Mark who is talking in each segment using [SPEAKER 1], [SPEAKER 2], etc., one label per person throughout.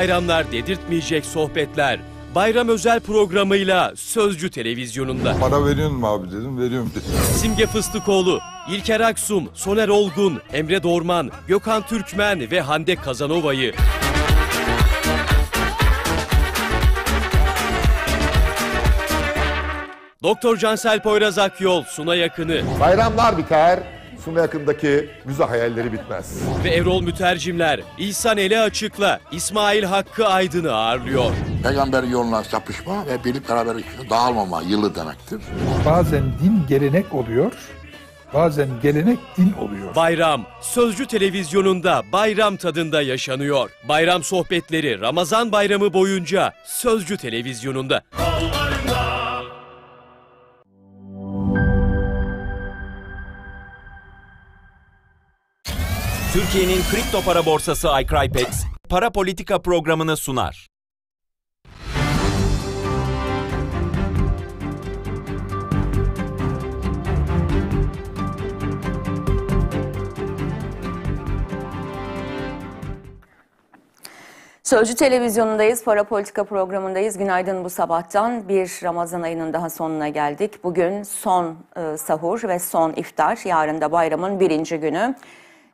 [SPEAKER 1] Bayramlar dedirtmeyecek sohbetler. Bayram özel programıyla Sözcü Televizyonu'nda. Para veriyor mu abi dedim, veriyorum dedim. Simge Fıstıkoğlu, İlker Aksum, Soner Olgun, Emre Dorman, Gökhan Türkmen ve Hande Kazanova'yı Doktor Cansel Poyraz yol Suna Yakını. Bayramlar biter, Suna yakındaki güzel hayalleri bitmez. Ve Erol Mütercimler, İhsan Ele Açık'la İsmail Hakkı Aydın'ı ağırlıyor. Peygamber yoluna sapışma ve birlik beraber dağılmama yılı
[SPEAKER 2] demektir. Bazen din gelenek oluyor, bazen gelenek din oluyor.
[SPEAKER 1] Bayram Sözcü Televizyonu'nda bayram tadında yaşanıyor. Bayram sohbetleri Ramazan Bayramı boyunca Sözcü Televizyonu'nda. Kolları Türkiye'nin kripto para borsası iCrypex, para politika programını sunar.
[SPEAKER 3] Sözcü
[SPEAKER 4] Televizyonu'ndayız, Para Politika programındayız. Günaydın bu sabahtan. Bir Ramazan ayının daha sonuna geldik. Bugün son e, sahur ve son iftar. Yarın da bayramın birinci günü.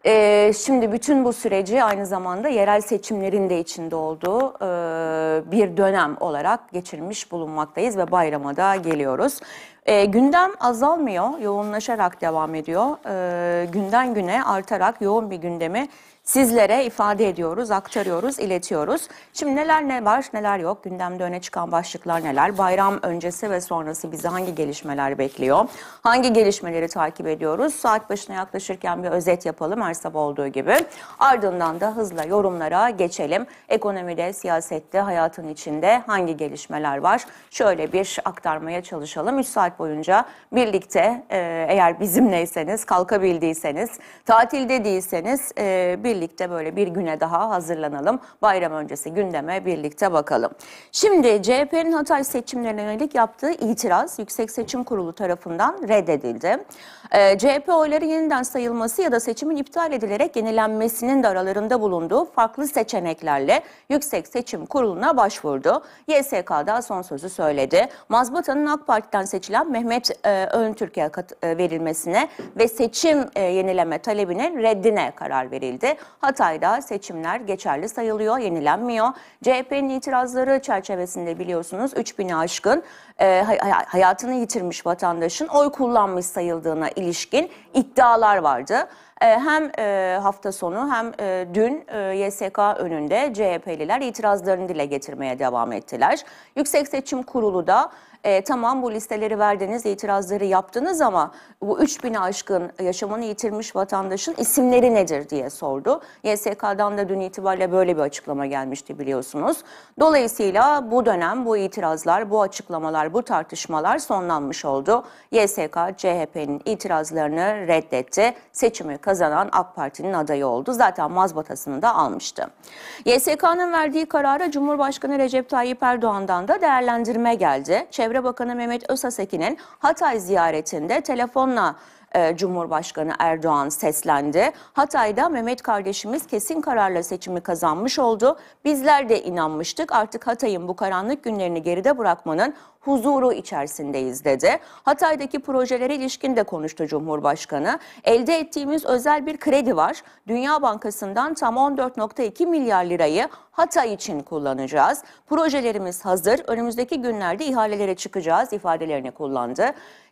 [SPEAKER 4] E, şimdi bütün bu süreci aynı zamanda yerel seçimlerin de içinde olduğu e, bir dönem olarak geçirmiş bulunmaktayız ve bayrama da geliyoruz. E, gündem azalmıyor, yoğunlaşarak devam ediyor. E, günden güne artarak yoğun bir gündemi sizlere ifade ediyoruz, aktarıyoruz, iletiyoruz. Şimdi neler ne var, neler yok, gündemde öne çıkan başlıklar neler, bayram öncesi ve sonrası bizi hangi gelişmeler bekliyor, hangi gelişmeleri takip ediyoruz, saat başına yaklaşırken bir özet yapalım her sabah olduğu gibi. Ardından da hızla yorumlara geçelim. Ekonomide, siyasette, hayatın içinde hangi gelişmeler var? Şöyle bir aktarmaya çalışalım. 3 saat boyunca birlikte e, eğer bizimleyseniz, kalkabildiyseniz, tatilde değilseniz e, birlikte birlikte böyle bir güne daha hazırlanalım. Bayram öncesi gündeme birlikte bakalım. Şimdi CHP'nin Hatay seçimlerine yönelik yaptığı itiraz Yüksek Seçim Kurulu tarafından reddedildi. E, ee, CHP oyları yeniden sayılması ya da seçimin iptal edilerek yenilenmesinin de aralarında bulunduğu farklı seçeneklerle Yüksek Seçim Kurulu'na başvurdu. YSK'da son sözü söyledi. Mazbata'nın AK Parti'den seçilen Mehmet e, Öntürk'e e, verilmesine ve seçim e, yenileme talebine reddine karar verildi. Hatay'da seçimler geçerli sayılıyor, yenilenmiyor. CHP'nin itirazları çerçevesinde biliyorsunuz 3000'i aşkın e, hayatını yitirmiş vatandaşın oy kullanmış sayıldığına ilişkin iddialar vardı. E, hem e, hafta sonu hem e, dün YSK önünde CHP'liler itirazlarını dile getirmeye devam ettiler. Yüksek Seçim Kurulu da e, tamam bu listeleri verdiniz, itirazları yaptınız ama bu 3000 aşkın yaşamını yitirmiş vatandaşın isimleri nedir diye sordu. YSK'dan da dün itibariyle böyle bir açıklama gelmişti biliyorsunuz. Dolayısıyla bu dönem bu itirazlar, bu açıklamalar, bu tartışmalar sonlanmış oldu. YSK CHP'nin itirazlarını reddetti. Seçimi kazandı kazanan AK Parti'nin adayı oldu. Zaten mazbatasını da almıştı. YSK'nın verdiği karara Cumhurbaşkanı Recep Tayyip Erdoğan'dan da değerlendirme geldi. Çevre Bakanı Mehmet Özasekin'in Hatay ziyaretinde telefonla ee, Cumhurbaşkanı Erdoğan seslendi. Hatay'da Mehmet kardeşimiz kesin kararla seçimi kazanmış oldu. Bizler de inanmıştık artık Hatay'ın bu karanlık günlerini geride bırakmanın huzuru içerisindeyiz dedi. Hatay'daki projelere ilişkin de konuştu Cumhurbaşkanı. Elde ettiğimiz özel bir kredi var. Dünya Bankası'ndan tam 14.2 milyar lirayı Hatay için kullanacağız. Projelerimiz hazır. Önümüzdeki günlerde ihalelere çıkacağız ifadelerini kullandı.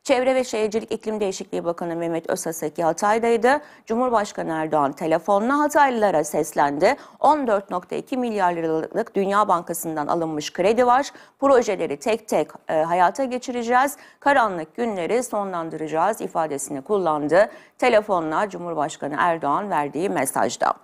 [SPEAKER 4] Çevre ve Şehircilik İklim Değişikliği Bakanı Mehmet Özaseki Hatay'daydı. Cumhurbaşkanı Erdoğan telefonla Hataylılara seslendi. 14.2 milyar liralık Dünya Bankası'ndan alınmış kredi var. Projeleri tek tek e, hayata geçireceğiz. Karanlık günleri sonlandıracağız ifadesini kullandı. Telefonla Cumhurbaşkanı Erdoğan verdiği mesajda.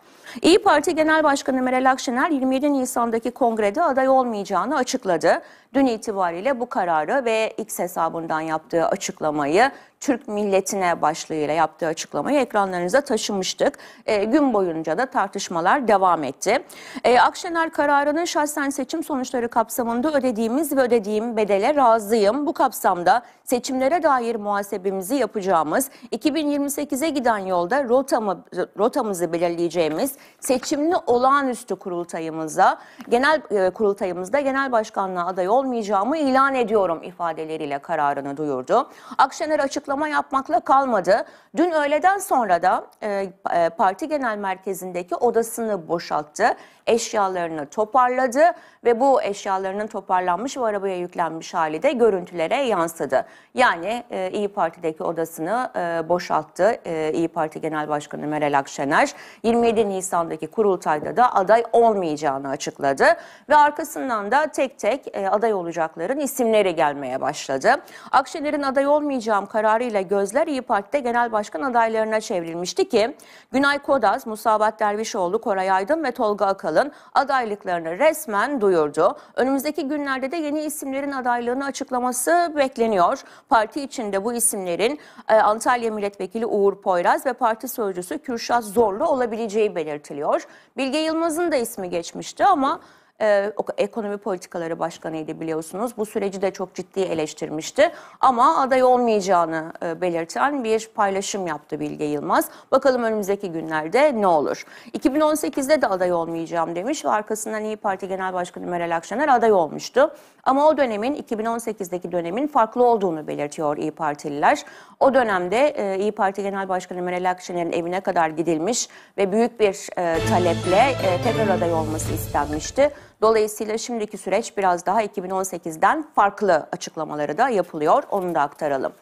[SPEAKER 4] İyi Parti Genel Başkanı Meral Akşener 27 Nisan'daki kongrede aday olmayacağını açıkladı. Dün itibariyle bu kararı ve X hesabından yaptığı açıklamayı Türk milletine başlığıyla yaptığı açıklamayı ekranlarınıza taşımıştık. E, gün boyunca da tartışmalar devam etti. E, Akşener kararının şahsen seçim sonuçları kapsamında ödediğimiz ve ödediğim bedele razıyım. Bu kapsamda seçimlere dair muhasebemizi yapacağımız, 2028'e giden yolda rotamı, rotamızı belirleyeceğimiz seçimli olağanüstü kurultayımıza, genel e, kurultayımızda genel başkanlığa aday olmayacağımı ilan ediyorum ifadeleriyle kararını duyurdu. Akşener açık açıklama yapmakla kalmadı. Dün öğleden sonra da e, e parti genel merkezindeki odasını boşalttı eşyalarını toparladı ve bu eşyalarının toparlanmış ve arabaya yüklenmiş hali de görüntülere yansıdı. Yani e, İyi Parti'deki odasını e, boşalttı e, İyi Parti Genel Başkanı Meral Akşener. 27 Nisan'daki kurultayda da aday olmayacağını açıkladı ve arkasından da tek tek e, aday olacakların isimleri gelmeye başladı. Akşener'in aday olmayacağım kararıyla gözler İyi Parti'de genel başkan adaylarına çevrilmişti ki Günay Kodaz, Musabat Dervişoğlu, Koray Aydın ve Tolga Akalı Özal'ın adaylıklarını resmen duyurdu. Önümüzdeki günlerde de yeni isimlerin adaylığını açıklaması bekleniyor. Parti içinde bu isimlerin e, Antalya Milletvekili Uğur Poyraz ve parti sözcüsü Kürşat Zorlu olabileceği belirtiliyor. Bilge Yılmaz'ın da ismi geçmişti ama e, ekonomi politikaları başkanıydı biliyorsunuz. Bu süreci de çok ciddi eleştirmişti ama aday olmayacağını e, belirten bir paylaşım yaptı Bilge Yılmaz. Bakalım önümüzdeki günlerde ne olur? 2018'de de aday olmayacağım demiş ve arkasından İyi Parti Genel Başkanı Meral Akşener aday olmuştu. Ama o dönemin 2018'deki dönemin farklı olduğunu belirtiyor İyi Partililer. O dönemde e, İyi Parti Genel Başkanı Meral Akşener'in evine kadar gidilmiş ve büyük bir e, taleple e, tekrar aday olması istenmişti. Dolayısıyla şimdiki süreç biraz daha 2018'den farklı açıklamaları da yapılıyor. Onu da aktaralım.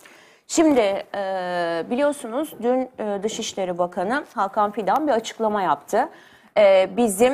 [SPEAKER 4] Şimdi e, biliyorsunuz dün e, Dışişleri Bakanı Hakan Fidan bir açıklama yaptı. E, bizim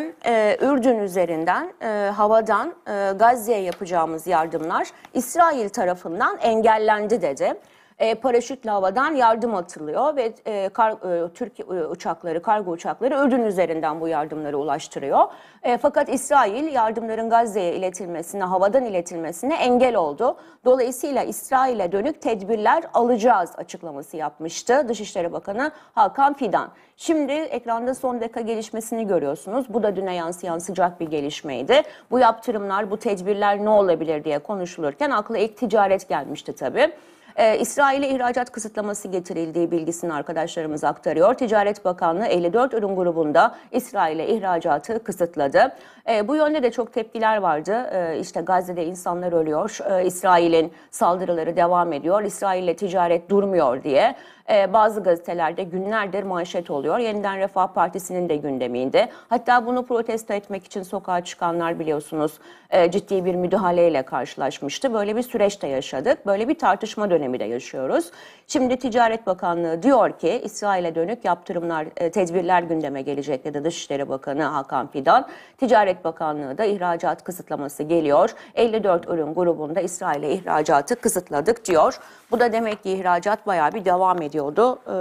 [SPEAKER 4] Ürdün üzerinden, havadan Gazze'ye yapacağımız yardımlar İsrail tarafından engellendi dedi e, paraşütle havadan yardım atılıyor ve e, kar, e, Türk e, uçakları, kargo uçakları Ürdün üzerinden bu yardımları ulaştırıyor. E, fakat İsrail yardımların Gazze'ye iletilmesine, havadan iletilmesine engel oldu. Dolayısıyla İsrail'e dönük tedbirler alacağız açıklaması yapmıştı Dışişleri Bakanı Hakan Fidan. Şimdi ekranda son dakika gelişmesini görüyorsunuz. Bu da düne yansıyan sıcak bir gelişmeydi. Bu yaptırımlar, bu tedbirler ne olabilir diye konuşulurken akla ilk ticaret gelmişti tabii. Ee, İsrail'e ihracat kısıtlaması getirildiği bilgisini arkadaşlarımız aktarıyor. Ticaret Bakanlığı 54 ürün grubunda İsrail'e ihracatı kısıtladı. Ee, bu yönde de çok tepkiler vardı. Ee, işte Gazze'de insanlar ölüyor. Ee, İsrail'in saldırıları devam ediyor. İsrail'le ticaret durmuyor diye e, bazı gazetelerde günlerdir manşet oluyor. Yeniden Refah Partisi'nin de gündeminde. Hatta bunu protesto etmek için sokağa çıkanlar biliyorsunuz e, ciddi bir müdahaleyle karşılaşmıştı. Böyle bir süreçte yaşadık. Böyle bir tartışma dönemi de yaşıyoruz. Şimdi Ticaret Bakanlığı diyor ki İsrail'e dönük yaptırımlar, e, tedbirler gündeme gelecek dedi Dışişleri Bakanı Hakan Fidan. Ticaret Bakanlığı da ihracat kısıtlaması geliyor. 54 ürün grubunda İsrail'e ihracatı kısıtladık diyor. Bu da demek ki ihracat bayağı bir devam ediyor gerekiyordu. E,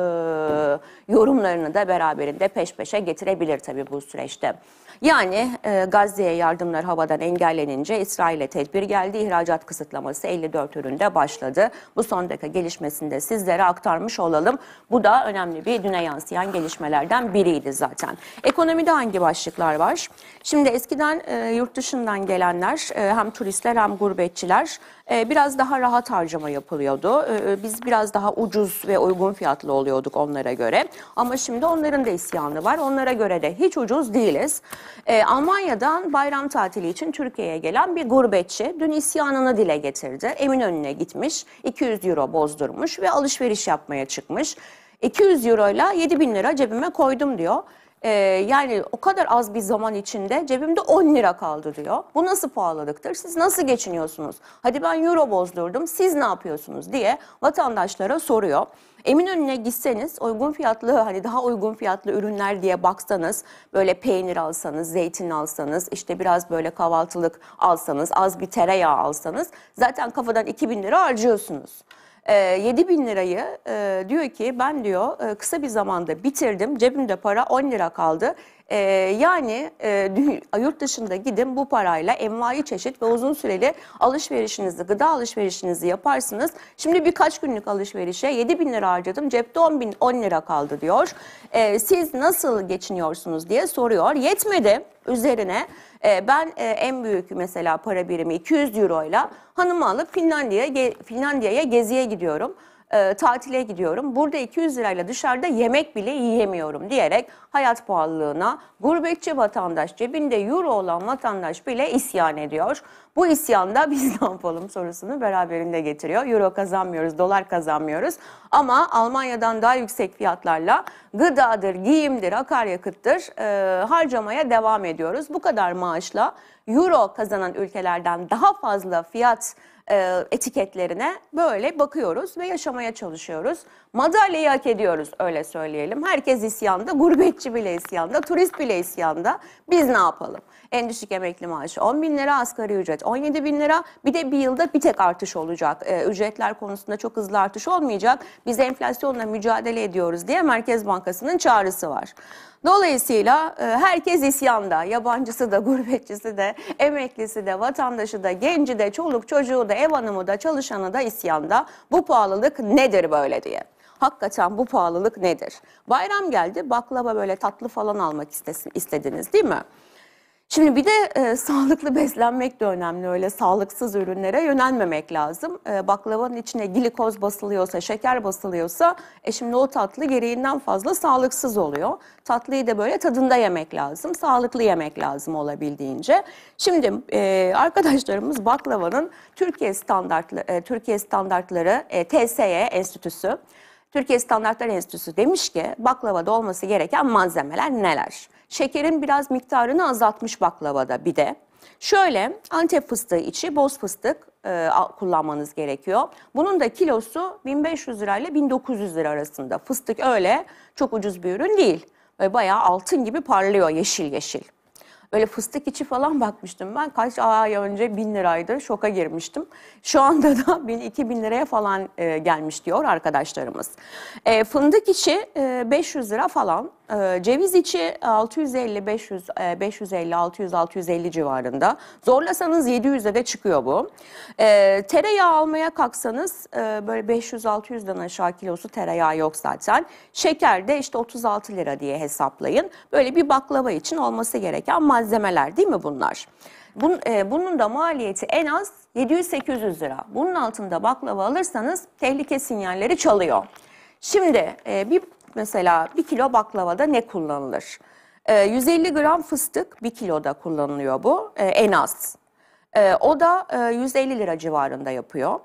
[SPEAKER 4] ee, yorumlarını da beraberinde peş peşe getirebilir tabii bu süreçte. Yani e, Gazze'ye yardımlar havadan engellenince İsrail'e tedbir geldi. İhracat kısıtlaması 54 üründe başladı. Bu son dakika gelişmesinde sizlere aktarmış olalım. Bu da önemli bir düne yansıyan gelişmelerden biriydi zaten. Ekonomide hangi başlıklar var? Şimdi eskiden e, yurt dışından gelenler e, hem turistler hem gurbetçiler ee, biraz daha rahat harcama yapılıyordu. Ee, e, biz biraz daha ucuz ve uygun fiyatlı oluyorduk onlara göre. Ama şimdi onların da isyanı var. Onlara göre de hiç ucuz değiliz. Ee, Almanya'dan bayram tatili için Türkiye'ye gelen bir gurbetçi dün isyanını dile getirdi. Eminönü'ne gitmiş, 200 euro bozdurmuş ve alışveriş yapmaya çıkmış. 200 euro ile 7 bin lira cebime koydum diyor. E, yani o kadar az bir zaman içinde cebimde 10 lira kaldı diyor. Bu nasıl pahalıdıktır? Siz nasıl geçiniyorsunuz? Hadi ben euro bozdurdum siz ne yapıyorsunuz diye vatandaşlara soruyor. Eminönü'ne gitseniz uygun fiyatlı hani daha uygun fiyatlı ürünler diye baksanız böyle peynir alsanız, zeytin alsanız, işte biraz böyle kahvaltılık alsanız, az bir tereyağı alsanız zaten kafadan 2000 lira harcıyorsunuz. E, ee, 7 bin lirayı e, diyor ki ben diyor e, kısa bir zamanda bitirdim cebimde para 10 lira kaldı. E, yani e, yurt dışında gidin bu parayla envai çeşit ve uzun süreli alışverişinizi, gıda alışverişinizi yaparsınız. Şimdi birkaç günlük alışverişe 7 bin lira harcadım cepte 10 bin 10 lira kaldı diyor. E, siz nasıl geçiniyorsunuz diye soruyor. Yetmedi üzerine e, ben e, en büyük mesela para birimi 200 euro ile hanımı alıp Finlandiya'ya Finlandiya'ya geziye gidiyorum e, tatile gidiyorum. Burada 200 lirayla dışarıda yemek bile yiyemiyorum diyerek hayat pahalılığına gurbetçi vatandaş cebinde euro olan vatandaş bile isyan ediyor. Bu isyanda biz ne yapalım sorusunu beraberinde getiriyor. Euro kazanmıyoruz, dolar kazanmıyoruz ama Almanya'dan daha yüksek fiyatlarla gıdadır, giyimdir, akaryakıttır e, harcamaya devam ediyoruz. Bu kadar maaşla euro kazanan ülkelerden daha fazla fiyat e, etiketlerine böyle bakıyoruz ve yaşamaya çalışıyoruz. Madalyayı hak ediyoruz öyle söyleyelim. Herkes isyanda, gurbetçi bile isyanda, turist bile isyanda. Biz ne yapalım? En düşük emekli maaşı 10 bin lira, asgari ücret 17 bin lira. Bir de bir yılda bir tek artış olacak. E, ücretler konusunda çok hızlı artış olmayacak. Biz enflasyonla mücadele ediyoruz diye Merkez Bankası'nın çağrısı var. Dolayısıyla e, herkes isyanda. Yabancısı da, gurbetçisi de, emeklisi de, vatandaşı da, genci de, çoluk çocuğu da, ev hanımı da, çalışanı da isyanda. Bu pahalılık nedir böyle diye. Hakikaten bu pahalılık nedir? Bayram geldi baklava böyle tatlı falan almak istesin, istediniz değil mi? Şimdi bir de e, sağlıklı beslenmek de önemli. Öyle sağlıksız ürünlere yönelmemek lazım. E, baklavanın içine glikoz basılıyorsa, şeker basılıyorsa e şimdi o tatlı gereğinden fazla sağlıksız oluyor. Tatlıyı da böyle tadında yemek lazım. Sağlıklı yemek lazım olabildiğince. Şimdi e, arkadaşlarımız baklavanın Türkiye standartlı e, Türkiye standartları e, TSE enstitüsü Türkiye Standartlar Enstitüsü demiş ki baklavada olması gereken malzemeler neler? Şekerin biraz miktarını azaltmış baklavada bir de. Şöyle Antep fıstığı içi boz fıstık e, kullanmanız gerekiyor. Bunun da kilosu 1500 lirayla 1900 lira arasında. Fıstık öyle çok ucuz bir ürün değil. ve bayağı altın gibi parlıyor yeşil yeşil. Böyle fıstık içi falan bakmıştım ben. Kaç ay önce bin liraydı. Şoka girmiştim. Şu anda da bin, iki bin liraya falan e, gelmiş diyor arkadaşlarımız. E, fındık içi e, 500 lira falan. Ee, ceviz içi 650 500 550 600 650 civarında. Zorlasanız 700'e de çıkıyor bu. Ee, tereyağı almaya kalksanız e, böyle 500 600'den aşağı kilosu tereyağı yok zaten. Şeker de işte 36 lira diye hesaplayın. Böyle bir baklava için olması gereken malzemeler değil mi bunlar? E, bunun da maliyeti en az 700-800 lira. Bunun altında baklava alırsanız tehlike sinyalleri çalıyor. Şimdi e, bir Mesela bir kilo baklavada ne kullanılır? E, ee, 150 gram fıstık 1 kiloda kullanılıyor bu e, en az. E, o da e, 150 lira civarında yapıyor.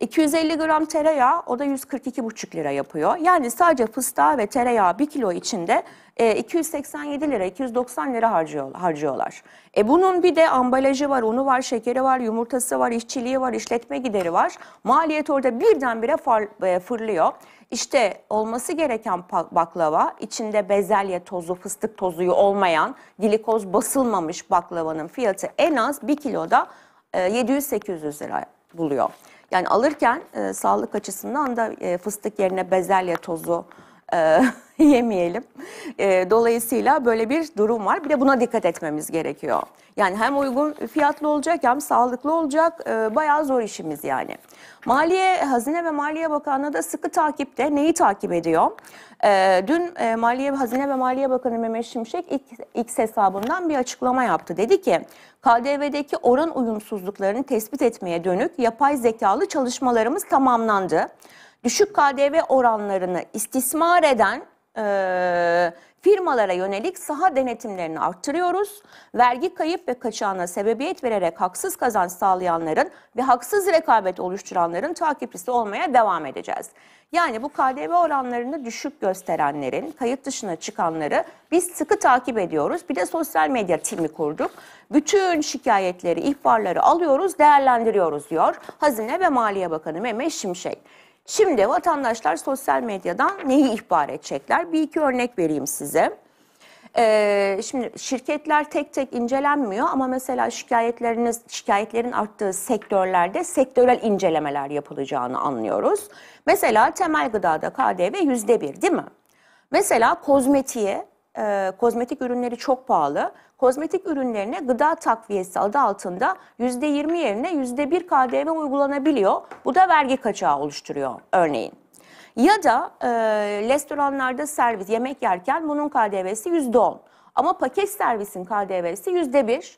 [SPEAKER 4] 250 gram tereyağı o da 142,5 lira yapıyor. Yani sadece fıstığa ve tereyağı bir kilo içinde e, 287 lira 290 lira harcıyor, harcıyorlar. E bunun bir de ambalajı var, unu var, şekeri var, yumurtası var, işçiliği var, işletme gideri var. Maliyet orada birdenbire far, e, fırlıyor. İşte olması gereken baklava içinde bezelye tozu, fıstık tozu olmayan, dilikoz basılmamış baklavanın fiyatı en az 1 kiloda 700-800 lira buluyor. Yani alırken e, sağlık açısından da e, fıstık yerine bezelye tozu, e, yemeyelim. E, dolayısıyla böyle bir durum var. Bir de buna dikkat etmemiz gerekiyor. Yani hem uygun fiyatlı olacak hem sağlıklı olacak. E, bayağı zor işimiz yani. Maliye, Hazine ve Maliye Bakanlığı da sıkı takipte. Neyi takip ediyor? E, dün e, Maliye Hazine ve Maliye Bakanı Mehmet Şimşek ilk, X hesabından bir açıklama yaptı. Dedi ki KDV'deki oran uyumsuzluklarını tespit etmeye dönük yapay zekalı çalışmalarımız tamamlandı düşük KDV oranlarını istismar eden e, firmalara yönelik saha denetimlerini arttırıyoruz. Vergi kayıp ve kaçağına sebebiyet vererek haksız kazanç sağlayanların ve haksız rekabet oluşturanların takipçisi olmaya devam edeceğiz. Yani bu KDV oranlarını düşük gösterenlerin, kayıt dışına çıkanları biz sıkı takip ediyoruz. Bir de sosyal medya timi kurduk. Bütün şikayetleri, ihbarları alıyoruz, değerlendiriyoruz diyor Hazine ve Maliye Bakanı Mehmet Şimşek. Şimdi vatandaşlar sosyal medyadan neyi ihbar edecekler? Bir iki örnek vereyim size. Ee, şimdi şirketler tek tek incelenmiyor ama mesela şikayetleriniz şikayetlerin arttığı sektörlerde sektörel incelemeler yapılacağını anlıyoruz. Mesela temel gıdada KDV yüzde bir değil mi? Mesela kozmetiğe e, kozmetik ürünleri çok pahalı. Kozmetik ürünlerine gıda takviyesi adı altında %20 yerine %1 KDV uygulanabiliyor. Bu da vergi kaçağı oluşturuyor örneğin. Ya da e, restoranlarda servis yemek yerken bunun KDV'si %10. Ama paket servisin KDV'si %1.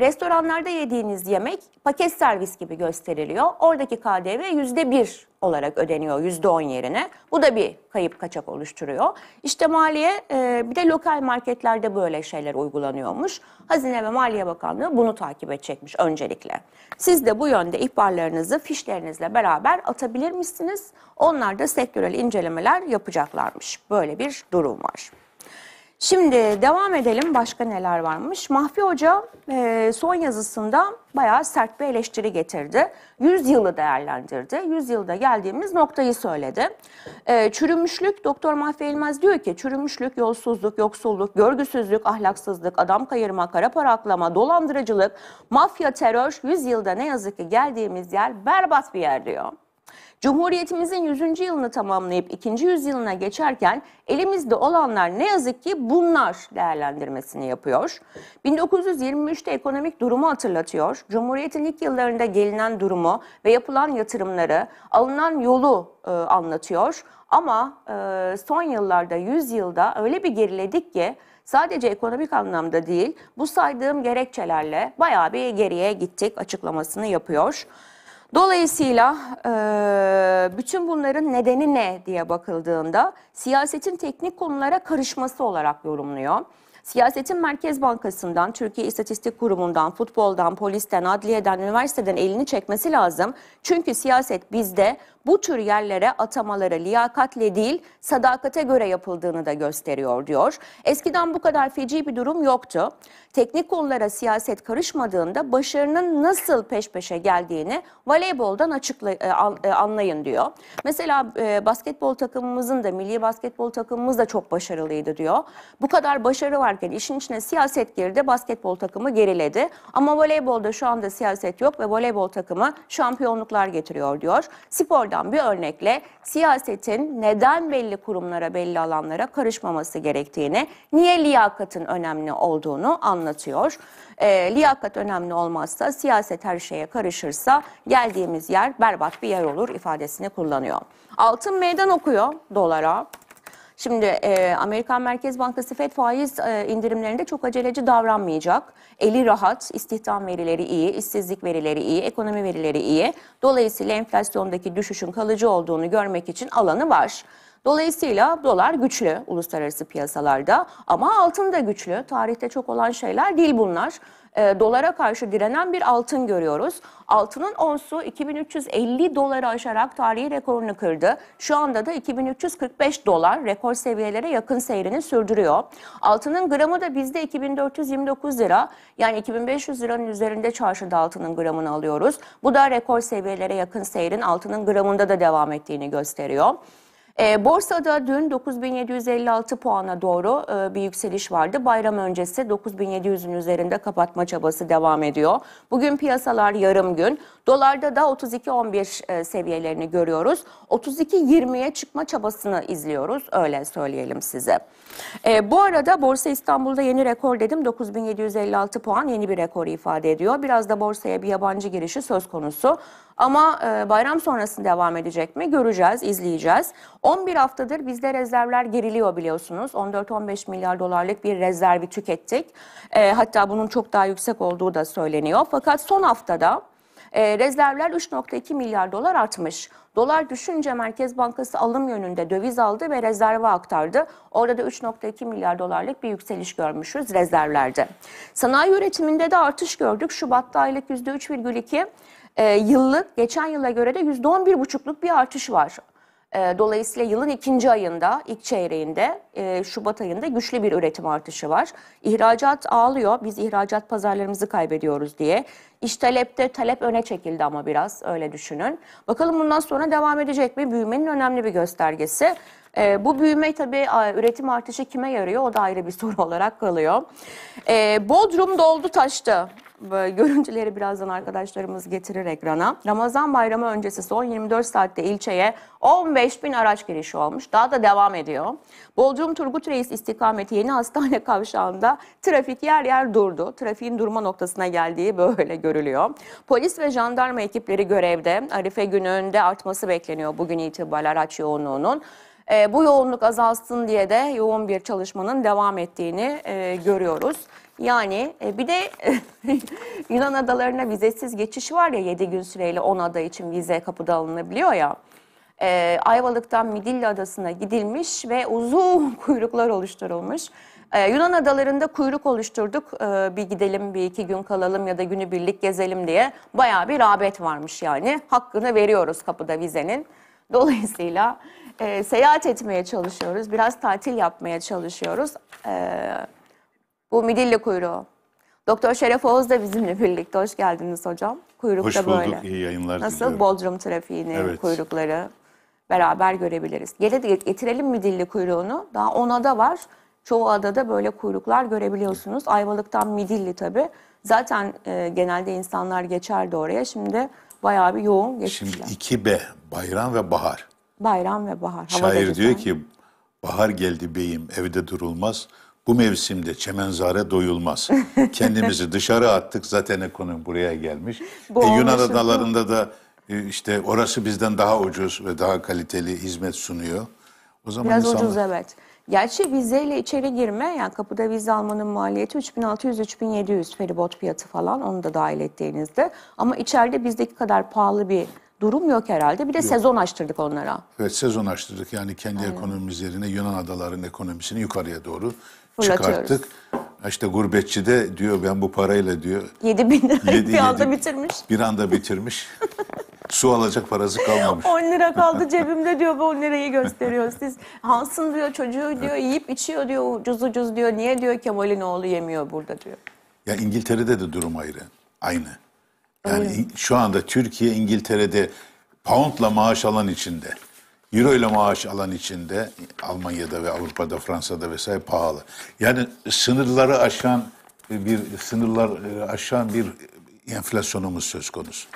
[SPEAKER 4] Restoranlarda yediğiniz yemek paket servis gibi gösteriliyor. Oradaki KDV yüzde bir olarak ödeniyor yüzde on yerine. Bu da bir kayıp kaçak oluşturuyor. İşte maliye e, bir de lokal marketlerde böyle şeyler uygulanıyormuş. Hazine ve Maliye Bakanlığı bunu takip edecekmiş öncelikle. Siz de bu yönde ihbarlarınızı fişlerinizle beraber atabilir misiniz? Onlar da sektörel incelemeler yapacaklarmış. Böyle bir durum var. Şimdi devam edelim. Başka neler varmış? Mahfi Hoca e, son yazısında bayağı sert bir eleştiri getirdi. Yüzyılı değerlendirdi. Yüzyılda geldiğimiz noktayı söyledi. E, çürümüşlük, Doktor Mahfi Elmez diyor ki, çürümüşlük, yolsuzluk, yoksulluk, görgüsüzlük, ahlaksızlık, adam kayırma, kara paraklama, dolandırıcılık, mafya, terör, yüzyılda ne yazık ki geldiğimiz yer berbat bir yer diyor. Cumhuriyetimizin 100. yılını tamamlayıp 2. yüzyılına geçerken elimizde olanlar ne yazık ki bunlar değerlendirmesini yapıyor. 1923'te ekonomik durumu hatırlatıyor. Cumhuriyetin ilk yıllarında gelinen durumu ve yapılan yatırımları, alınan yolu e, anlatıyor. Ama e, son yıllarda, 100 yılda öyle bir geriledik ki sadece ekonomik anlamda değil, bu saydığım gerekçelerle bayağı bir geriye gittik açıklamasını yapıyor. Dolayısıyla bütün bunların nedeni ne diye bakıldığında siyasetin teknik konulara karışması olarak yorumluyor. Siyasetin Merkez Bankası'ndan, Türkiye İstatistik Kurumu'ndan, futboldan, polisten, adliyeden, üniversiteden elini çekmesi lazım. Çünkü siyaset bizde bu tür yerlere atamalara liyakatle değil sadakate göre yapıldığını da gösteriyor diyor. Eskiden bu kadar feci bir durum yoktu. Teknik konulara siyaset karışmadığında başarının nasıl peş peşe geldiğini voleyboldan açıkla, e, e, anlayın diyor. Mesela e, basketbol takımımızın da milli basketbol takımımız da çok başarılıydı diyor. Bu kadar başarı varken işin içine siyaset girdi basketbol takımı geriledi. Ama voleybolda şu anda siyaset yok ve voleybol takımı şampiyonluklar getiriyor diyor. Spor kurumlardan bir örnekle siyasetin neden belli kurumlara, belli alanlara karışmaması gerektiğini, niye liyakatın önemli olduğunu anlatıyor. E, liyakat önemli olmazsa, siyaset her şeye karışırsa geldiğimiz yer berbat bir yer olur ifadesini kullanıyor. Altın meydan okuyor dolara, Şimdi e, Amerikan Merkez Bankası FED faiz e, indirimlerinde çok aceleci davranmayacak. Eli rahat, istihdam verileri iyi, işsizlik verileri iyi, ekonomi verileri iyi. Dolayısıyla enflasyondaki düşüşün kalıcı olduğunu görmek için alanı var. Dolayısıyla dolar güçlü uluslararası piyasalarda ama altın da güçlü. Tarihte çok olan şeyler değil bunlar e, dolara karşı direnen bir altın görüyoruz. Altının onsu 2350 doları aşarak tarihi rekorunu kırdı. Şu anda da 2345 dolar rekor seviyelere yakın seyrini sürdürüyor. Altının gramı da bizde 2429 lira yani 2500 liranın üzerinde çarşıda altının gramını alıyoruz. Bu da rekor seviyelere yakın seyrin altının gramında da devam ettiğini gösteriyor. E, borsada dün 9756 puana doğru e, bir yükseliş vardı. Bayram öncesi 9700'ün üzerinde kapatma çabası devam ediyor. Bugün piyasalar yarım gün. Dolarda da 32.11 e, seviyelerini görüyoruz. 32.20'ye çıkma çabasını izliyoruz öyle söyleyelim size. E, bu arada Borsa İstanbul'da yeni rekor dedim 9756 puan yeni bir rekor ifade ediyor. Biraz da borsaya bir yabancı girişi söz konusu. Ama e, bayram sonrasında devam edecek mi göreceğiz, izleyeceğiz. 11 haftadır bizde rezervler geriliyor biliyorsunuz. 14-15 milyar dolarlık bir rezervi tükettik. E, hatta bunun çok daha yüksek olduğu da söyleniyor. Fakat son haftada e, rezervler 3.2 milyar dolar artmış. Dolar düşünce Merkez Bankası alım yönünde döviz aldı ve rezerve aktardı. Orada da 3.2 milyar dolarlık bir yükseliş görmüşüz rezervlerde. Sanayi üretiminde de artış gördük. Şubat'ta aylık %3,2 e, yıllık geçen yıla göre de %11,5'luk bir artış var. Ee, dolayısıyla yılın ikinci ayında, ilk çeyreğinde, e, Şubat ayında güçlü bir üretim artışı var. İhracat ağlıyor, biz ihracat pazarlarımızı kaybediyoruz diye. İş talepte talep öne çekildi ama biraz öyle düşünün. Bakalım bundan sonra devam edecek mi? Büyümenin önemli bir göstergesi. E, bu büyüme tabii üretim artışı kime yarıyor o da ayrı bir soru olarak kalıyor. E, Bodrum doldu taştı görüntüleri birazdan arkadaşlarımız getirir ekrana. Ramazan bayramı öncesi son 24 saatte ilçeye 15 bin araç girişi olmuş. Daha da devam ediyor. Bolcum Turgut Reis istikameti yeni hastane kavşağında trafik yer yer durdu. Trafiğin durma noktasına geldiği böyle görülüyor. Polis ve jandarma ekipleri görevde. Arife gününde artması bekleniyor bugün itibariyle araç yoğunluğunun. E, bu yoğunluk azalsın diye de yoğun bir çalışmanın devam ettiğini e, görüyoruz. Yani e, bir de Yunan adalarına vizesiz geçiş var ya 7 gün süreyle 10 ada için vize kapıda alınabiliyor ya. E, Ayvalık'tan Midilli Adası'na gidilmiş ve uzun kuyruklar oluşturulmuş. Ee, Yunan adalarında kuyruk oluşturduk. Ee, bir gidelim, bir iki gün kalalım ya da günü birlik gezelim diye. baya bir rağbet varmış yani. Hakkını veriyoruz kapıda vizenin. Dolayısıyla e, seyahat etmeye çalışıyoruz. Biraz tatil yapmaya çalışıyoruz. Evet. Bu midilli kuyruğu. Doktor Şeref Oğuz da bizimle birlikte. Hoş geldiniz hocam. Kuyruk Hoş da bulduk. böyle. İyi yayınlar Nasıl diliyorum. Bodrum trafiğini, evet. kuyrukları beraber görebiliriz. Gele de getirelim midilli kuyruğunu. Daha 10 ada var. Çoğu adada böyle kuyruklar görebiliyorsunuz. Ayvalık'tan midilli tabii. Zaten e, genelde insanlar geçerdi oraya. Şimdi bayağı bir yoğun
[SPEAKER 5] geçmişler. Şimdi 2B, bayram ve bahar.
[SPEAKER 4] Bayram ve bahar. Şair diyor
[SPEAKER 5] ki, bahar geldi beyim evde durulmaz bu mevsimde çemenzare doyulmaz. Kendimizi dışarı attık zaten ekonomi buraya gelmiş. Bu e, Yunan adalarında da e, işte orası bizden daha ucuz ve daha kaliteli hizmet sunuyor. O zaman Biraz insanlar... ucuz
[SPEAKER 4] evet. Gerçi vizeyle içeri girme, yani kapıda vize almanın maliyeti 3600-3700 feribot fiyatı falan onu da dahil ettiğinizde. Ama içeride bizdeki kadar pahalı bir durum yok herhalde. Bir de yok. sezon açtırdık onlara.
[SPEAKER 5] Evet sezon açtırdık. Yani kendi Aynen. ekonomimiz yerine Yunan adalarının ekonomisini yukarıya doğru
[SPEAKER 4] Çıkarttık.
[SPEAKER 5] İşte gurbetçi de diyor ben bu parayla diyor.
[SPEAKER 4] 7 bin lira yedi, bir anda bitirmiş.
[SPEAKER 5] Bir anda bitirmiş. Su alacak parası kalmamış.
[SPEAKER 4] 10 lira kaldı cebimde diyor bu 10 lirayı gösteriyor. Siz Hans'ın diyor çocuğu diyor yiyip içiyor diyor ucuz ucuz diyor. Niye diyor Kemal'in oğlu yemiyor burada diyor.
[SPEAKER 5] Ya İngiltere'de de durum ayrı. Aynı. Yani Öyle. şu anda Türkiye İngiltere'de poundla maaş alan içinde. Euro ile maaş alan içinde Almanya'da ve Avrupa'da, Fransa'da vesaire pahalı. Yani sınırları aşan bir sınırlar e, aşan bir enflasyonumuz söz konusu.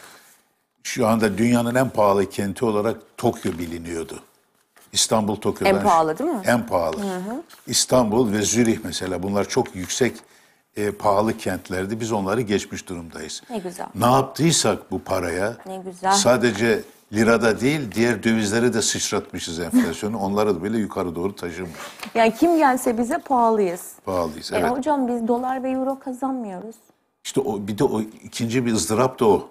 [SPEAKER 5] Şu anda dünyanın en pahalı kenti olarak Tokyo biliniyordu. İstanbul Tokyo'dan en pahalı
[SPEAKER 3] değil mi? En pahalı. Hı hı.
[SPEAKER 5] İstanbul ve Zürih mesela bunlar çok yüksek e, pahalı kentlerdi. Biz onları geçmiş durumdayız. Ne güzel. Ne yaptıysak bu paraya ne güzel. sadece lirada değil diğer dövizleri de sıçratmışız enflasyonu. Onları da böyle yukarı doğru taşımış.
[SPEAKER 4] Yani kim gelse bize pahalıyız.
[SPEAKER 5] Pahalıyız e evet. E
[SPEAKER 4] hocam biz dolar ve euro kazanmıyoruz.
[SPEAKER 5] İşte o bir de o ikinci bir ızdırap da o.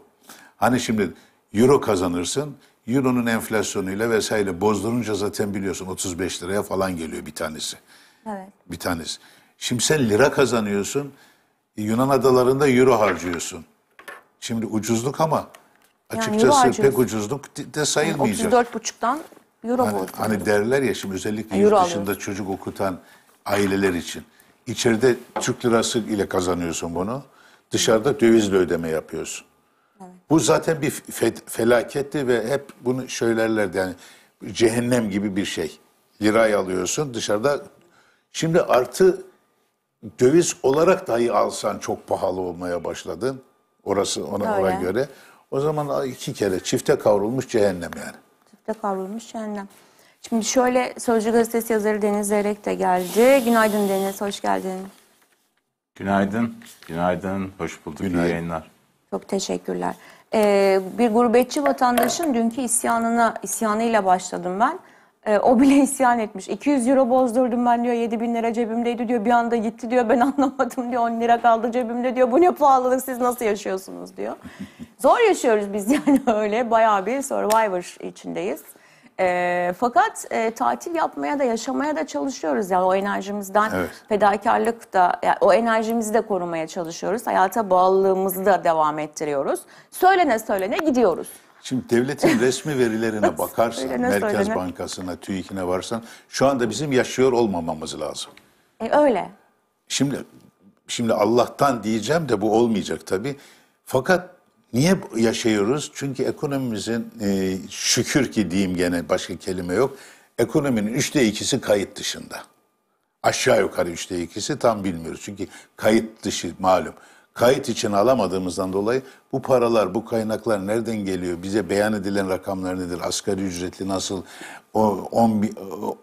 [SPEAKER 5] Hani şimdi euro kazanırsın. Euro'nun enflasyonuyla vesaire bozdurunca zaten biliyorsun 35 liraya falan geliyor bir tanesi. Evet. Bir tanesi. Şimdi sen lira kazanıyorsun. Yunan adalarında euro harcıyorsun. Şimdi ucuzluk ama
[SPEAKER 4] Açıkçası yani pek
[SPEAKER 5] ucuzluk de hani sayılmayacak. Yani
[SPEAKER 4] 34,5'tan euro hani, borcu. Hani
[SPEAKER 5] derler ya şimdi özellikle euro yurt dışında alıyoruz. çocuk okutan aileler için. İçeride Türk lirası ile kazanıyorsun bunu. Dışarıda dövizle ödeme yapıyorsun. Evet. Bu zaten bir fe felaketti ve hep bunu söylerlerdi yani cehennem gibi bir şey. Lirayı alıyorsun dışarıda. Şimdi artı döviz olarak dahi alsan çok pahalı olmaya başladın. Orası ona, Öyle. ona göre. O zaman iki kere çifte kavrulmuş cehennem yani.
[SPEAKER 4] Çifte kavrulmuş cehennem. Şimdi şöyle Sözcü Gazetesi yazarı Deniz Zeyrek de geldi. Günaydın Deniz, hoş geldin.
[SPEAKER 2] Günaydın, günaydın, hoş bulduk, günaydın. iyi yayınlar.
[SPEAKER 4] Çok teşekkürler. Ee, bir gurbetçi vatandaşın dünkü isyanına, isyanıyla başladım ben. E, o bile isyan etmiş. 200 euro bozdurdum ben diyor. 7 bin lira cebimdeydi diyor. Bir anda gitti diyor. Ben anlamadım diyor. 10 lira kaldı cebimde diyor. Bu ne pahalılık siz nasıl yaşıyorsunuz diyor. Zor yaşıyoruz biz yani öyle. Bayağı bir survivor içindeyiz. E, fakat e, tatil yapmaya da yaşamaya da çalışıyoruz. Yani o enerjimizden evet. fedakarlık da yani o enerjimizi de korumaya çalışıyoruz. Hayata bağlılığımızı da devam ettiriyoruz. Söylene söylene gidiyoruz.
[SPEAKER 5] Şimdi devletin resmi verilerine bakarsan, söylene, Merkez söylene. Bankası'na, TÜİK'ine varsan şu anda bizim yaşıyor olmamamız lazım. E, öyle. Şimdi şimdi Allah'tan diyeceğim de bu olmayacak tabii. Fakat niye yaşıyoruz? Çünkü ekonomimizin e, şükür ki diyeyim gene başka kelime yok. Ekonominin üçte ikisi kayıt dışında. Aşağı yukarı üçte ikisi tam bilmiyoruz. Çünkü kayıt dışı malum kayıt için alamadığımızdan dolayı bu paralar, bu kaynaklar nereden geliyor? Bize beyan edilen rakamlar nedir? Asgari ücretli nasıl o 10,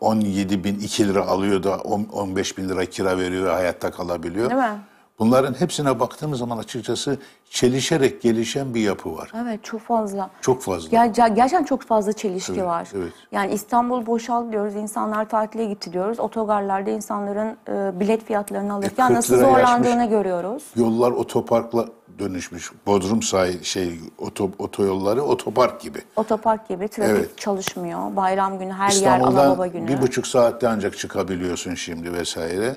[SPEAKER 5] 17 bin 2 lira alıyor da 15 bin lira kira veriyor ve hayatta kalabiliyor. Değil mi? Bunların hepsine baktığımız zaman açıkçası çelişerek gelişen bir yapı var.
[SPEAKER 4] Evet çok fazla. Çok fazla. Ger gerçekten çok fazla çelişki evet, var. Evet. Yani İstanbul boşal diyoruz, insanlar tatile gitti diyoruz. Otogarlarda insanların e, bilet fiyatlarını alırken e, nasıl zorlandığını görüyoruz.
[SPEAKER 5] Yollar otoparkla dönüşmüş. Bodrum sahil şey oto, otoyolları otopark gibi.
[SPEAKER 4] Otopark gibi trafik evet. çalışmıyor. Bayram günü her yer ana baba günü. bir buçuk
[SPEAKER 5] saatte ancak çıkabiliyorsun şimdi vesaire.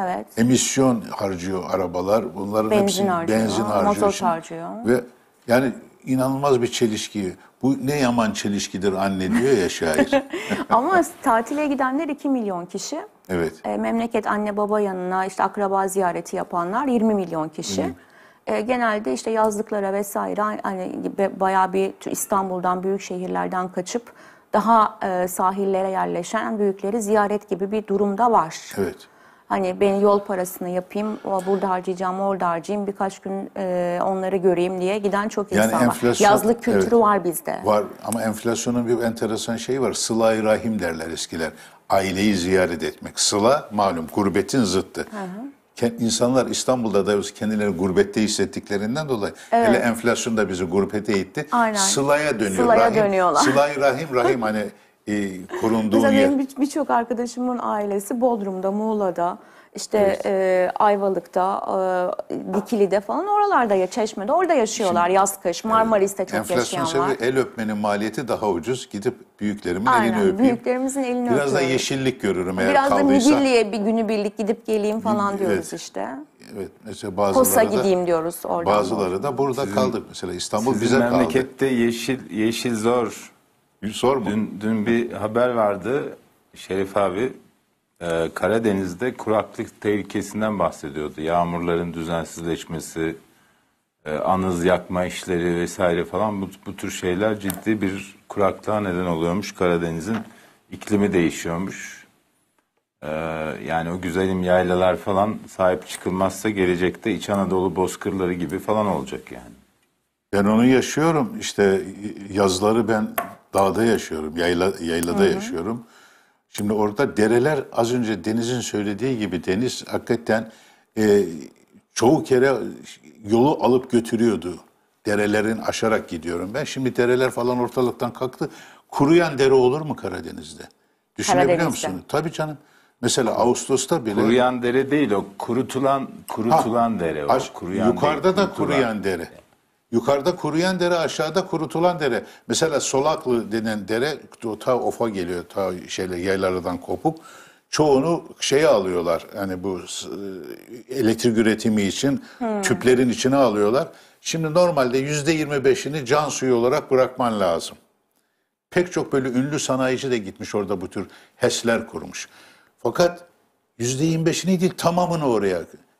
[SPEAKER 5] Evet. Emisyon harcıyor arabalar. Bunların benzin hepsi harcıyor, benzin harcıyor. Motor harcıyor. Ve yani inanılmaz bir çelişki. Bu ne yaman çelişkidir anne diyor ya şair.
[SPEAKER 4] Ama tatile gidenler 2 milyon kişi. Evet. E, memleket anne baba yanına işte akraba ziyareti yapanlar 20 milyon kişi. Hı. E, genelde işte yazlıklara vesaire hani bayağı bir İstanbul'dan büyük şehirlerden kaçıp daha e, sahillere yerleşen büyükleri ziyaret gibi bir durumda var. Evet. Hani ben yol parasını yapayım, burada harcayacağım, orada harcayayım, birkaç gün e, onları göreyim diye giden çok yani insan var. Yazlık kültürü evet, var bizde.
[SPEAKER 5] Var ama enflasyonun bir enteresan şeyi var. Sıla-i rahim derler eskiler. Aileyi ziyaret etmek. Sıla malum gurbetin zıttı. Hı hı. İnsanlar İstanbul'da da kendilerini gurbette hissettiklerinden dolayı evet. hele enflasyon da bizi gurbete itti. Aynen. Sılaya dönüyor. Sılaya rahim, dönüyorlar. Sıla-i rahim, rahim hani e, korunduğu Mesela yer. benim
[SPEAKER 4] bir- birçok arkadaşımın ailesi Bodrum'da, Muğla'da, işte e, Ayvalık'ta, e, Dikili'de falan oralarda ya Çeşme'de orada yaşıyorlar yaz kış. Marmaris'te çok Enflasyon yaşayan sebebi
[SPEAKER 5] el öpmenin maliyeti daha ucuz. Gidip büyüklerimin elini Aynen. öpeyim.
[SPEAKER 4] Büyüklerimizin elini Biraz da
[SPEAKER 5] yeşillik görürüm eğer Biraz da kaldıysa. Midilli'ye
[SPEAKER 4] bir günü birlik gidip geleyim falan Evet. diyoruz işte.
[SPEAKER 5] Evet, mesela
[SPEAKER 2] bazıları Kosa da, gideyim
[SPEAKER 4] diyoruz orada. Bazıları da
[SPEAKER 2] burada kaldık.
[SPEAKER 5] Mesela İstanbul Sizin bize kaldı. memlekette
[SPEAKER 2] yeşil yeşil zor. Bir mu? Dün, dün bir haber vardı Şerif abi. E, Karadeniz'de kuraklık tehlikesinden bahsediyordu. Yağmurların düzensizleşmesi, e, anız yakma işleri vesaire falan bu, bu tür şeyler ciddi bir kuraklığa neden oluyormuş. Karadeniz'in iklimi değişiyormuş. E, yani o güzelim yaylalar falan sahip çıkılmazsa gelecekte İç Anadolu bozkırları gibi falan olacak yani.
[SPEAKER 5] Ben onu yaşıyorum. İşte yazları ben dağda yaşıyorum, yayla, yaylada Hı-hı. yaşıyorum. Şimdi orada dereler az önce Deniz'in söylediği gibi Deniz hakikaten e, çoğu kere yolu alıp götürüyordu. Derelerin aşarak gidiyorum ben. Şimdi dereler falan ortalıktan kalktı. Kuruyan dere olur mu Karadeniz'de?
[SPEAKER 4] Düşünebiliyor musun?
[SPEAKER 5] Tabii canım. Mesela Ağustos'ta bile... Kuruyan dere değil o kurutulan kurutulan ha, dere o. kuruyan yukarıda değil, da kurutulan. kuruyan dere. Yukarıda kuruyan dere, aşağıda kurutulan dere. Mesela Solaklı denen dere ta ofa geliyor, ta şeyle yaylardan kopup çoğunu şeye alıyorlar. Yani bu e, elektrik üretimi için hmm. tüplerin içine alıyorlar. Şimdi normalde yüzde yirmi beşini can suyu olarak bırakman lazım. Pek çok böyle ünlü sanayici de gitmiş orada bu tür HES'ler kurmuş. Fakat yüzde yirmi beşini değil tamamını oraya.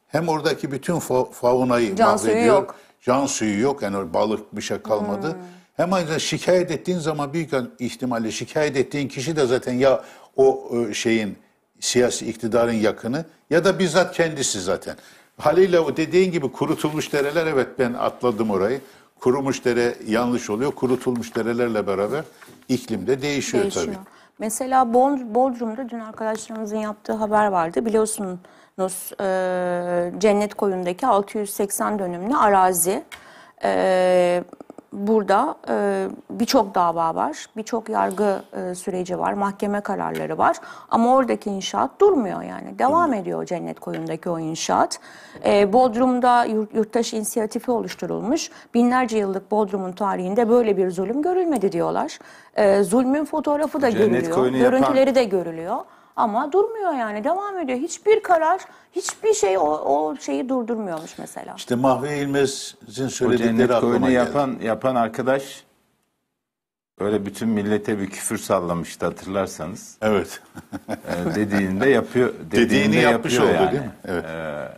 [SPEAKER 5] Hem oradaki bütün fa faunayı can mahvediyor. Suyu yok. Can suyu yok yani balık bir şey kalmadı. Hmm. Hem şikayet ettiğin zaman büyük ihtimalle şikayet ettiğin kişi de zaten ya o e, şeyin siyasi iktidarın yakını ya da bizzat kendisi zaten. Halil o dediğin gibi kurutulmuş dereler evet ben atladım orayı. Kurumuş dere yanlış oluyor. Kurutulmuş derelerle beraber iklim de değişiyor, değişiyor. tabii.
[SPEAKER 4] Mesela Bodrum'da dün arkadaşlarımızın yaptığı haber vardı. Biliyorsun Nus e, Cennet Koyun'daki 680 dönümlü arazi. E, burada e, birçok dava var, birçok yargı e, süreci var, mahkeme kararları var. Ama oradaki inşaat durmuyor yani. Devam ediyor Cennet Koyun'daki o inşaat. E, Bodrum'da yurttaş inisiyatifi oluşturulmuş. Binlerce yıllık Bodrum'un tarihinde böyle bir zulüm görülmedi diyorlar. E, zulmün fotoğrafı da Cennet görülüyor, görüntüleri yapan... de görülüyor. Ama durmuyor yani devam ediyor. Hiçbir karar, hiçbir şey o, o şeyi durdurmuyormuş mesela.
[SPEAKER 5] İşte Mahve Eğilmez'in söyledikleri
[SPEAKER 2] aklıma geldi. yapan, yapan arkadaş öyle bütün millete bir küfür sallamıştı hatırlarsanız. Evet. Ee, dediğinde yapıyor. Dediğinde dediğini yapmış yapıyor oldu yani. değil mi? Evet. Ee,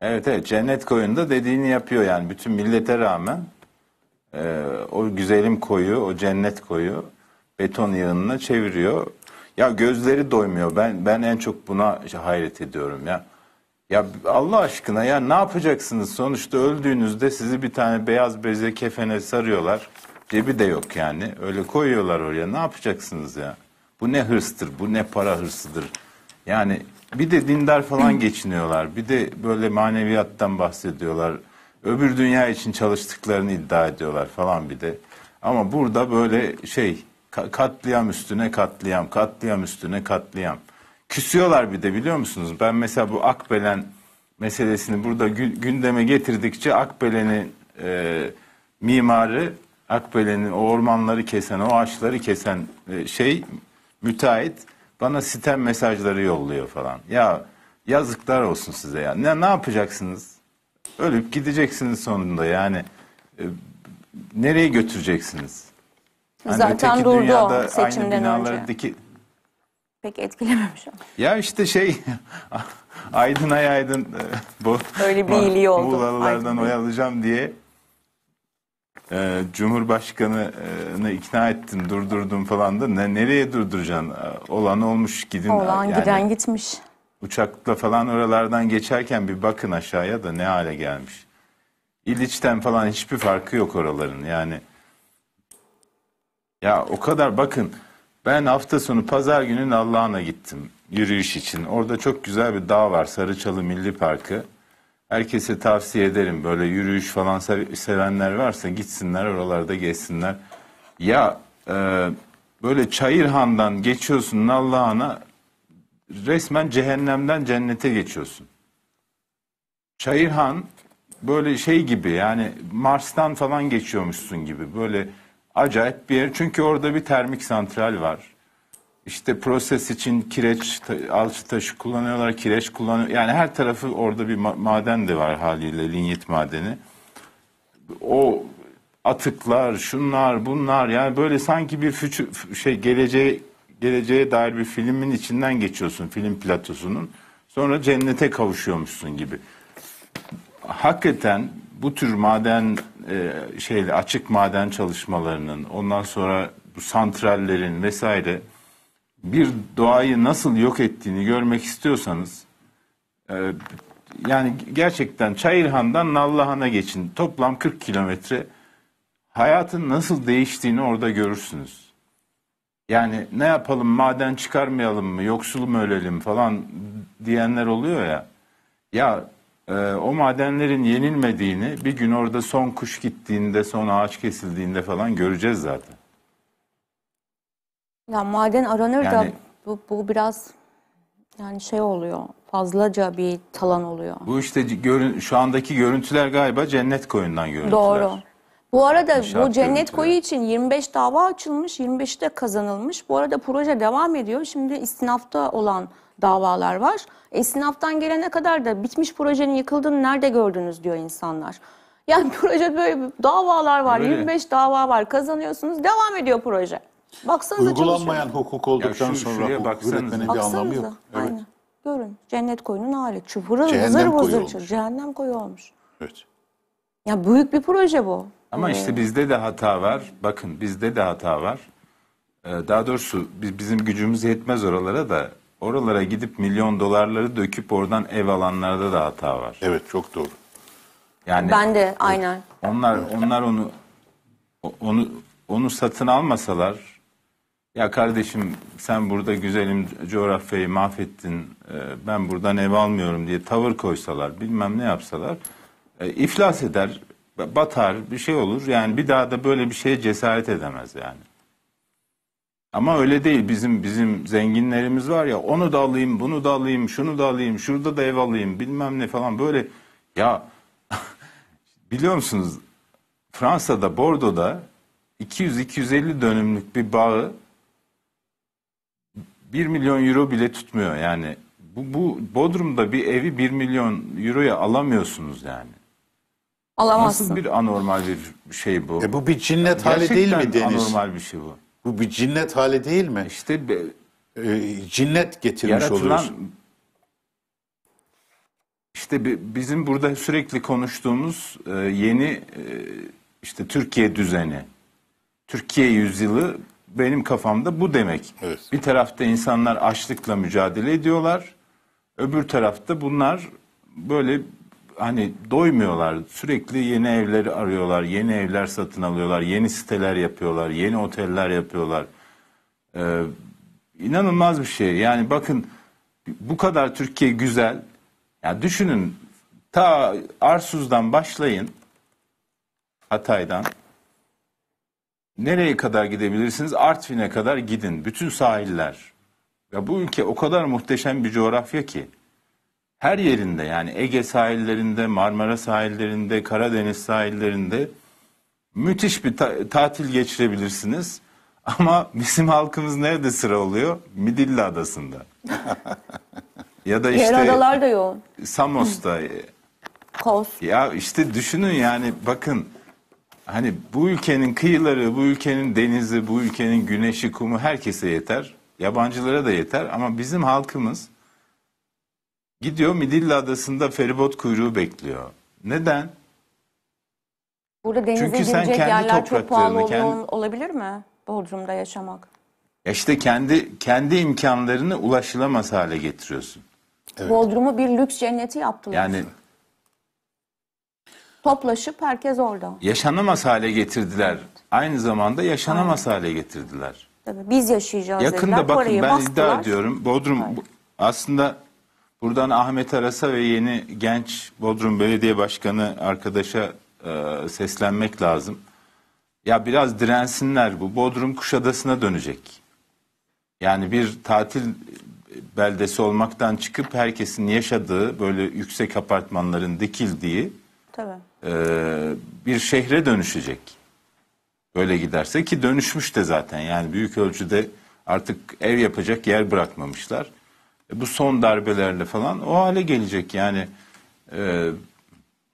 [SPEAKER 2] evet evet cennet koyunda dediğini yapıyor yani bütün millete rağmen. E, o güzelim koyu, o cennet koyu beton yığınına çeviriyor ya gözleri doymuyor. Ben ben en çok buna hayret ediyorum ya. Ya Allah aşkına ya ne yapacaksınız? Sonuçta öldüğünüzde sizi bir tane beyaz beze kefene sarıyorlar. Cebi de yok yani. Öyle koyuyorlar oraya. Ne yapacaksınız ya? Bu ne hırstır, bu ne para hırsıdır. Yani bir de dindar falan geçiniyorlar. Bir de böyle maneviyattan bahsediyorlar. Öbür dünya için çalıştıklarını iddia ediyorlar falan bir de. Ama burada böyle şey Ka- katliam üstüne katliam, katliam üstüne katliam. Küsüyorlar bir de biliyor musunuz? Ben mesela bu Akbelen meselesini burada gündeme getirdikçe Akbelen'in e, mimarı, Akbelen'in o ormanları kesen, o ağaçları kesen e, şey müteahhit bana sitem mesajları yolluyor falan. Ya yazıklar olsun size ya. Ne, ne yapacaksınız? Ölüp gideceksiniz sonunda yani. E, nereye götüreceksiniz?
[SPEAKER 4] Hani Zaten durdu o seçimden binalardaki... önce. Pek etkilememiş ama.
[SPEAKER 2] Ya işte şey aydın ay aydın e, bu Öyle bir iyiliği oldu. Muğlalılardan oy alacağım diye e, Cumhurbaşkanı'nı ikna ettim durdurdum falan da ne, nereye durduracaksın e, olan olmuş gidin. Olan yani, giden gitmiş. Uçakla falan oralardan geçerken bir bakın aşağıya da ne hale gelmiş. İliç'ten falan hiçbir farkı yok oraların yani. Ya o kadar bakın ben hafta sonu pazar günü Nallıhan'a gittim yürüyüş için. Orada çok güzel bir dağ var Sarıçalı Milli Parkı. Herkese tavsiye ederim böyle yürüyüş falan sevenler varsa gitsinler oralarda geçsinler. Ya e, böyle Çayırhan'dan geçiyorsun Nallıhan'a resmen cehennemden cennete geçiyorsun. Çayırhan böyle şey gibi yani Mars'tan falan geçiyormuşsun gibi böyle Acayip bir yer. Çünkü orada bir termik santral var. İşte proses için kireç, alçı taşı kullanıyorlar, kireç kullanıyor. Yani her tarafı orada bir maden de var haliyle, linyit madeni. O atıklar, şunlar, bunlar yani böyle sanki bir füçü, şey geleceğe geleceğe dair bir filmin içinden geçiyorsun, film platosunun. Sonra cennete kavuşuyormuşsun gibi. Hakikaten bu tür maden e, şeyle açık maden çalışmalarının ondan sonra bu santrallerin vesaire bir doğayı nasıl yok ettiğini görmek istiyorsanız e, yani gerçekten Çayırhan'dan Nallıhan'a geçin. Toplam 40 kilometre hayatın nasıl değiştiğini orada görürsünüz. Yani ne yapalım maden çıkarmayalım mı yoksul mu ölelim falan diyenler oluyor ya. Ya ee, o madenlerin yenilmediğini bir gün orada son kuş gittiğinde, son ağaç kesildiğinde falan göreceğiz zaten.
[SPEAKER 4] Ya maden aranır yani, da bu, bu biraz yani şey oluyor, fazlaca bir talan oluyor.
[SPEAKER 2] Bu işte görün, şu andaki görüntüler galiba cennet koyundan görüntüler.
[SPEAKER 4] Doğru. Bu arada İnşaat bu cennet görüntüler. koyu için 25 dava açılmış, 25'i de kazanılmış. Bu arada proje devam ediyor. Şimdi istinafta olan davalar var. Esnaftan gelene kadar da bitmiş projenin yıkıldığını nerede gördünüz diyor insanlar. Yani proje böyle davalar var, Öyle. 25 dava var kazanıyorsunuz devam ediyor proje. Baksanıza Uygulanmayan
[SPEAKER 5] hukuk olduktan ya şu, sonra hukuk üretmenin bir anlamı yok.
[SPEAKER 4] Evet. Görün cennet koyunun hali. Çuhurun vızır vızır Cehennem koyu olmuş. Evet. Ya büyük bir proje bu. Ama ee, işte
[SPEAKER 2] bizde de hata var. Bakın bizde de hata var. Ee, daha doğrusu bizim gücümüz yetmez oralara da oralara gidip milyon dolarları döküp oradan ev alanlarda da hata var. Evet çok doğru. Yani ben
[SPEAKER 4] de aynen.
[SPEAKER 2] Onlar onlar onu onu onu satın almasalar ya kardeşim sen burada güzelim coğrafyayı mahvettin e, ben buradan ev almıyorum diye tavır koysalar bilmem ne yapsalar e, iflas eder batar bir şey olur yani bir daha da böyle bir şeye cesaret edemez yani. Ama öyle değil bizim bizim zenginlerimiz var ya onu da alayım bunu da alayım şunu da alayım şurada da ev alayım bilmem ne falan böyle ya biliyor musunuz Fransa'da Bordo'da 200-250 dönümlük bir bağı 1 milyon euro bile tutmuyor yani bu, bu Bodrum'da bir evi 1 milyon euroya alamıyorsunuz yani.
[SPEAKER 3] Alamazsın. Nasıl
[SPEAKER 2] bir anormal
[SPEAKER 5] bir şey bu? E bu bir cinnet
[SPEAKER 2] hali değil mi Deniz? anormal
[SPEAKER 5] bir şey bu. Bu bir cinnet hali değil mi? İşte be, e, cinnet
[SPEAKER 2] getirmiş yaratılan, oluyoruz. İşte bizim burada sürekli konuştuğumuz e, yeni e, işte Türkiye düzeni. Türkiye yüzyılı benim kafamda bu demek. Evet. Bir tarafta insanlar açlıkla mücadele ediyorlar. Öbür tarafta bunlar böyle hani doymuyorlar. Sürekli yeni evleri arıyorlar, yeni evler satın alıyorlar, yeni siteler yapıyorlar, yeni oteller yapıyorlar. Ee, inanılmaz bir şey. Yani bakın bu kadar Türkiye güzel. Ya yani düşünün ta Arsuz'dan başlayın Hatay'dan. Nereye kadar gidebilirsiniz? Artvin'e kadar gidin. Bütün sahiller. Ya bu ülke o kadar muhteşem bir coğrafya ki her yerinde yani Ege sahillerinde, Marmara sahillerinde, Karadeniz sahillerinde müthiş bir ta- tatil geçirebilirsiniz. Ama bizim halkımız nerede sıra oluyor? Midilli Adası'nda. ya da işte... Diğer adalar da yoğun. Samos'ta. Kos. Ya işte düşünün yani bakın hani bu ülkenin kıyıları, bu ülkenin denizi, bu ülkenin güneşi, kumu herkese yeter. Yabancılara da yeter ama bizim halkımız Gidiyor Midilli Adası'nda feribot kuyruğu bekliyor. Neden?
[SPEAKER 4] Burada denize Çünkü sen kendi yerler çok pahalı topraklarını, kendi- olabilir mi? Bodrum'da yaşamak.
[SPEAKER 2] Ya işte kendi kendi imkanlarını ulaşılamaz hale getiriyorsun.
[SPEAKER 4] Bodrum'u bir lüks cenneti yaptılar. Yani Toplaşıp herkes orada.
[SPEAKER 2] yaşanamaz hale getirdiler. Aynı zamanda yaşanamaz hale getirdiler.
[SPEAKER 4] Tabii biz yaşayacağız dediler. Yakında bakın Parayı ben bastılar. iddia ediyorum
[SPEAKER 2] Bodrum bu- aslında Buradan Ahmet Aras'a ve yeni genç Bodrum Belediye Başkanı arkadaşa e, seslenmek lazım. Ya biraz dirensinler bu. Bodrum Kuşadası'na dönecek. Yani bir tatil beldesi olmaktan çıkıp herkesin yaşadığı böyle yüksek apartmanların dikildiği Tabii. E, bir şehre dönüşecek. Böyle giderse ki dönüşmüş de zaten yani büyük ölçüde artık ev yapacak yer bırakmamışlar. E, bu son darbelerle falan o hale gelecek yani. E,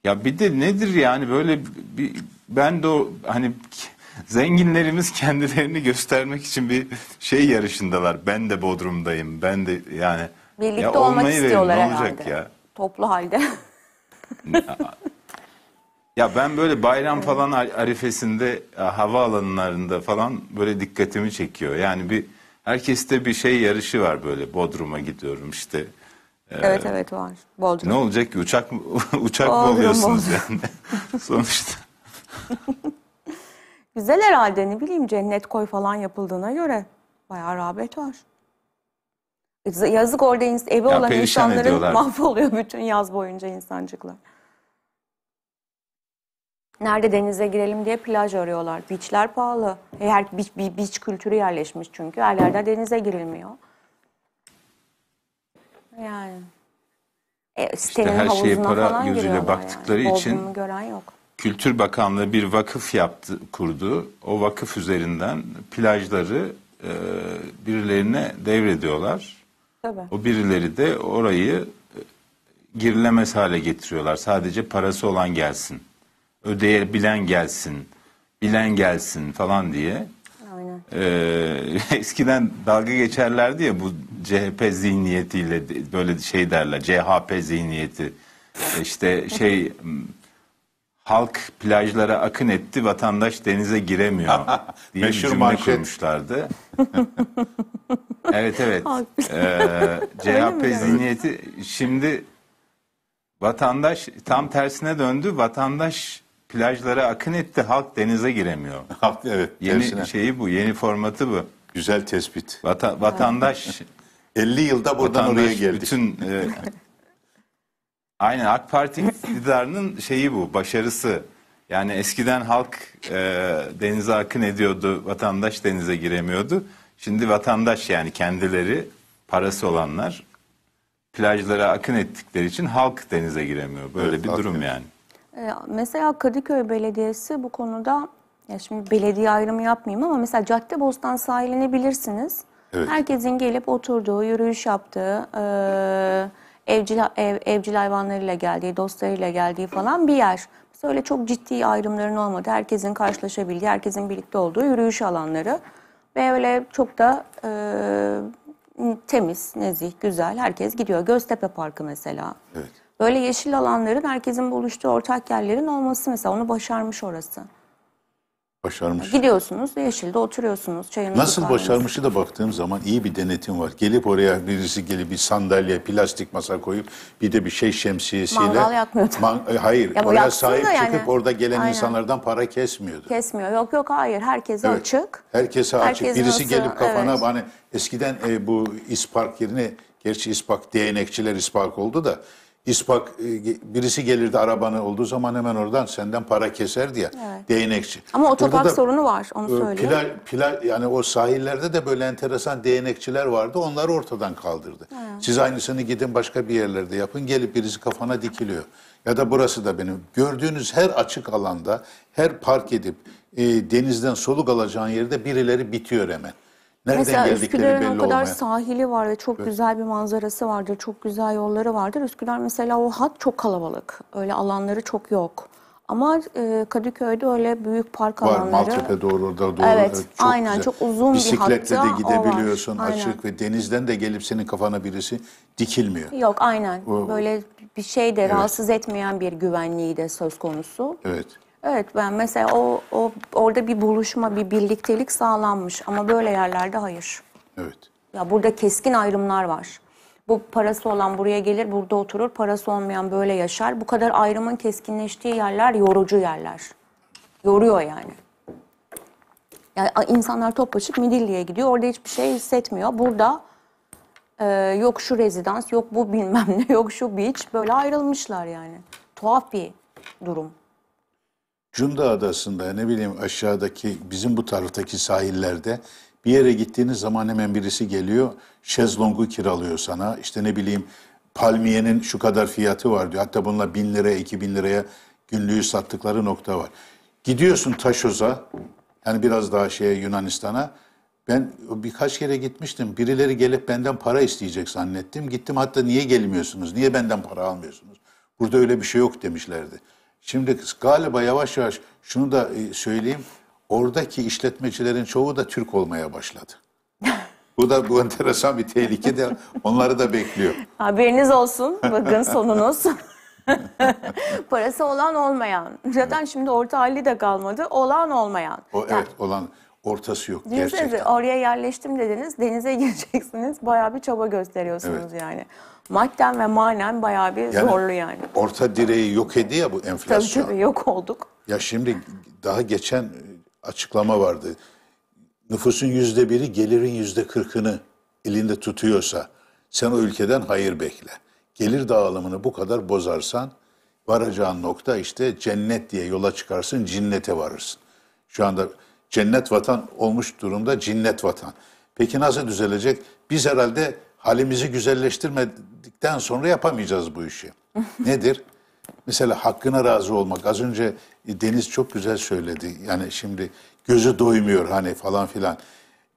[SPEAKER 2] ya bir de nedir yani böyle bir, ben de o hani zenginlerimiz kendilerini göstermek için bir şey yarışındalar. Ben de Bodrum'dayım. Ben de yani birlikte ya olmak olmayı istiyorlar verin, ne olacak ya?
[SPEAKER 4] Toplu halde.
[SPEAKER 2] ya ben böyle bayram falan arifesinde hava alanlarında falan böyle dikkatimi çekiyor. Yani bir Herkeste bir şey yarışı var böyle Bodrum'a gidiyorum işte. Ee, evet ee, evet
[SPEAKER 3] var. Bodrum. Ne
[SPEAKER 2] olacak ki uçak mı, uçak Bodrum, mı oluyorsunuz Bodrum. yani sonuçta.
[SPEAKER 4] Güzel herhalde ne bileyim cennet koy falan yapıldığına göre bayağı rağbet var. Yazık orada evi ya olan insanların mahvoluyor bütün yaz boyunca insancıklar. Nerede denize girelim diye plaj arıyorlar. Beachler pahalı. Her beach, beach, kültürü yerleşmiş çünkü. Her yerden denize girilmiyor. Yani. E, sitenin her şeye para yüzüyle baktıkları yani. için gören yok.
[SPEAKER 2] Kültür Bakanlığı bir vakıf yaptı, kurdu. O vakıf üzerinden plajları e, birilerine devrediyorlar. Tabii. O birileri de orayı e, girilemez hale getiriyorlar. Sadece parası olan gelsin ödeyebilen gelsin, bilen gelsin falan diye. Aynen. Ee, eskiden dalga geçerlerdi ya bu CHP zihniyetiyle böyle şey derler CHP zihniyeti işte şey halk plajlara akın etti vatandaş denize giremiyor diye Meşhur bir cümle kurmuşlardı. evet evet
[SPEAKER 3] ee, CHP
[SPEAKER 2] zihniyeti şimdi vatandaş tam tersine döndü vatandaş plajlara akın etti. Halk denize giremiyor. Halk evet. Yeni tersine. şeyi bu. Yeni formatı bu. Güzel tespit. Vata, vatandaş 50 yılda buradan oraya geldi. Bütün e, aynen AK Parti iktidarının şeyi bu. Başarısı. Yani eskiden halk e, denize akın ediyordu. Vatandaş denize giremiyordu. Şimdi vatandaş yani kendileri parası olanlar plajlara akın ettikleri için halk denize giremiyor. Böyle evet, bir durum yani.
[SPEAKER 4] Ee, mesela Kadıköy Belediyesi bu konuda ya şimdi belediye ayrımı yapmayayım ama mesela Caddebostan sahilini bilirsiniz. Evet. Herkesin gelip oturduğu, yürüyüş yaptığı, e, evcil ev, evcil hayvanlarıyla geldiği, dostlarıyla geldiği falan bir yer. Mesela çok ciddi ayrımların olmadı. Herkesin karşılaşabildiği, herkesin birlikte olduğu yürüyüş alanları. Ve öyle çok da e, temiz, nezih, güzel. Herkes gidiyor. Göztepe Parkı mesela. Evet. Böyle yeşil alanların herkesin buluştuğu ortak yerlerin olması mesela onu başarmış orası. Başarmış. Gidiyorsunuz yeşilde oturuyorsunuz. Çayınızı Nasıl kahvenizi-
[SPEAKER 5] başarmışı da baktığım zaman iyi bir denetim var. Gelip oraya birisi gelip bir sandalye, plastik masa koyup bir de bir şey şemsiyesiyle. Mangal yakmıyor Man- hayır. Ya oraya sahip yani. çıkıp orada gelen Aynen. insanlardan para kesmiyordu.
[SPEAKER 4] Kesmiyor. Yok yok hayır herkese Evet. açık.
[SPEAKER 5] Herkese açık. Herkesin Birisi nasıl- gelip kafana evet. hani eskiden e, bu ispark yerine gerçi ispark değnekçiler ispark oldu da İspak e, birisi gelirdi arabanı olduğu zaman hemen oradan senden para keser diye evet. değnekçi. Ama otopark da, sorunu var onu e, söyleyeyim. Plaj, plaj, yani o sahillerde de böyle enteresan değnekçiler vardı onları ortadan kaldırdı. Evet. Siz aynısını gidin başka bir yerlerde yapın gelip birisi kafana dikiliyor. Ya da burası da benim gördüğünüz her açık alanda her park edip e, denizden soluk alacağın yerde birileri bitiyor hemen. Nereden Mesela Üsküdar'ın o kadar olmaya.
[SPEAKER 4] sahili var ve çok evet. güzel bir manzarası vardır, çok güzel yolları vardır. Üsküdar mesela o hat çok kalabalık, öyle alanları çok yok. Ama e, Kadıköy'de öyle büyük park var, alanları. Var Maltepe
[SPEAKER 5] doğru da doğru. Evet çok aynen güzel. çok uzun Bisikletle bir hatta de gidebiliyorsun açık ve denizden de gelip senin kafana birisi dikilmiyor.
[SPEAKER 4] Yok aynen o, böyle bir şey de evet. rahatsız etmeyen bir güvenliği de söz konusu. Evet. Evet ben mesela o, o orada bir buluşma, bir birliktelik sağlanmış ama böyle yerlerde hayır. Evet. Ya burada keskin ayrımlar var. Bu parası olan buraya gelir, burada oturur, parası olmayan böyle yaşar. Bu kadar ayrımın keskinleştiği yerler yorucu yerler. Yoruyor yani. Yani insanlar toplaşıp Midilli'ye gidiyor. Orada hiçbir şey hissetmiyor. Burada e, yok şu rezidans, yok bu bilmem ne, yok şu beach. Böyle ayrılmışlar yani. Tuhaf bir durum.
[SPEAKER 5] Cunda Adası'nda ne bileyim aşağıdaki bizim bu taraftaki sahillerde bir yere gittiğiniz zaman hemen birisi geliyor şezlongu kiralıyor sana işte ne bileyim palmiyenin şu kadar fiyatı var diyor. Hatta bununla bin liraya iki bin liraya günlüğü sattıkları nokta var. Gidiyorsun Taşoz'a yani biraz daha şeye Yunanistan'a ben birkaç kere gitmiştim. Birileri gelip benden para isteyecek zannettim. Gittim hatta niye gelmiyorsunuz? Niye benden para almıyorsunuz? Burada öyle bir şey yok demişlerdi. Şimdi galiba yavaş yavaş şunu da e, söyleyeyim. Oradaki işletmecilerin çoğu da Türk olmaya başladı. Bu da bu enteresan bir tehlike de onları da bekliyor.
[SPEAKER 4] Haberiniz olsun. Bakın sonunuz. Parası olan olmayan. Zaten evet. şimdi orta hali de kalmadı. Olan olmayan. O, yani, evet
[SPEAKER 5] olan ortası yok gerçekten.
[SPEAKER 4] Oraya yerleştim dediniz. Denize gireceksiniz. Bayağı bir çaba gösteriyorsunuz evet. yani madden ve manen bayağı bir Yani zorlu yani.
[SPEAKER 5] Orta direği yok ediyor ya bu Tabii enflasyon.
[SPEAKER 4] tabii yok olduk.
[SPEAKER 5] Ya şimdi daha geçen e, açıklama vardı. Nüfusun yüzde biri gelirin yüzde kırkını elinde tutuyorsa sen o ülkeden hayır bekle. Gelir dağılımını bu kadar bozarsan varacağın nokta işte cennet diye yola çıkarsın cinnete varırsın. Şu anda cennet vatan olmuş durumda cinnet vatan. Peki nasıl düzelecek? Biz herhalde halimizi güzelleştirme ettikten sonra yapamayacağız bu işi. Nedir? Mesela hakkına razı olmak. Az önce Deniz çok güzel söyledi. Yani şimdi gözü doymuyor hani falan filan.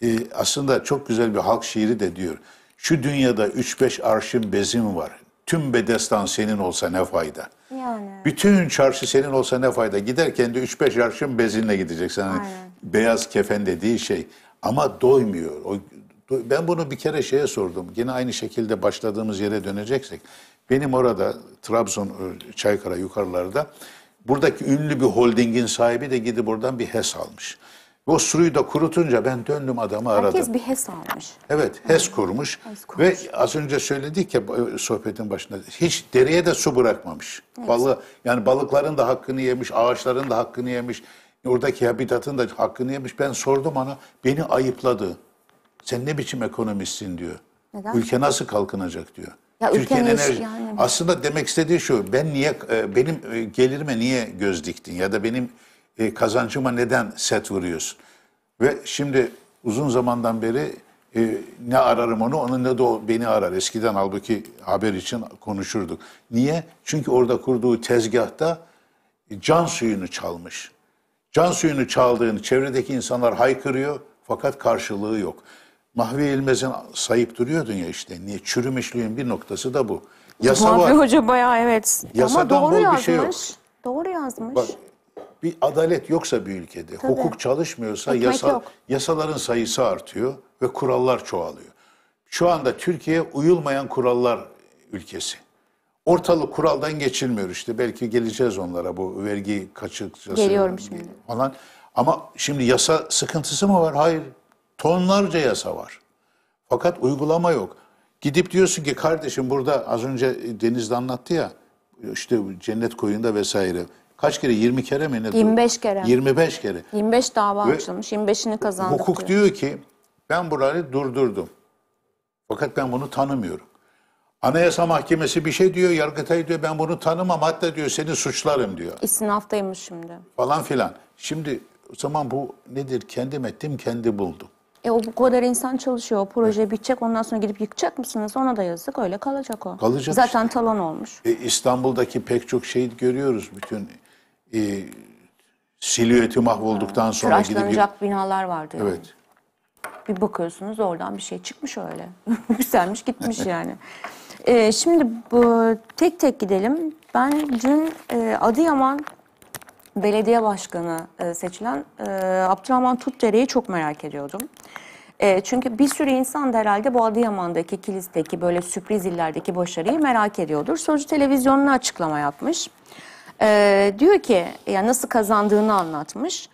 [SPEAKER 5] Ee, aslında çok güzel bir halk şiiri de diyor. Şu dünyada 3-5 arşın bezim var. Tüm bedestan senin olsa ne fayda? Yani. Bütün çarşı senin olsa ne fayda? Giderken de 3-5 arşın bezinle gideceksin. Hani beyaz kefen dediği şey. Ama doymuyor. O ben bunu bir kere şeye sordum. Yine aynı şekilde başladığımız yere döneceksek. Benim orada Trabzon e, Çaykara yukarılarda buradaki ünlü bir holdingin sahibi de gidip buradan bir HES almış. O suyu da kurutunca ben döndüm adamı Herkes aradım. Herkes bir
[SPEAKER 4] HES almış.
[SPEAKER 5] Evet HES kurmuş. HES kurmuş. Ve az önce söyledik ya e, sohbetin başında hiç dereye de su bırakmamış. Evet. Balı, yani balıkların da hakkını yemiş, ağaçların da hakkını yemiş. Oradaki habitatın da hakkını yemiş. Ben sordum ona beni ayıpladı. Sen ne biçim ekonomistsin diyor.
[SPEAKER 3] Neden? Ülke nasıl
[SPEAKER 5] kalkınacak diyor. Ya Türkiye'nin enerji. Yani. Aslında demek istediği şu. Ben niye e, benim e, gelirime niye göz diktin ya da benim e, kazancıma neden set vuruyorsun? Ve şimdi uzun zamandan beri e, ne ararım onu, onun ne de o beni arar. Eskiden halbuki haber için konuşurduk. Niye? Çünkü orada kurduğu tezgahta can suyunu çalmış. Can suyunu çaldığını çevredeki insanlar haykırıyor fakat karşılığı yok. Mahvi İlmez'in sayıp duruyordun ya işte. Niye çürümüşlüğün bir noktası da bu. Yasa Mahve var. Hoca
[SPEAKER 4] bayağı evet.
[SPEAKER 5] Yasadan Ama doğru yazmış. bir şey yok.
[SPEAKER 4] Doğru yazmış. Bak,
[SPEAKER 5] bir adalet yoksa bir ülkede, Tabii. hukuk çalışmıyorsa yasa, yasaların sayısı artıyor ve kurallar çoğalıyor. Şu anda Türkiye uyulmayan kurallar ülkesi. Ortalık kuraldan geçilmiyor işte. Belki geleceğiz onlara bu vergi kaçıkçası Geliyorum şimdi. falan. Ama şimdi yasa sıkıntısı mı var? Hayır. Tonlarca yasa var. Fakat uygulama yok. Gidip diyorsun ki kardeşim burada az önce Deniz'de anlattı ya işte cennet koyunda vesaire. Kaç kere? 20 kere mi? Ne 25 kere. 25 kere.
[SPEAKER 4] 25 dava Ve açılmış. 25'ini kazandık Hukuk diyor.
[SPEAKER 5] diyor ki ben burayı durdurdum. Fakat ben bunu tanımıyorum. Anayasa Mahkemesi bir şey diyor, Yargıtay diyor ben bunu tanımam hatta diyor seni suçlarım diyor.
[SPEAKER 4] İstinaftaymış şimdi.
[SPEAKER 5] Falan filan. Şimdi o zaman bu nedir? Kendim ettim, kendi buldum.
[SPEAKER 4] E o bu kadar insan çalışıyor, o proje bitecek ondan sonra gidip yıkacak mısınız? Ona da yazık öyle kalacak o. Kalacak Zaten işte. talan olmuş.
[SPEAKER 5] E, İstanbul'daki pek çok şeyi görüyoruz bütün e, silüeti mahvolduktan sonra gidip... yık-
[SPEAKER 4] binalar vardı. diyor. Evet. Bir bakıyorsunuz oradan bir şey çıkmış öyle. Yükselmiş gitmiş yani. E, şimdi bu, tek tek gidelim. Ben dün e, Adıyaman belediye başkanı e, seçilen e, Abdurrahman Tutdere'yi çok merak ediyordum. E, çünkü bir sürü insan da herhalde bu Adıyaman'daki kilisteki böyle sürpriz illerdeki başarıyı merak ediyordur. Sözcü televizyonuna açıklama yapmış. diyor ki ya nasıl kazandığını anlatmış.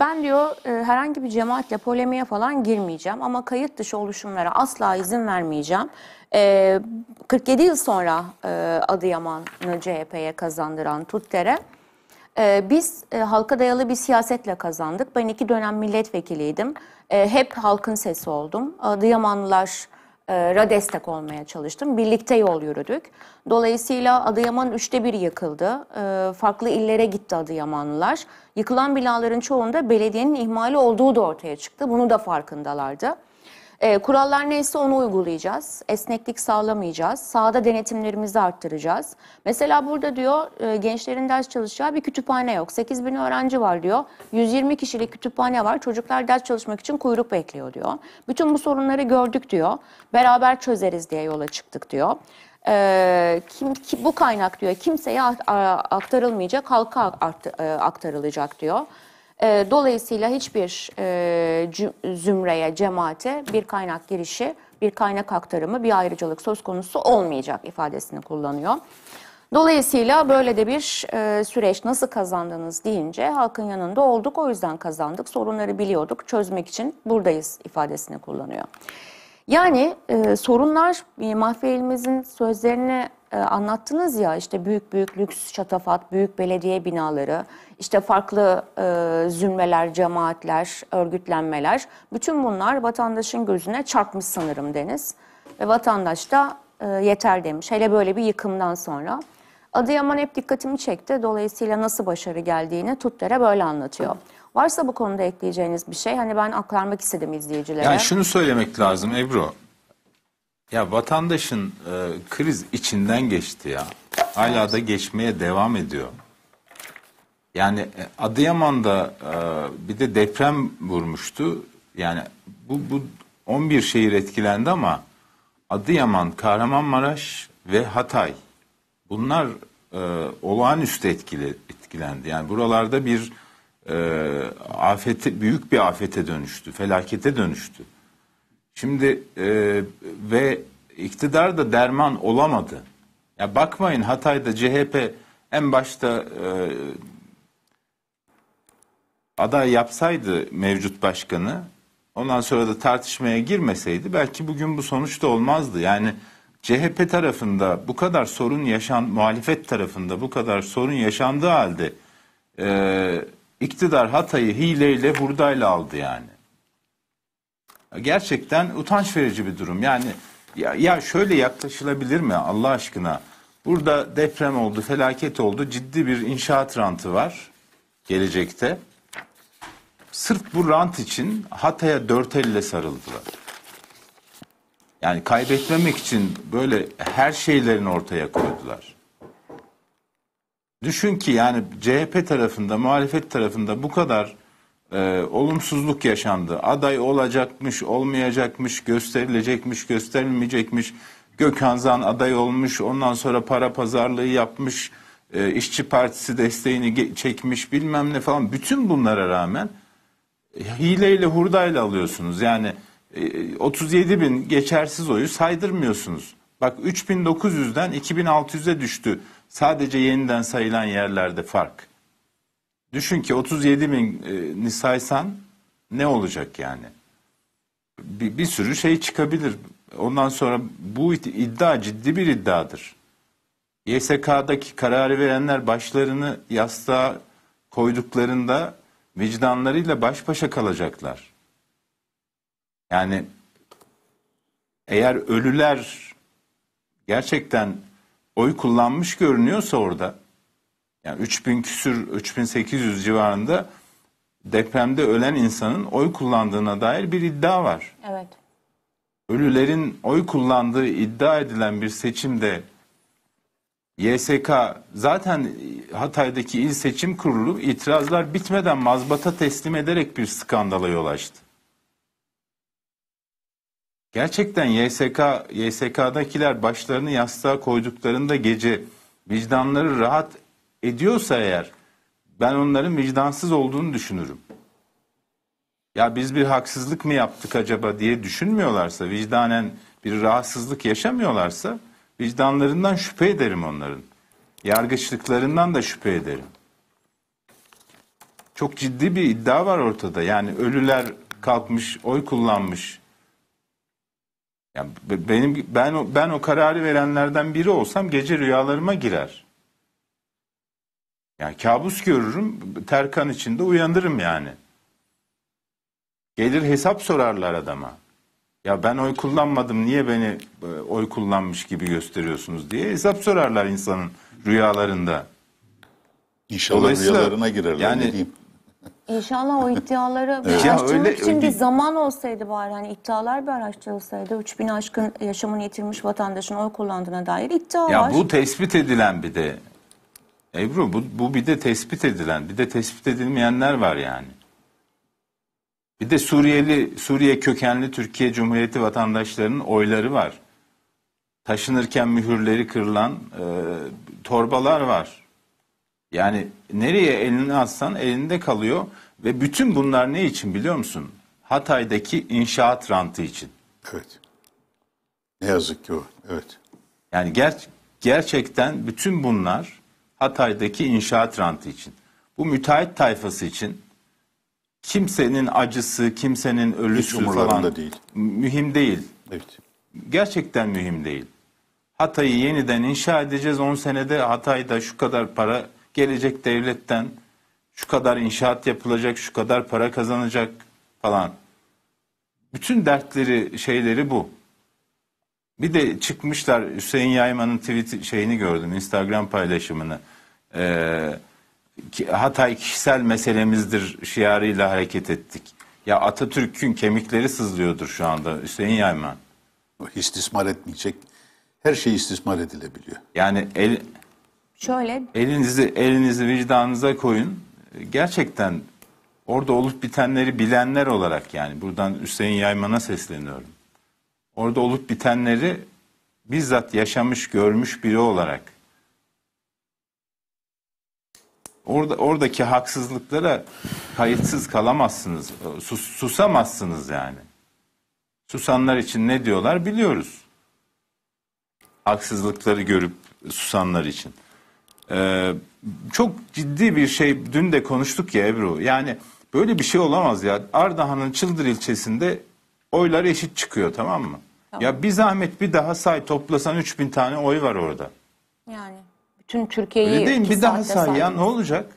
[SPEAKER 4] ben diyor herhangi bir cemaatle polemiğe falan girmeyeceğim ama kayıt dışı oluşumlara asla izin vermeyeceğim. 47 yıl sonra Adıyaman'ı CHP'ye kazandıran Tutdere... Ee, biz e, halka dayalı bir siyasetle kazandık. Ben iki dönem milletvekiliydim. Ee, hep halkın sesi oldum. Adıyamanlılar e, ra destek olmaya çalıştım. Birlikte yol yürüdük. Dolayısıyla Adıyaman üçte bir yıkıldı. Ee, farklı illere gitti Adıyamanlılar. Yıkılan binaların çoğunda belediyenin ihmali olduğu da ortaya çıktı. Bunu da farkındalardı. E, kurallar neyse onu uygulayacağız. Esneklik sağlamayacağız. Sahada denetimlerimizi arttıracağız. Mesela burada diyor e, gençlerin ders çalışacağı bir kütüphane yok. 8 bin öğrenci var diyor. 120 kişilik kütüphane var. Çocuklar ders çalışmak için kuyruk bekliyor diyor. Bütün bu sorunları gördük diyor. Beraber çözeriz diye yola çıktık diyor e, kim, ki, bu kaynak diyor kimseye aktarılmayacak, halka e, aktarılacak diyor. E, dolayısıyla hiçbir e, zümreye, cemaate bir kaynak girişi, bir kaynak aktarımı, bir ayrıcalık söz konusu olmayacak ifadesini kullanıyor. Dolayısıyla böyle de bir e, süreç nasıl kazandınız deyince halkın yanında olduk o yüzden kazandık sorunları biliyorduk çözmek için buradayız ifadesini kullanıyor. Yani e, sorunlar e, mahfilimizin sözlerine e, anlattınız ya işte büyük büyük lüks şatafat, büyük belediye binaları, işte farklı e, zümreler, cemaatler, örgütlenmeler. Bütün bunlar vatandaşın gözüne çarpmış sanırım Deniz. Ve vatandaş da e, yeter demiş. Hele böyle bir yıkımdan sonra. Adıyaman hep dikkatimi çekti. Dolayısıyla nasıl başarı geldiğini Tutler'e böyle anlatıyor. Varsa bu konuda ekleyeceğiniz bir şey. Hani ben aktarmak istedim izleyicilere. Yani şunu
[SPEAKER 2] söylemek lazım Ebru. Ya vatandaşın e, kriz içinden geçti ya. Hala da geçmeye devam ediyor. Yani e, Adıyaman'da e, bir de deprem vurmuştu. Yani bu, bu 11 şehir etkilendi ama Adıyaman, Kahramanmaraş ve Hatay bunlar e, olağanüstü etkili, etkilendi. Yani buralarda bir e, afete, büyük bir afete dönüştü, felakete dönüştü. Şimdi e, ve iktidar da derman olamadı. Ya bakmayın Hatay'da CHP en başta e, aday yapsaydı mevcut başkanı ondan sonra da tartışmaya girmeseydi belki bugün bu sonuç da olmazdı. Yani CHP tarafında bu kadar sorun yaşan muhalefet tarafında bu kadar sorun yaşandığı halde e, iktidar Hatay'ı hileyle buradayla aldı yani gerçekten utanç verici bir durum. Yani ya, ya şöyle yaklaşılabilir mi Allah aşkına? Burada deprem oldu, felaket oldu. Ciddi bir inşaat rantı var gelecekte. Sırf bu rant için Hatay'a dört elle sarıldılar. Yani kaybetmemek için böyle her şeylerini ortaya koydular. Düşün ki yani CHP tarafında, muhalefet tarafında bu kadar e, olumsuzluk yaşandı. Aday olacakmış, olmayacakmış, gösterilecekmiş, gösterilmeyecekmiş. Gökhan Zan aday olmuş, ondan sonra para pazarlığı yapmış, e, işçi partisi desteğini çekmiş bilmem ne falan. Bütün bunlara rağmen e, hileyle hurdayla alıyorsunuz. Yani e, 37 bin geçersiz oyu saydırmıyorsunuz. Bak 3900'den 2600'e düştü. Sadece yeniden sayılan yerlerde fark. Düşün ki 37 bin e, saysan ne olacak yani? Bir, bir sürü şey çıkabilir. Ondan sonra bu iddia ciddi bir iddiadır. YSK'daki kararı verenler başlarını yastığa koyduklarında vicdanlarıyla baş başa kalacaklar. Yani eğer ölüler gerçekten oy kullanmış görünüyorsa orada yani 3000 küsür 3800 civarında depremde ölen insanın oy kullandığına dair bir iddia var. Evet. Ölülerin oy kullandığı iddia edilen bir seçimde YSK zaten Hatay'daki il seçim kurulu itirazlar bitmeden mazbata teslim ederek bir skandala yol açtı. Gerçekten YSK, YSK'dakiler başlarını yastığa koyduklarında gece vicdanları rahat ediyorsa eğer ben onların vicdansız olduğunu düşünürüm. Ya biz bir haksızlık mı yaptık acaba diye düşünmüyorlarsa, vicdanen bir rahatsızlık yaşamıyorlarsa vicdanlarından şüphe ederim onların. Yargıçlıklarından da şüphe ederim. Çok ciddi bir iddia var ortada. Yani ölüler kalkmış, oy kullanmış. Yani benim ben ben o kararı verenlerden biri olsam gece rüyalarıma girer. Yani kabus görürüm, terkan içinde uyanırım yani. Gelir hesap sorarlar adama. Ya ben oy kullanmadım niye beni e, oy kullanmış gibi gösteriyorsunuz diye hesap sorarlar insanın rüyalarında. İnşallah rüyalarına girerler yani, ne diyeyim.
[SPEAKER 4] İnşallah o iddiaları bir araştırmak için bir zaman olsaydı bari hani iddialar bir araştırılsaydı 3000 aşkın yaşamını yitirmiş vatandaşın oy kullandığına dair iddia ya var. Ya bu
[SPEAKER 2] tespit edilen bir de Ebru bu, bu bir de tespit edilen, bir de tespit edilmeyenler var yani. Bir de Suriyeli, Suriye kökenli Türkiye Cumhuriyeti vatandaşlarının oyları var. Taşınırken mühürleri kırılan e, torbalar var. Yani nereye elini atsan elinde kalıyor ve bütün bunlar ne için biliyor musun? Hatay'daki inşaat rantı için. Evet. Ne yazık ki o. Evet. Yani ger gerçekten bütün bunlar Hatay'daki inşaat rantı için. Bu müteahhit tayfası için kimsenin acısı, kimsenin ölüsü falan değil. mühim değil. Evet. Gerçekten mühim değil. Hatay'ı yeniden inşa edeceğiz. 10 senede Hatay'da şu kadar para gelecek devletten. Şu kadar inşaat yapılacak, şu kadar para kazanacak falan. Bütün dertleri, şeyleri bu. Bir de çıkmışlar Hüseyin Yayman'ın tweet şeyini gördüm. Instagram paylaşımını. Ee, Hatay kişisel meselemizdir şiarıyla hareket ettik. Ya Atatürk'ün kemikleri sızlıyordur şu anda Hüseyin Yayman. İstismar etmeyecek. Her şey istismar edilebiliyor. Yani el, Şöyle. elinizi elinizi vicdanınıza koyun. Gerçekten orada olup bitenleri bilenler olarak yani buradan Hüseyin Yayman'a sesleniyorum orada olup bitenleri bizzat yaşamış, görmüş biri olarak orada oradaki haksızlıklara kayıtsız kalamazsınız. Sus, susamazsınız yani. Susanlar için ne diyorlar biliyoruz. Haksızlıkları görüp susanlar için. Ee, çok ciddi bir şey dün de konuştuk ya Ebru. Yani böyle bir şey olamaz ya. Ardahan'ın Çıldır ilçesinde oylar eşit çıkıyor tamam mı? Ya bir zahmet bir daha say toplasan 3000 tane oy var orada.
[SPEAKER 3] Yani
[SPEAKER 4] bütün Türkiye'yi Öyle değil mi? Bir daha say ya ne olacak?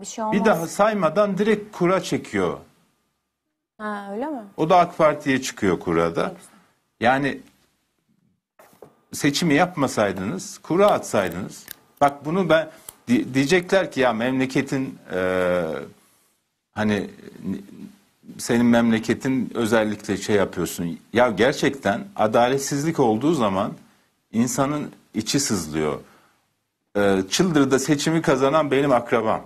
[SPEAKER 4] Bir şey olmaz. Bir daha
[SPEAKER 2] saymadan direkt kura çekiyor.
[SPEAKER 4] Ha öyle mi?
[SPEAKER 2] O da AK Parti'ye çıkıyor kurada. Yani seçimi yapmasaydınız, kura atsaydınız. Bak bunu ben diyecekler ki ya memleketin e, hani senin memleketin özellikle şey yapıyorsun. Ya gerçekten adaletsizlik olduğu zaman insanın içi sızlıyor. Ee, Çıldır'da seçimi kazanan benim akrabam.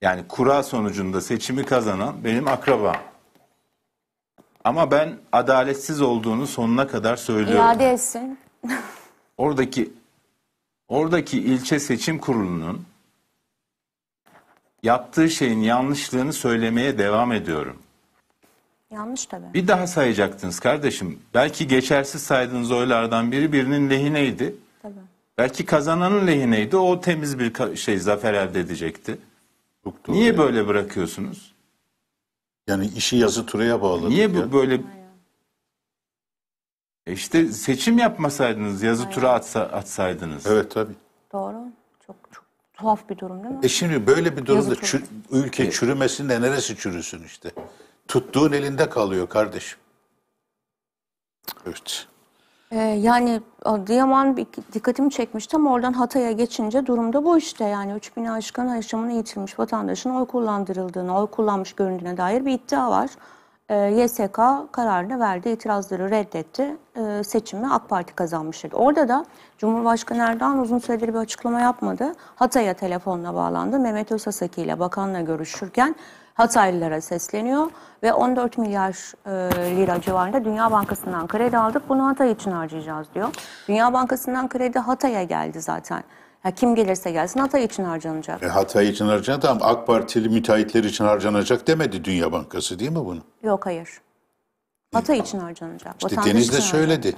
[SPEAKER 2] Yani kura sonucunda seçimi kazanan benim akrabam. Ama ben adaletsiz olduğunu sonuna kadar söylüyorum.
[SPEAKER 4] İade etsin.
[SPEAKER 2] oradaki oradaki ilçe seçim kurulunun yaptığı şeyin yanlışlığını söylemeye devam ediyorum.
[SPEAKER 4] Yanlış tabii.
[SPEAKER 2] Bir daha sayacaktınız kardeşim. Belki geçersiz saydığınız oylardan biri birinin lehineydi. Tabii. Belki kazananın lehineydi. O temiz bir şey zafer elde edecekti. Çok doğru Niye yani. böyle bırakıyorsunuz? Yani işi yazı turaya bağladık. Niye bu ya. böyle e işte seçim yapmasaydınız, yazı Aynen. tura atsa,
[SPEAKER 5] atsaydınız. Evet tabii.
[SPEAKER 4] Doğru. Çok çok Tuhaf bir durum değil mi?
[SPEAKER 5] E şimdi böyle bir durumda çür, ülke çürümesin de neresi çürüsün işte. Tuttuğun elinde kalıyor kardeşim. Evet.
[SPEAKER 4] Ee, yani Adıyaman dikkatimi çekmişti ama oradan Hatay'a geçince durumda bu işte. Yani 3000 aşkın yaşamını yitirmiş vatandaşın oy kullandırıldığını, oy kullanmış göründüğüne dair bir iddia var. Ee, YSK kararını verdi, itirazları reddetti. Ee, seçimi AK Parti kazanmıştır. Orada da Cumhurbaşkanı Erdoğan uzun süredir bir açıklama yapmadı. Hatay'a telefonla bağlandı. Mehmet Özasaki ile bakanla görüşürken Hataylılara sesleniyor ve 14 milyar e, lira civarında Dünya Bankası'ndan kredi aldık. Bunu Hatay için harcayacağız diyor. Dünya Bankası'ndan kredi Hatay'a geldi zaten. Ha, kim gelirse gelsin Hatay için harcanacak. E,
[SPEAKER 5] Hatay için harcanacak ama AK Partili müteahhitler için harcanacak demedi Dünya Bankası değil mi bunu?
[SPEAKER 4] Yok hayır. Hatay için harcanacak. İşte Vatandaş Deniz de söyledi.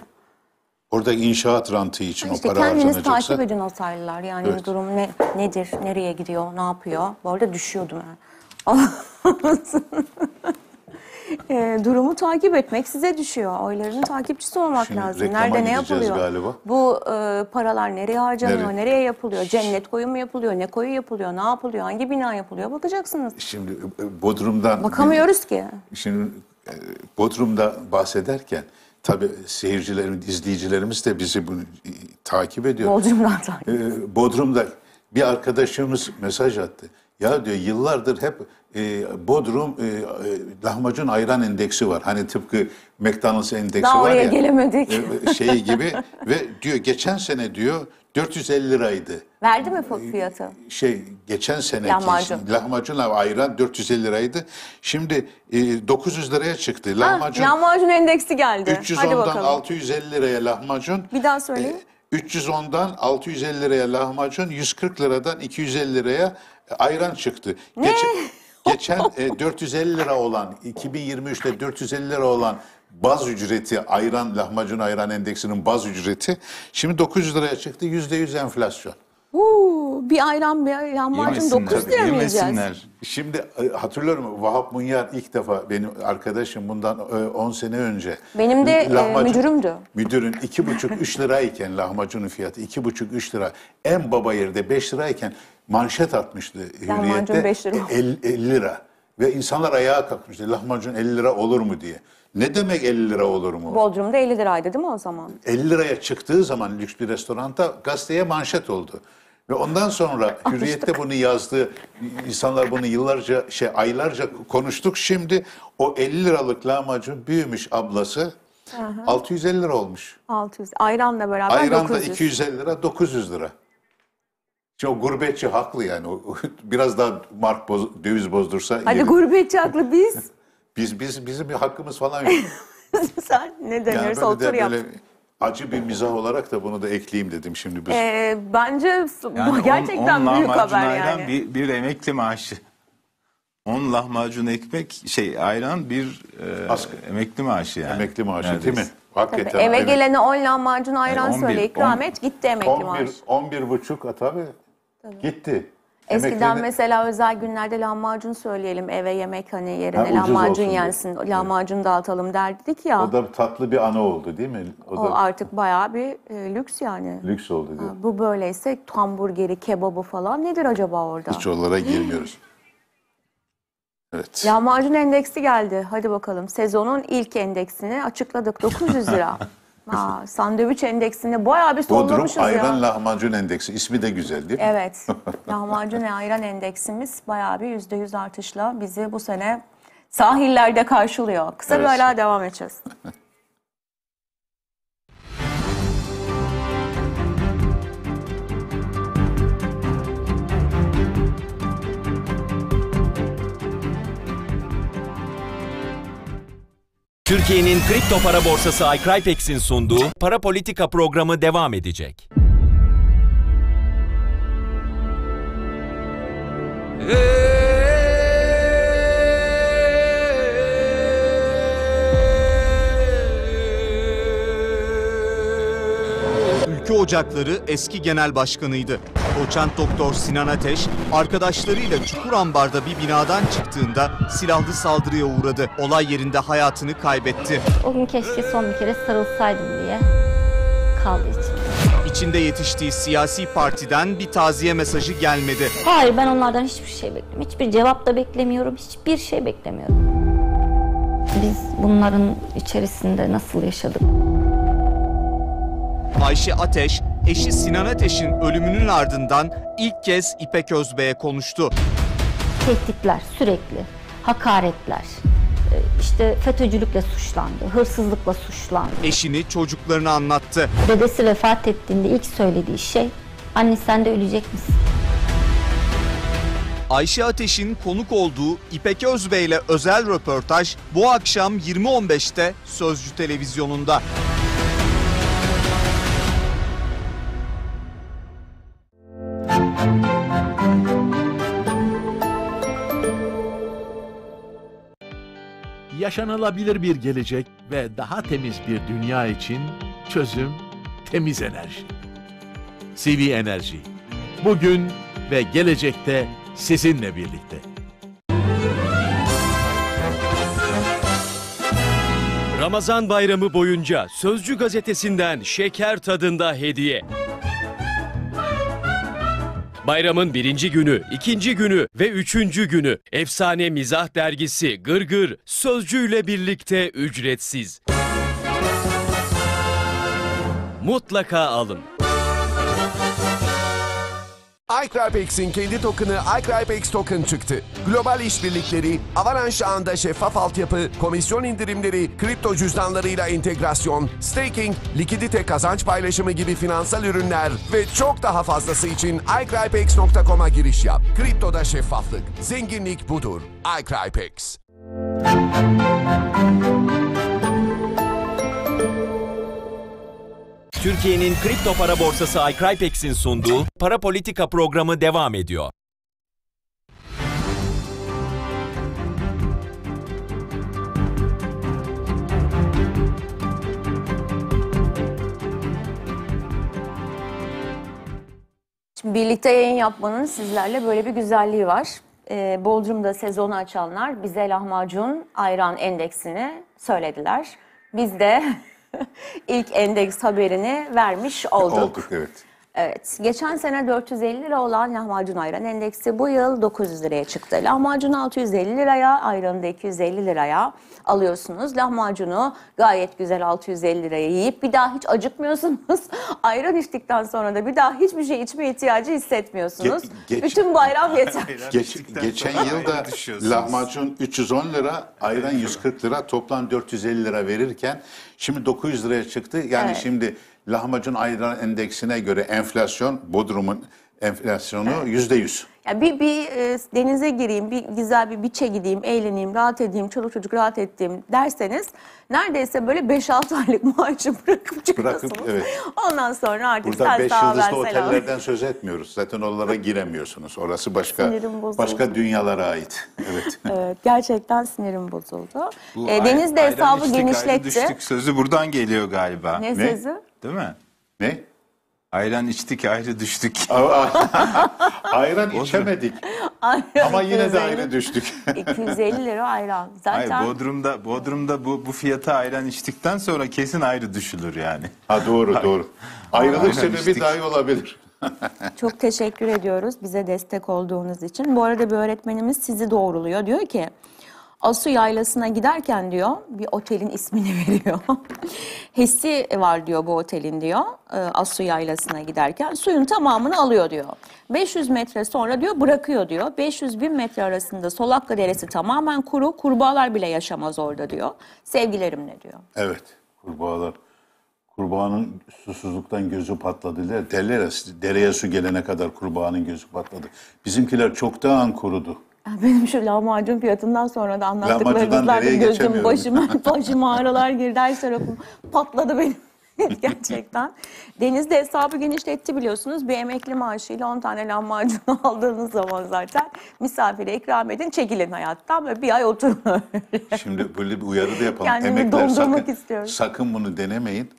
[SPEAKER 5] Orada inşaat rantı için ha işte o para kendiniz harcanacaksa. Kendiniz takip
[SPEAKER 4] edin Hataylılar. Yani evet. durum ne, nedir, nereye gidiyor, ne yapıyor. Bu arada düşüyordum. Yani. e, durumu takip etmek size düşüyor. Oyların takipçisi olmak Şimdi lazım. Nerede ne yapılıyor? galiba. Bu e, paralar nereye harcanıyor? Nereye? Nereye yapılıyor? Cennet koyu mu yapılıyor? Ne koyu yapılıyor? Ne yapılıyor? Hangi bina yapılıyor? Bakacaksınız. Şimdi e,
[SPEAKER 5] Bodrum'dan... Bakamıyoruz ki. Şimdi e, Bodrum'da bahsederken tabii seyircilerimiz, izleyicilerimiz de bizi bunu e, takip ediyor. Bolcumdan takip. E, Bodrum'da bir arkadaşımız mesaj attı. Ya diyor yıllardır hep e, Bodrum e, e, lahmacun ayran endeksi var. Hani tıpkı McDonald's endeksi Daha var oraya ya. gelemedik. E, e şeyi gibi ve diyor geçen sene diyor 450 liraydı.
[SPEAKER 4] Verdi mi e, fiyatı?
[SPEAKER 5] Şey geçen sene lahmacun. lahmacun ayran 450 liraydı. Şimdi e, 900 liraya çıktı. Lahmacun,
[SPEAKER 4] lahmacun endeksi geldi. 310'dan
[SPEAKER 5] 650 liraya lahmacun.
[SPEAKER 4] Bir daha söyleyin. E,
[SPEAKER 5] 310'dan 650 liraya lahmacun, 140 liradan 250 liraya ayran çıktı. Ne? Geç, geçen e, 450 lira olan 2023'te 450 lira olan baz ücreti ayran lahmacun ayran endeksinin baz ücreti şimdi 900 liraya çıktı %100 enflasyon.
[SPEAKER 4] Uuu, bir ayran bir lahmacun 9 lira mı yiyeceğiz?
[SPEAKER 5] Şimdi e, hatırlıyorum Vahap Munyar ilk defa benim arkadaşım bundan 10 e, sene önce.
[SPEAKER 3] Benim de e, müdürümdü.
[SPEAKER 5] Müdürün 2,5-3 lirayken lahmacunun fiyatı 2,5-3 lira en baba yerde 5 lirayken manşet atmıştı Hürriyet'te. 50, e, lira. Ve insanlar ayağa kalkmıştı. Lahmacun 50 lira olur mu diye. Ne demek 50 lira olur mu?
[SPEAKER 4] Bodrum'da 50 liraydı değil mi o zaman?
[SPEAKER 5] 50 liraya çıktığı zaman lüks bir restoranda gazeteye manşet oldu. Ve ondan sonra Hürriyet'te bunu yazdı. İnsanlar bunu yıllarca şey aylarca konuştuk. Şimdi o 50 liralık lahmacun büyümüş ablası Aha. 650 lira olmuş.
[SPEAKER 4] 600 ayranla beraber Ayran 900. Ayran da
[SPEAKER 5] 250 lira 900 lira. İşte o gurbetçi haklı yani. Biraz daha mark boz, döviz bozdursa... Hani yerim.
[SPEAKER 4] gurbetçi haklı biz.
[SPEAKER 5] biz, biz bizim bir hakkımız falan yok.
[SPEAKER 4] Sen ne deniyorsa yani otur yap.
[SPEAKER 5] Acı bir mizah olarak da bunu da ekleyeyim dedim şimdi.
[SPEAKER 2] Biz...
[SPEAKER 4] Ee, bence yani gerçekten on, on büyük haber yani.
[SPEAKER 5] Bir, bir emekli maaşı.
[SPEAKER 2] 10 lahmacun ekmek şey ayran bir e, Askı. emekli
[SPEAKER 5] maaşı yani. Emekli maaşı Neredeyse. değil mi?
[SPEAKER 2] Hakikaten. Tabii, eve evet. gelene
[SPEAKER 4] 10 lahmacun ayran yani 11, söyle ikram 10, et gitti emekli 11, maaş.
[SPEAKER 5] 11 buçuk tabii Tabii. Gitti. Eskiden Yemeklerini...
[SPEAKER 4] mesela özel günlerde lahmacun söyleyelim eve yemek hani yerine ha, lahmacun yensin, diye. lahmacun dağıtalım derdik ya. O da
[SPEAKER 5] tatlı bir ana oldu değil mi? O, o da...
[SPEAKER 4] artık bayağı bir e, lüks yani.
[SPEAKER 5] Lüks oldu diyor.
[SPEAKER 4] Bu böyleyse hamburgeri, kebabı falan nedir acaba orada? Hiç onlara girmiyoruz. Evet. Lahmacun endeksi geldi. Hadi bakalım sezonun ilk endeksini açıkladık 900 lira. Ha, sandviç endeksini bayağı bir Bodrum ya. Ayran
[SPEAKER 5] Lahmacun Endeksi ismi de güzel değil mi? Evet.
[SPEAKER 4] Lahmacun ve ayran endeksimiz bayağı bir yüzde yüz artışla bizi bu sene sahillerde karşılıyor. Kısa Evet. bir ara devam edeceğiz.
[SPEAKER 1] Türkiye'nin kripto para borsası iCryptex'in sunduğu para politika programı devam edecek. Hey! Türkü Ocakları eski genel başkanıydı. Doçent Doktor Sinan Ateş arkadaşlarıyla Çukurambar'da bir binadan çıktığında silahlı saldırıya uğradı. Olay yerinde hayatını kaybetti.
[SPEAKER 4] O gün keşke son bir kere sarılsaydım diye kaldı için.
[SPEAKER 1] İçinde yetiştiği siyasi partiden bir taziye mesajı gelmedi. Hayır
[SPEAKER 4] ben onlardan hiçbir şey beklemiyorum. Hiçbir cevap da beklemiyorum. Hiçbir şey beklemiyorum.
[SPEAKER 3] Biz bunların içerisinde nasıl yaşadık?
[SPEAKER 1] Ayşe Ateş, eşi Sinan Ateş'in ölümünün ardından ilk kez İpek Özbey'e konuştu.
[SPEAKER 4] Tehditler sürekli, hakaretler, e, işte FETÖ'cülükle suçlandı, hırsızlıkla suçlandı.
[SPEAKER 1] Eşini, çocuklarını anlattı.
[SPEAKER 4] Dedesi vefat ettiğinde ilk söylediği şey, anne sen de ölecek misin?
[SPEAKER 1] Ayşe Ateş'in konuk olduğu İpek Özbey ile özel röportaj bu akşam 20.15'te Sözcü Televizyonu'nda.
[SPEAKER 5] yaşanılabilir bir gelecek
[SPEAKER 1] ve daha temiz bir dünya için çözüm temiz enerji.
[SPEAKER 5] CV Enerji. Bugün ve gelecekte sizinle birlikte.
[SPEAKER 1] Ramazan bayramı boyunca Sözcü gazetesinden şeker tadında hediye. Bayramın birinci günü, ikinci günü ve üçüncü günü efsane mizah dergisi Gırgır Gır, Sözcü ile birlikte ücretsiz. Mutlaka alın iCrypex'in kendi token'ı iCrypex Token çıktı. Global işbirlikleri, Avalanche ağında şeffaf altyapı, komisyon indirimleri, kripto cüzdanlarıyla entegrasyon, staking, likidite kazanç paylaşımı gibi finansal ürünler ve çok daha fazlası için iCrypex.com'a giriş yap. Kriptoda şeffaflık, zenginlik budur. iCrypex. Türkiye'nin kripto para borsası iCrypex'in sunduğu Para Politika programı devam ediyor.
[SPEAKER 4] Şimdi birlikte yayın yapmanın sizlerle böyle bir güzelliği var. Ee, Bodrum'da sezonu açanlar bize lahmacun ayran endeksini söylediler. Biz de İlk endeks haberini vermiş olduk. Olduk evet. Evet, geçen sene 450 lira olan lahmacun ayran endeksi bu yıl 900 liraya çıktı. Lahmacun 650 liraya, ayranı da 250 liraya alıyorsunuz. Lahmacunu gayet güzel 650 liraya yiyip bir daha hiç acıkmıyorsunuz. ayran içtikten sonra da bir daha hiçbir şey içme ihtiyacı hissetmiyorsunuz. Ge geç Bütün bayram yeter.
[SPEAKER 5] geç geçen yıl da lahmacun 310 lira, ayran 140 lira, toplam 450 lira verirken şimdi 900 liraya çıktı. Yani evet. şimdi lahmacun ayran endeksine göre enflasyon Bodrum'un enflasyonu yüzde yüz.
[SPEAKER 4] Ya bir, bir e, denize gireyim, bir güzel bir biçe gideyim, eğleneyim, rahat edeyim, çocuk çocuk rahat ettiğim derseniz neredeyse böyle 5-6 aylık maaşı
[SPEAKER 5] bırakıp çıkıyorsunuz. evet.
[SPEAKER 4] Ondan sonra artık Burada 5 yıldızlı otellerden
[SPEAKER 5] söz etmiyoruz. Zaten oralara giremiyorsunuz. Orası başka başka dünyalara ait.
[SPEAKER 4] Evet. evet gerçekten sinirim bozuldu. Bu e, Deniz de hesabı genişletti. Düştük
[SPEAKER 2] sözü buradan geliyor galiba. Ne, ne? sözü? Değil mi? Ne? Ayran içtik ayrı düştük. ayran içemedik.
[SPEAKER 4] Ama yine de ayrı düştük. 250 lira ayran. Zaten... Hayır,
[SPEAKER 2] Bodrum'da, Bodrum'da bu, bu fiyata ayran içtikten sonra kesin ayrı düşülür yani. Ha doğru doğru. Ayrılık sebebi dahi
[SPEAKER 5] olabilir.
[SPEAKER 4] Çok teşekkür ediyoruz bize destek olduğunuz için. Bu arada bir öğretmenimiz sizi doğruluyor. Diyor ki Asu Yaylası'na giderken diyor bir otelin ismini veriyor. Hesi var diyor bu otelin diyor. E, Asu Yaylası'na giderken suyun tamamını alıyor diyor. 500 metre sonra diyor bırakıyor diyor. 500 bin metre arasında Solakka Deresi tamamen kuru. Kurbağalar bile yaşamaz orada diyor. Sevgilerimle diyor.
[SPEAKER 5] Evet kurbağalar. Kurbağanın susuzluktan gözü patladı derler. Derler dereye su gelene kadar kurbağanın gözü patladı. Bizimkiler çoktan kurudu.
[SPEAKER 4] Benim şu lahmacun fiyatından sonra da anlattıklarınızlarda gözüm başıma, başıma ağrılar girdi. Her tarafım patladı benim. Gerçekten. Deniz de hesabı genişletti biliyorsunuz. Bir emekli maaşıyla 10 tane lahmacun aldığınız zaman zaten misafire ikram edin, çekilin hayattan ve bir ay oturun öyle.
[SPEAKER 5] Şimdi böyle bir uyarı da yapalım. Kendimi Emekler sakın, istiyorum. sakın bunu denemeyin.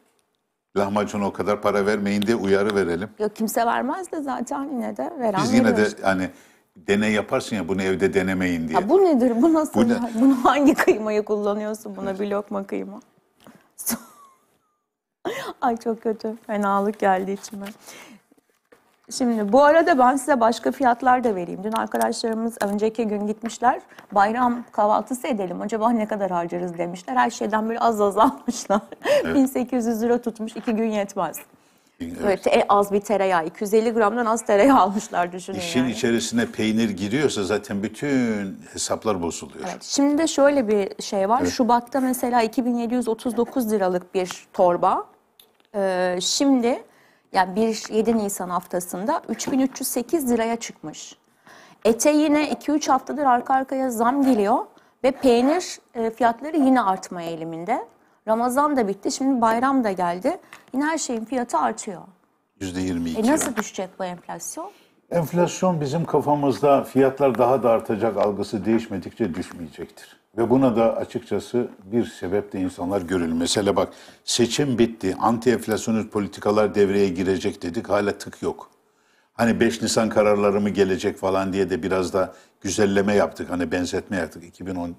[SPEAKER 5] Lahmacun o kadar para vermeyin diye uyarı verelim.
[SPEAKER 4] Yok kimse vermez de zaten yine de veren Biz yine veriyor.
[SPEAKER 5] de hani deney yaparsın ya bunu evde
[SPEAKER 4] denemeyin diye. Ya bu nedir? Bu nasıl? Bu ne? ya? Bunu hangi kıymayı kullanıyorsun? Buna bir lokma kıyma. Ay çok kötü. Fenalık geldi içime. Şimdi bu arada ben size başka fiyatlar da vereyim. Dün arkadaşlarımız önceki gün gitmişler. Bayram kahvaltısı edelim. Acaba ne kadar harcarız demişler. Her şeyden böyle az az almışlar. Evet. 1800 lira tutmuş. iki gün yetmez. Evet. evet az bir tereyağı 250 gramdan az tereyağı almışlar düşünün İşin
[SPEAKER 5] yani. içerisine peynir giriyorsa zaten bütün hesaplar bozuluyor. Evet.
[SPEAKER 4] Şimdi de şöyle bir şey var. Evet. Şubat'ta mesela 2739 liralık bir torba. Ee, şimdi yani 1 7 Nisan haftasında 3308 liraya çıkmış. Ete yine 2-3 haftadır arka arkaya zam geliyor ve peynir e, fiyatları yine artma eğiliminde. Ramazan da bitti. Şimdi bayram da geldi. Yine her şeyin fiyatı artıyor.
[SPEAKER 5] yüzde yirmi iki. E, nasıl
[SPEAKER 4] düşecek bu enflasyon?
[SPEAKER 5] Enflasyon bizim kafamızda fiyatlar daha da artacak algısı değişmedikçe düşmeyecektir. Ve buna da açıkçası bir sebep de insanlar görülüyor. Mesela bak seçim bitti, anti enflasyonist politikalar devreye girecek dedik hala tık yok. Hani 5 Nisan kararları mı gelecek falan diye de biraz da güzelleme yaptık. Hani benzetme yaptık. 2010,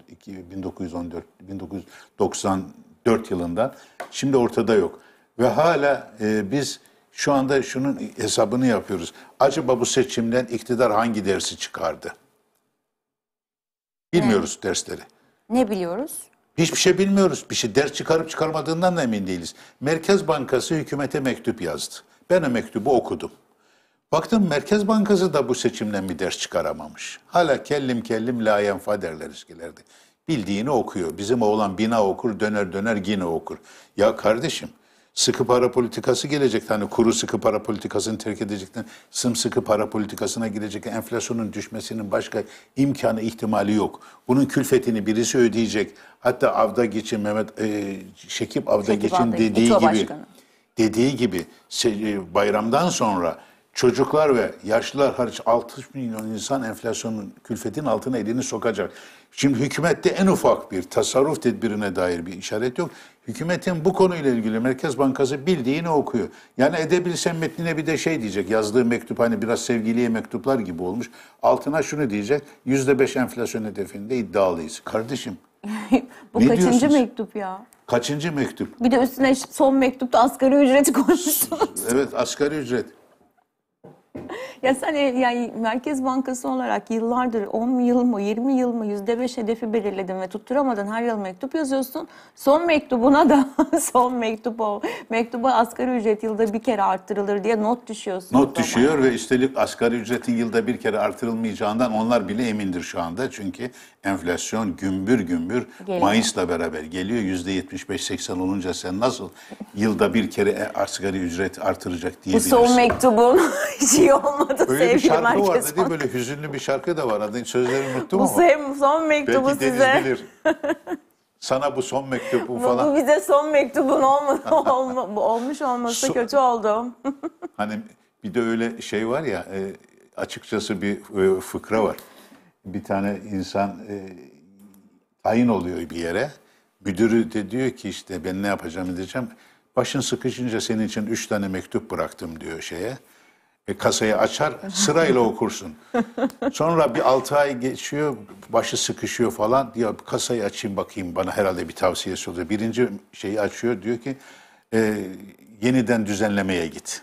[SPEAKER 5] 1914, 1990 4 yılından. Şimdi ortada yok. Ve hala e, biz şu anda şunun hesabını yapıyoruz. Acaba bu seçimden iktidar hangi dersi çıkardı? Bilmiyoruz evet. dersleri.
[SPEAKER 4] Ne biliyoruz?
[SPEAKER 5] Hiçbir şey bilmiyoruz. Bir şey ders çıkarıp çıkarmadığından da emin değiliz. Merkez Bankası hükümete mektup yazdı. Ben o mektubu okudum. Baktım Merkez Bankası da bu seçimden bir ders çıkaramamış. Hala kellim kellim la yenfa derler ilişkilerde. Bildiğini okuyor. Bizim oğlan bina okur, döner döner yine okur. Ya kardeşim sıkı para politikası gelecek. Hani kuru sıkı para politikasını terk edecekten sımsıkı para politikasına girecek. Enflasyonun düşmesinin başka imkanı, ihtimali yok. Bunun külfetini birisi ödeyecek. Hatta avda geçin Mehmet e, Şekip avda Şekip geçin avda, dediği gibi. Dediği gibi e, bayramdan sonra Çocuklar ve yaşlılar hariç 60 milyon insan enflasyonun külfetin altına elini sokacak. Şimdi hükümette en ufak bir tasarruf tedbirine dair bir işaret yok. Hükümetin bu konuyla ilgili Merkez Bankası bildiğini okuyor. Yani edebilsem metnine bir de şey diyecek. Yazdığı mektup hani biraz sevgiliye mektuplar gibi olmuş. Altına şunu diyecek. Yüzde beş enflasyon hedefinde iddialıyız. Kardeşim.
[SPEAKER 4] bu ne kaçıncı diyorsunuz? mektup ya?
[SPEAKER 5] Kaçıncı mektup?
[SPEAKER 4] Bir de üstüne son mektupta asgari ücreti koymuşsunuz.
[SPEAKER 5] evet asgari ücret
[SPEAKER 4] ya sen e, yani Merkez Bankası olarak yıllardır 10 yıl mı 20 yıl mı %5 hedefi belirledin ve tutturamadın. Her yıl mektup yazıyorsun. Son mektubuna da son mektup o. Mektuba asgari ücret yılda bir kere arttırılır diye not düşüyorsun.
[SPEAKER 5] Not düşüyor ve üstelik asgari ücretin yılda bir kere artırılmayacağından onlar bile emindir şu anda. Çünkü enflasyon gümbür gümbür geliyor. Mayıs'la beraber geliyor. %75-80 olunca sen nasıl yılda bir kere e, asgari ücret artıracak diyebilirsin. Bu son
[SPEAKER 3] mektubun
[SPEAKER 4] iyi olmadı Öyle sevgili bir şarkı Merkez vardı değil mi?
[SPEAKER 5] Böyle hüzünlü bir şarkı da var. Adın sözleri unuttum Bu ama. sev-
[SPEAKER 4] son mektubu Belki size. Deniz bilir.
[SPEAKER 5] Sana bu son mektubu falan. bu bize
[SPEAKER 4] son mektubun olma, olma- olmuş olması Son- kötü oldu.
[SPEAKER 5] Hani bir de öyle şey var ya e, açıkçası bir e, fıkra var. Bir tane insan e, tayin oluyor bir yere. Müdürü de diyor ki işte ben ne yapacağım diyeceğim. Başın sıkışınca senin için üç tane mektup bıraktım diyor şeye e, kasayı açar sırayla okursun. Sonra bir altı ay geçiyor başı sıkışıyor falan. diyor. kasayı açayım bakayım bana herhalde bir tavsiye oluyor. Birinci şeyi açıyor diyor ki e, yeniden düzenlemeye git.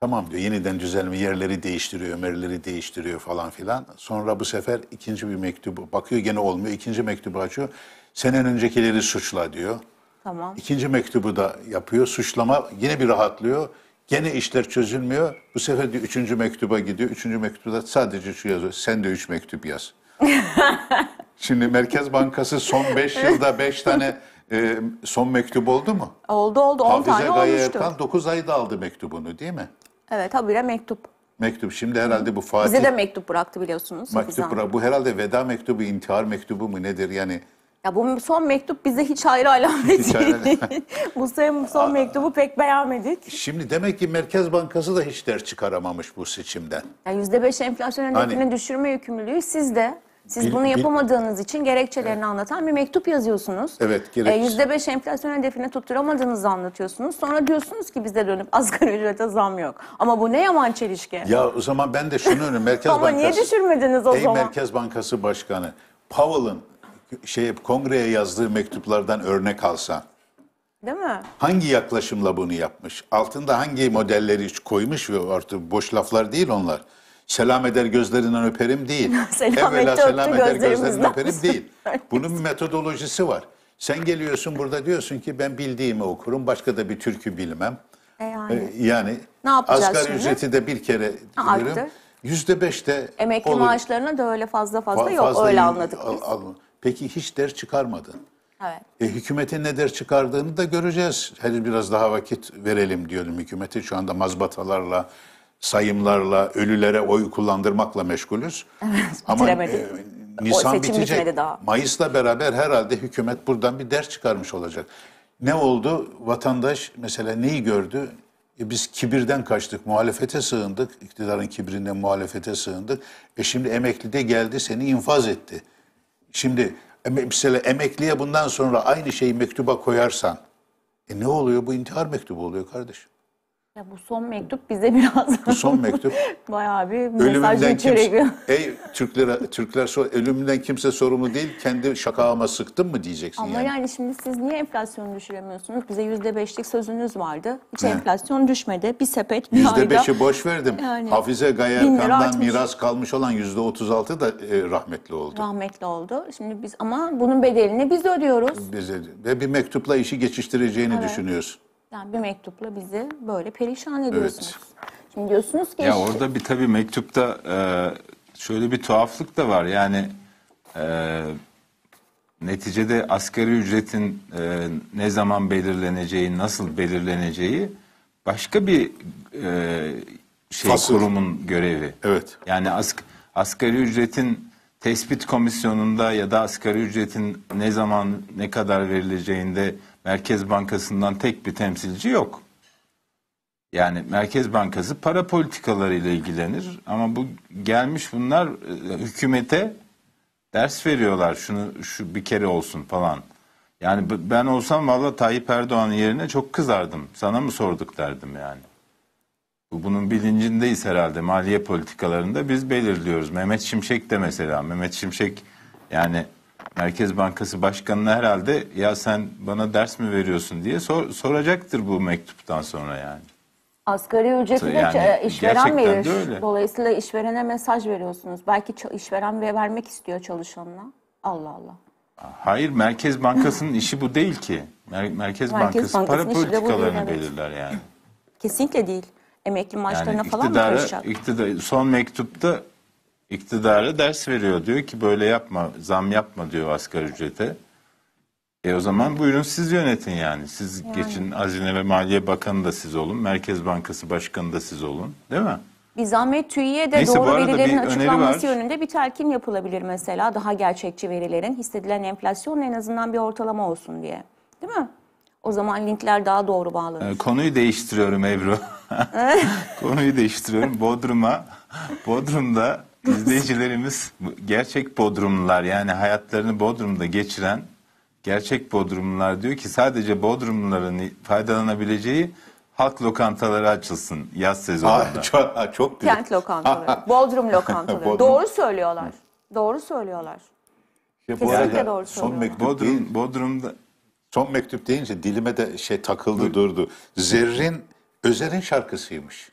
[SPEAKER 5] Tamam diyor yeniden düzenleme yerleri değiştiriyor, ömerleri değiştiriyor falan filan. Sonra bu sefer ikinci bir mektubu bakıyor gene olmuyor. İkinci mektubu açıyor. Senen öncekileri suçla diyor. Tamam. İkinci mektubu da yapıyor. Suçlama yine bir rahatlıyor. Gene işler çözülmüyor. Bu sefer de üçüncü mektuba gidiyor. Üçüncü mektupta sadece şu yazıyor. Sen de üç mektup yaz. Şimdi Merkez Bankası son beş yılda beş tane e, son mektup oldu mu?
[SPEAKER 4] Oldu oldu. On Hafize tane Gaye olmuştu. Erkan
[SPEAKER 5] 9 ayda aldı mektubunu değil mi?
[SPEAKER 4] Evet habire mektup.
[SPEAKER 5] Mektup. Şimdi herhalde bu Fatih... Bize de
[SPEAKER 4] mektup bıraktı biliyorsunuz. Mektup bırak.
[SPEAKER 5] Bu herhalde veda mektubu, intihar mektubu mu nedir? Yani
[SPEAKER 4] ya bu son mektup bize hiç hayra alamet değil. bu son mektubu pek beğenmedik.
[SPEAKER 5] Şimdi demek ki Merkez Bankası da hiç ders çıkaramamış bu seçimden.
[SPEAKER 4] Yani %5 enflasyon hani hedefini hani... düşürme yükümlülüğü sizde. Siz bil, bunu yapamadığınız bil, için gerekçelerini evet. anlatan bir mektup yazıyorsunuz.
[SPEAKER 5] Evet, e, gerekçe. E,
[SPEAKER 4] %5 enflasyon hedefini tutturamadığınızı anlatıyorsunuz. Sonra diyorsunuz ki bize dönüp asgari ücrete zam yok. Ama bu ne yaman çelişki. Ya
[SPEAKER 5] o zaman ben de şunu önüm Merkez Ama Bankası. Ama niye
[SPEAKER 4] düşürmediniz o Ey zaman? Ey
[SPEAKER 5] Merkez Bankası Başkanı, Powell'ın şey kongreye yazdığı mektuplardan örnek alsan. Değil mi? Hangi yaklaşımla bunu yapmış? Altında hangi modelleri koymuş ve artık boş laflar değil onlar. Selam eder gözlerinden öperim değil. selam Evvela selam eder gözlerinden öperim değil. Bunun bir metodolojisi var. Sen geliyorsun burada diyorsun ki ben bildiğimi okurum. Başka da bir türkü bilmem.
[SPEAKER 4] E yani. E yani ne yapacağız asgari şimdi? ücreti
[SPEAKER 5] de bir kere diyorum. Yüzde beş de Emekli olur.
[SPEAKER 4] maaşlarına da öyle fazla fazla, Fa fazla yok. Öyle anladık biz. Al, al,
[SPEAKER 5] Peki hiç ders çıkarmadın. Evet. E, hükümetin ne ders çıkardığını da göreceğiz. Hadi biraz daha vakit verelim diyordum hükümete. Şu anda mazbatalarla, sayımlarla, ölülere oy kullandırmakla meşgulüz.
[SPEAKER 3] Ama e,
[SPEAKER 5] Nisan bitecek. Daha. Mayıs'la beraber herhalde hükümet buradan bir ders çıkarmış olacak. Ne oldu? Vatandaş mesela neyi gördü? E biz kibirden kaçtık, muhalefete sığındık. İktidarın kibirinden muhalefete sığındık. E şimdi emekli de geldi, seni infaz etti. Şimdi mesela emekliye bundan sonra aynı şeyi mektuba koyarsan e ne oluyor? Bu intihar mektubu oluyor kardeşim.
[SPEAKER 4] Ya bu son mektup bize biraz bu son mektup bayağı bir mesaj kimse.
[SPEAKER 5] Ey Türkler Türkler sor, ölümünden kimse sorumlu değil. Kendi şakağıma sıktın mı diyeceksin Ama yani.
[SPEAKER 4] yani şimdi siz niye enflasyonu düşüremiyorsunuz? Bize yüzde beşlik sözünüz vardı. Hiç ne? enflasyon düşmedi. Bir sepet bir Yüzde beşi boş verdim. Yani, Hafize Gayerkan'dan miras
[SPEAKER 5] kalmış olan yüzde otuz altı da e, rahmetli oldu.
[SPEAKER 4] Rahmetli oldu. Şimdi biz ama bunun bedelini biz ödüyoruz.
[SPEAKER 5] Biz ve bir mektupla işi geçiştireceğini
[SPEAKER 2] evet. düşünüyorsun
[SPEAKER 4] gelen bir mektupla bizi böyle perişan ediyorsunuz. Evet. Şimdi diyorsunuz ki... Ya orada
[SPEAKER 2] bir tabii mektupta e, şöyle bir tuhaflık da var. Yani e, neticede asgari ücretin e, ne zaman belirleneceği, nasıl belirleneceği başka bir şey Fasıl. kurumun görevi. Evet. Yani ask, asgari ücretin tespit komisyonunda ya da asgari ücretin ne zaman ne kadar verileceğinde Merkez Bankası'ndan tek bir temsilci yok. Yani Merkez Bankası para politikalarıyla ilgilenir ama bu gelmiş bunlar e, hükümete ders veriyorlar. Şunu şu bir kere olsun falan. Yani ben olsam valla Tayyip Erdoğan'ın yerine çok kızardım. Sana mı sorduk derdim yani. Bu bunun bilincindeyiz herhalde maliye politikalarında biz belirliyoruz. Mehmet Şimşek de mesela Mehmet Şimşek yani Merkez Bankası Başkanı'na herhalde ya sen bana ders mi veriyorsun diye sor, soracaktır bu mektuptan sonra yani.
[SPEAKER 3] Asgari ücreti
[SPEAKER 2] yani, e, de işveren verir.
[SPEAKER 4] Dolayısıyla işverene mesaj veriyorsunuz. Belki işveren vermek istiyor çalışanına. Allah Allah.
[SPEAKER 2] Hayır Merkez Bankası'nın işi bu değil ki. Mer Merkez, Merkez Bankası para politikalarını de değil, belirler evet. yani.
[SPEAKER 4] Kesinlikle değil. Emekli
[SPEAKER 3] maaşlarına yani iktidara, falan mı karışacak?
[SPEAKER 2] Iktidar, son mektupta iktidara ders veriyor. Diyor ki böyle yapma, zam yapma diyor asgari ücrete. E o zaman buyurun siz yönetin yani. Siz yani. geçin azine ve Maliye Bakanı da siz olun. Merkez Bankası Başkanı da siz
[SPEAKER 4] olun. Değil mi? Bir zahmet TÜİ'ye de Neyse, doğru verilerin açıklanması yönünde bir telkin yapılabilir mesela. Daha gerçekçi verilerin hissedilen enflasyonun en azından bir ortalama olsun diye. Değil mi? O zaman linkler daha doğru bağlanır.
[SPEAKER 2] E, konuyu değiştiriyorum Ebru. Konuyu değiştiriyorum. Bodrum'a, Bodrum'da İzleyicilerimiz gerçek Bodrumlular yani hayatlarını Bodrum'da geçiren gerçek Bodrumlular diyor ki sadece Bodrumluların faydalanabileceği halk lokantaları açılsın yaz sezonunda. Aa, ah, çok, ah, çok güzel.
[SPEAKER 4] Kent lokantaları, Bodrum lokantaları. Bodrum. Doğru söylüyorlar. Doğru söylüyorlar. Ya şey, bu arada, doğru son mektup Bodrum,
[SPEAKER 5] değil, Bodrum'da son mektup deyince dilime de şey takıldı Buyur. durdu. Zerrin Özer'in şarkısıymış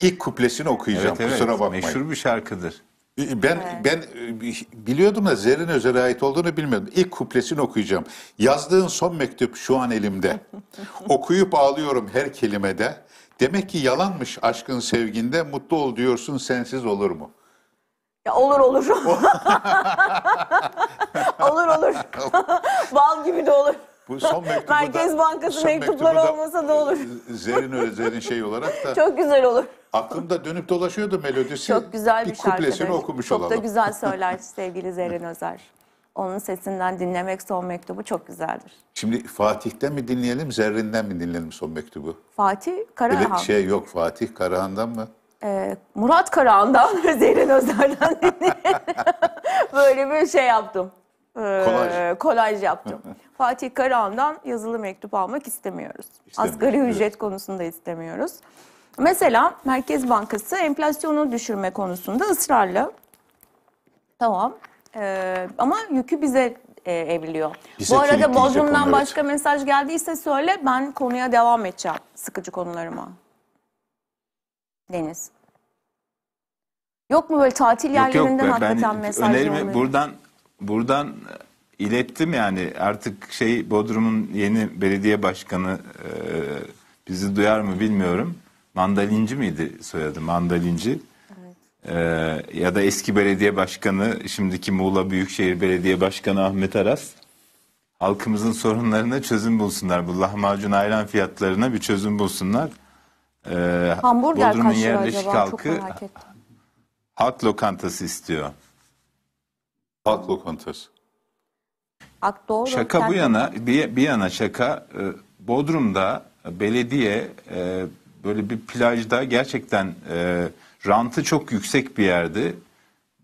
[SPEAKER 5] ilk kuplesini okuyacağım. Evet, evet. Kusura bakmayın. Meşhur bir şarkıdır. E, ben evet. ben e, biliyordum da Zerrin Özer'e ait olduğunu bilmiyordum. İlk kuplesini okuyacağım. Yazdığın son mektup şu an elimde. Okuyup ağlıyorum her kelimede. Demek ki yalanmış aşkın sevginde. Mutlu ol diyorsun sensiz olur mu?
[SPEAKER 3] Ya olur olur. olur olur. Bal gibi de olur.
[SPEAKER 4] Bu son mektubu Merkez da, Bankası mektupları da, olmasa da olur.
[SPEAKER 5] Zerin öyle zerin şey olarak da. Çok güzel olur. Aklımda dönüp dolaşıyordu melodisi. Çok güzel bir, bir şarkıdır. Kuplesini okumuş çok olalım. Çok da
[SPEAKER 4] güzel söyler sevgili Zerrin Özer. Onun sesinden dinlemek son mektubu çok güzeldir.
[SPEAKER 5] Şimdi Fatih'ten mi dinleyelim, Zerrin'den mi dinleyelim son mektubu?
[SPEAKER 4] Fatih Karahan. Öyle şey yok,
[SPEAKER 5] Fatih Karahan'dan mı?
[SPEAKER 4] Ee, Murat Karahan'dan, Zerrin Özer'den Böyle bir şey yaptım. Ee, kolaj. kolaj yaptım. Fatih Karahan'dan yazılı mektup almak istemiyoruz. istemiyoruz. Asgari ücret konusunda istemiyoruz. Mesela Merkez Bankası enflasyonu düşürme konusunda ısrarlı. Tamam. Ee, ama yükü bize e, evriliyor. Bize Bu arada Bodrum'dan evet. başka mesaj geldiyse söyle ben konuya devam edeceğim sıkıcı konularıma. Deniz. Yok mu böyle tatil yok, yerlerinden yok, hakikaten ben mesaj önerimi olmuyor? buradan
[SPEAKER 2] buradan ilettim yani artık şey Bodrum'un yeni belediye başkanı e, bizi duyar mı bilmiyorum. Mandalinci miydi soyadı? Mandalinci. Evet. Ee, ya da eski belediye başkanı, şimdiki Muğla Büyükşehir Belediye Başkanı Ahmet Aras. Halkımızın sorunlarına çözüm bulsunlar. Bu lahmacun ayran fiyatlarına bir çözüm bulsunlar. Ee,
[SPEAKER 4] Hamburger Bodrum'un kaç lira yerleşik acaba? halkı
[SPEAKER 2] halk lokantası istiyor. Halk lokantası.
[SPEAKER 4] Ak doğru. Şaka bu yana
[SPEAKER 2] bir, bir yana şaka e, Bodrum'da belediye e, böyle bir plajda gerçekten e, rantı çok yüksek bir yerde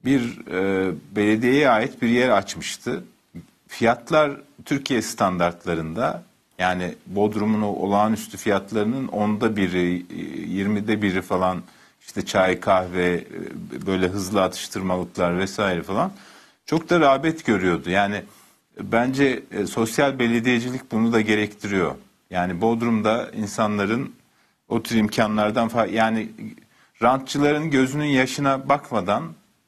[SPEAKER 2] bir e, belediyeye ait bir yer açmıştı. Fiyatlar Türkiye standartlarında yani Bodrum'un o olağanüstü fiyatlarının onda biri, yirmide biri falan işte çay, kahve, e, böyle hızlı atıştırmalıklar vesaire falan çok da rağbet görüyordu. Yani bence e, sosyal belediyecilik bunu da gerektiriyor. Yani Bodrum'da insanların o tür imkanlardan falan yani rantçıların gözünün yaşına bakmadan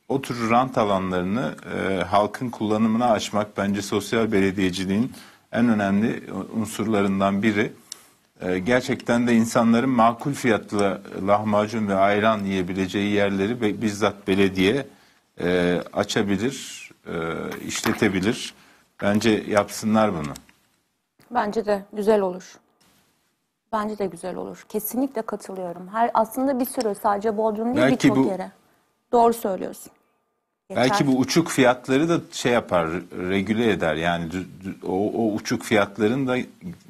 [SPEAKER 2] o tür rant alanlarını e, halkın kullanımına açmak bence sosyal belediyeciliğin en önemli unsurlarından biri. E, gerçekten de insanların makul fiyatlı lahmacun ve ayran yiyebileceği yerleri be, bizzat belediye e, açabilir, e, işletebilir. Bence yapsınlar bunu.
[SPEAKER 4] Bence de güzel olur. Bence de güzel olur. Kesinlikle katılıyorum. Her aslında bir sürü sadece Bodrum değil Belki birçok bu- yere. Doğru söylüyorsun. Yeter. Belki bu
[SPEAKER 2] uçuk fiyatları da şey yapar, regüle eder. Yani o, o uçuk fiyatların da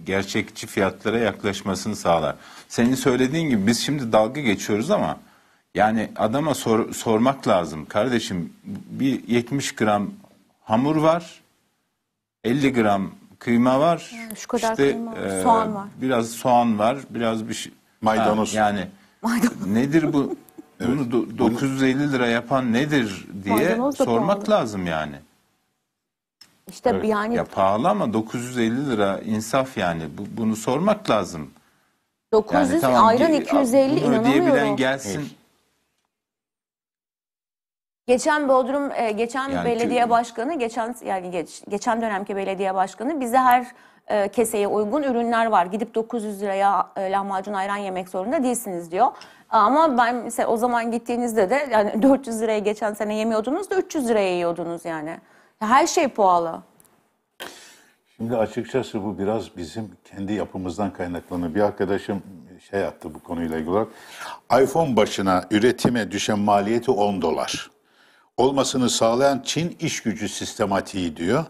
[SPEAKER 2] gerçekçi fiyatlara yaklaşmasını sağlar. Senin söylediğin gibi biz şimdi dalga geçiyoruz ama yani adama sor- sormak lazım. Kardeşim bir 70 gram hamur var, 50 gram Kıyma var.
[SPEAKER 4] Yani şu kadar işte, kıyma E, soğan var.
[SPEAKER 2] Biraz soğan var. Biraz bir şey. Maydanoz. Ha, yani Maydanoz. nedir bu? evet. Bunu do, 950 lira yapan nedir diye sormak pahalı. lazım yani.
[SPEAKER 4] İşte evet. yani ya
[SPEAKER 2] pahalı ama 950 lira insaf yani bu, bunu sormak lazım.
[SPEAKER 4] 900 yani, tamam, ayran 250 inanamıyorum. Ödeyebilen gelsin. Evet. Geçen Bodrum e, geçen Yani belediye tüm- başkanı geçen yani geç, geçen dönemki belediye başkanı bize her e, keseye uygun ürünler var. Gidip 900 liraya e, lahmacun ayran yemek zorunda değilsiniz diyor. Ama ben mesela o zaman gittiğinizde de yani 400 liraya geçen sene yemiyordunuz da 300 liraya yiyordunuz yani. Her şey pahalı.
[SPEAKER 5] Şimdi açıkçası bu biraz bizim kendi yapımızdan kaynaklanıyor. Bir arkadaşım şey attı bu konuyla ilgili olarak. iPhone başına üretime düşen maliyeti 10 dolar olmasını sağlayan Çin iş gücü sistematiği diyor.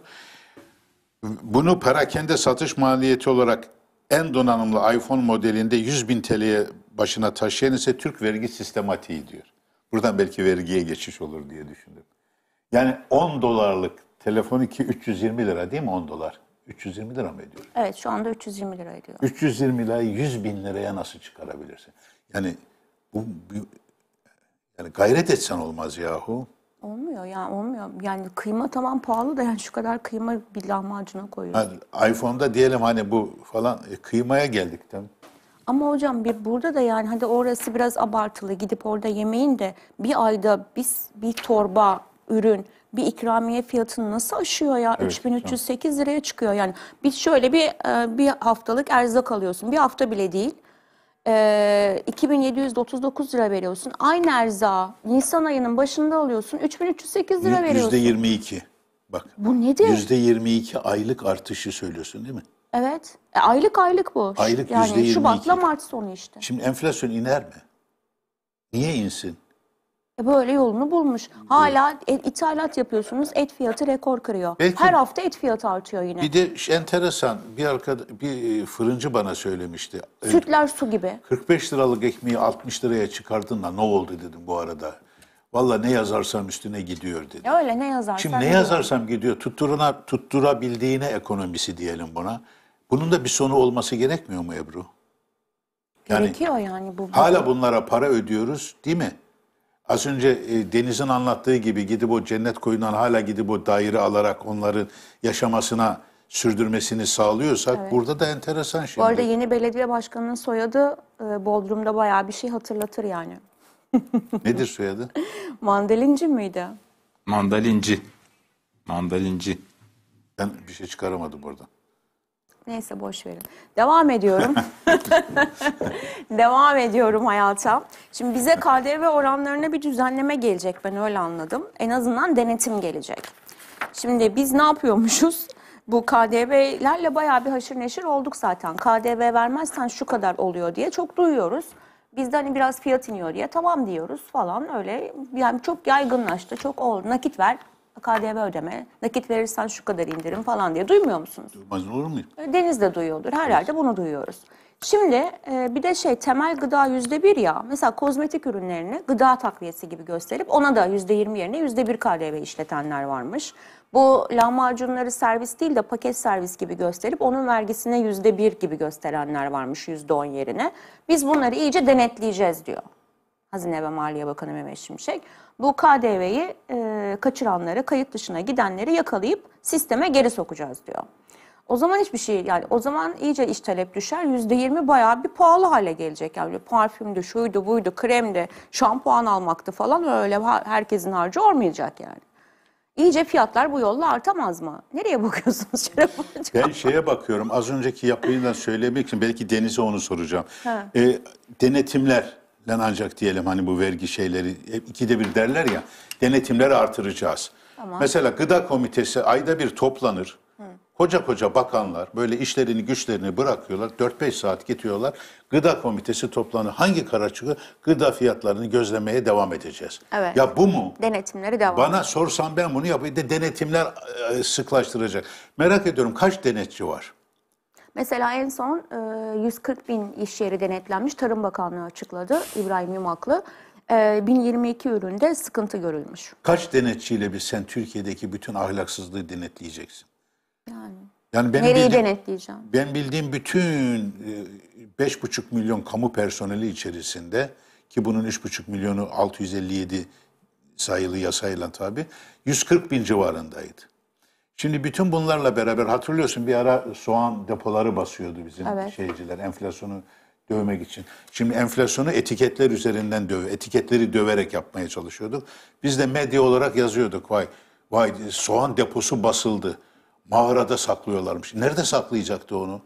[SPEAKER 5] Bunu perakende satış maliyeti olarak en donanımlı iPhone modelinde 100 bin TL'ye başına taşıyan ise Türk vergi sistematiği diyor. Buradan belki vergiye geçiş olur diye düşündüm. Yani 10 dolarlık telefon 2 320 lira değil mi 10 dolar? 320 lira mı ediyor?
[SPEAKER 4] Evet şu anda 320 lira ediyor.
[SPEAKER 5] 320 lirayı 100 bin liraya nasıl çıkarabilirsin? Yani bu yani gayret etsen olmaz yahu.
[SPEAKER 4] Olmuyor yani olmuyor. Yani kıyma tamam pahalı da yani şu kadar kıyma bir lahmacuna koyuyoruz.
[SPEAKER 5] Hani iPhone'da diyelim hani bu falan e, kıymaya geldik değil
[SPEAKER 4] Ama hocam bir burada da yani hadi orası biraz abartılı gidip orada yemeğin de bir ayda biz bir torba ürün bir ikramiye fiyatını nasıl aşıyor ya? Evet, 3308 liraya çıkıyor yani. Bir şöyle bir e, bir haftalık erzak alıyorsun. Bir hafta bile değil e, 2739 lira veriyorsun. Aynı erzağı Nisan ayının başında alıyorsun. 3308 lira veriyorsun.
[SPEAKER 5] %22. Bak. Bu nedir? %22 aylık artışı söylüyorsun değil mi?
[SPEAKER 4] Evet. E, aylık aylık bu. Aylık yani %22. Şubat'la Mart sonu işte.
[SPEAKER 5] Şimdi enflasyon iner mi? Niye insin?
[SPEAKER 4] E, böyle yolunu bulmuş. Hala ithalat yapıyorsunuz. Et fiyatı rekor kırıyor. Belki- Her hafta et fiyatı artıyor yine. Bir
[SPEAKER 5] de enteresan bir arkada bir e, fırıncı bana söylemişti.
[SPEAKER 4] Sütler su gibi.
[SPEAKER 5] 45 liralık ekmeği 60 liraya çıkardın da ne oldu dedim bu arada. Valla ne yazarsam üstüne gidiyor dedi.
[SPEAKER 4] Ya öyle ne yazarsam. Şimdi ne yazarsam
[SPEAKER 5] gidiyor. Tutturuna, tutturabildiğine ekonomisi diyelim buna. Bunun da bir sonu olması gerekmiyor mu Ebru?
[SPEAKER 4] Yani Gerekiyor yani bu. bu- hala
[SPEAKER 5] bunlara para ödüyoruz değil mi? Az önce e, Deniz'in anlattığı gibi gidip o cennet koyundan hala gidip o daire alarak onların yaşamasına sürdürmesini sağlıyorsak Evet. burada da enteresan Bu şimdi. arada
[SPEAKER 4] yeni belediye başkanının soyadı e, Bodrum'da bayağı bir şey hatırlatır yani.
[SPEAKER 5] Nedir soyadı?
[SPEAKER 4] Mandalinci miydi?
[SPEAKER 5] Mandalinci. Mandalinci. Ben bir şey çıkaramadım oradan.
[SPEAKER 4] Neyse boş verin. Devam ediyorum. Devam ediyorum hayata. Şimdi bize KDV oranlarına bir düzenleme gelecek ben öyle anladım. En azından denetim gelecek. Şimdi biz ne yapıyormuşuz? Bu KDV'lerle bayağı bir haşır neşir olduk zaten. KDV vermezsen şu kadar oluyor diye çok duyuyoruz. Biz de hani biraz fiyat iniyor diye tamam diyoruz falan öyle. Yani çok yaygınlaştı, çok oldu. Nakit ver, KDV ödeme, nakit verirsen şu kadar indirim falan diye duymuyor musunuz? Duymaz olur muyum? E, Deniz de duyuyordur. Her yerde bunu duyuyoruz. Şimdi e, bir de şey temel gıda yüzde bir ya. Mesela kozmetik ürünlerini gıda takviyesi gibi gösterip ona da yüzde yirmi yerine yüzde bir KDV işletenler varmış. Bu lahmacunları servis değil de paket servis gibi gösterip onun vergisine yüzde bir gibi gösterenler varmış yüzde on yerine. Biz bunları iyice denetleyeceğiz diyor. Hazine ve Maliye Bakanı Mehmet Şimşek bu KDV'yi e, kaçıranları, kayıt dışına gidenleri yakalayıp sisteme geri sokacağız diyor. O zaman hiçbir şey yani o zaman iyice iş talep düşer. Yüzde yirmi bayağı bir pahalı hale gelecek. Yani parfümdü, şuydu, buydu, kremdi, şampuan almaktı falan öyle herkesin harcı olmayacak yani. İyice fiyatlar bu yolla artamaz mı? Nereye bakıyorsunuz Şeref
[SPEAKER 5] Ben şeye bakıyorum az önceki yapıyı da söylemek için belki Deniz'e onu soracağım. E, denetimler lan ancak diyelim hani bu vergi şeyleri hep ikide bir derler ya denetimleri artıracağız. Tamam. Mesela gıda komitesi ayda bir toplanır. Koca koca bakanlar böyle işlerini güçlerini bırakıyorlar. 4-5 saat gidiyorlar. Gıda komitesi toplanır. Hangi karar çıkıyor? Gıda fiyatlarını gözlemeye devam edeceğiz. Evet. Ya bu mu?
[SPEAKER 4] Denetimleri devam Bana edeceğiz.
[SPEAKER 5] sorsan ben bunu yapayım. De denetimler e, sıklaştıracak. Merak ediyorum kaç denetçi var?
[SPEAKER 4] Mesela en son 140 e, bin iş yeri denetlenmiş. Tarım Bakanlığı açıkladı İbrahim Yumaklı. 1022 e, üründe sıkıntı görülmüş.
[SPEAKER 5] Kaç denetçiyle bir sen Türkiye'deki bütün ahlaksızlığı denetleyeceksin? Yani. Yani ben Nereyi bildiğim, denetleyeceğim? Ben bildiğim bütün 5,5 e, milyon kamu personeli içerisinde ki bunun 3,5 milyonu 657 sayılı yasayla tabi 140 bin civarındaydı. Şimdi bütün bunlarla beraber hatırlıyorsun bir ara soğan depoları basıyordu bizim evet. şeyciler enflasyonu dövmek için. Şimdi enflasyonu etiketler üzerinden döv, etiketleri döverek yapmaya çalışıyorduk. Biz de medya olarak yazıyorduk vay vay soğan deposu basıldı. Mağarada saklıyorlarmış. Nerede saklayacaktı onu?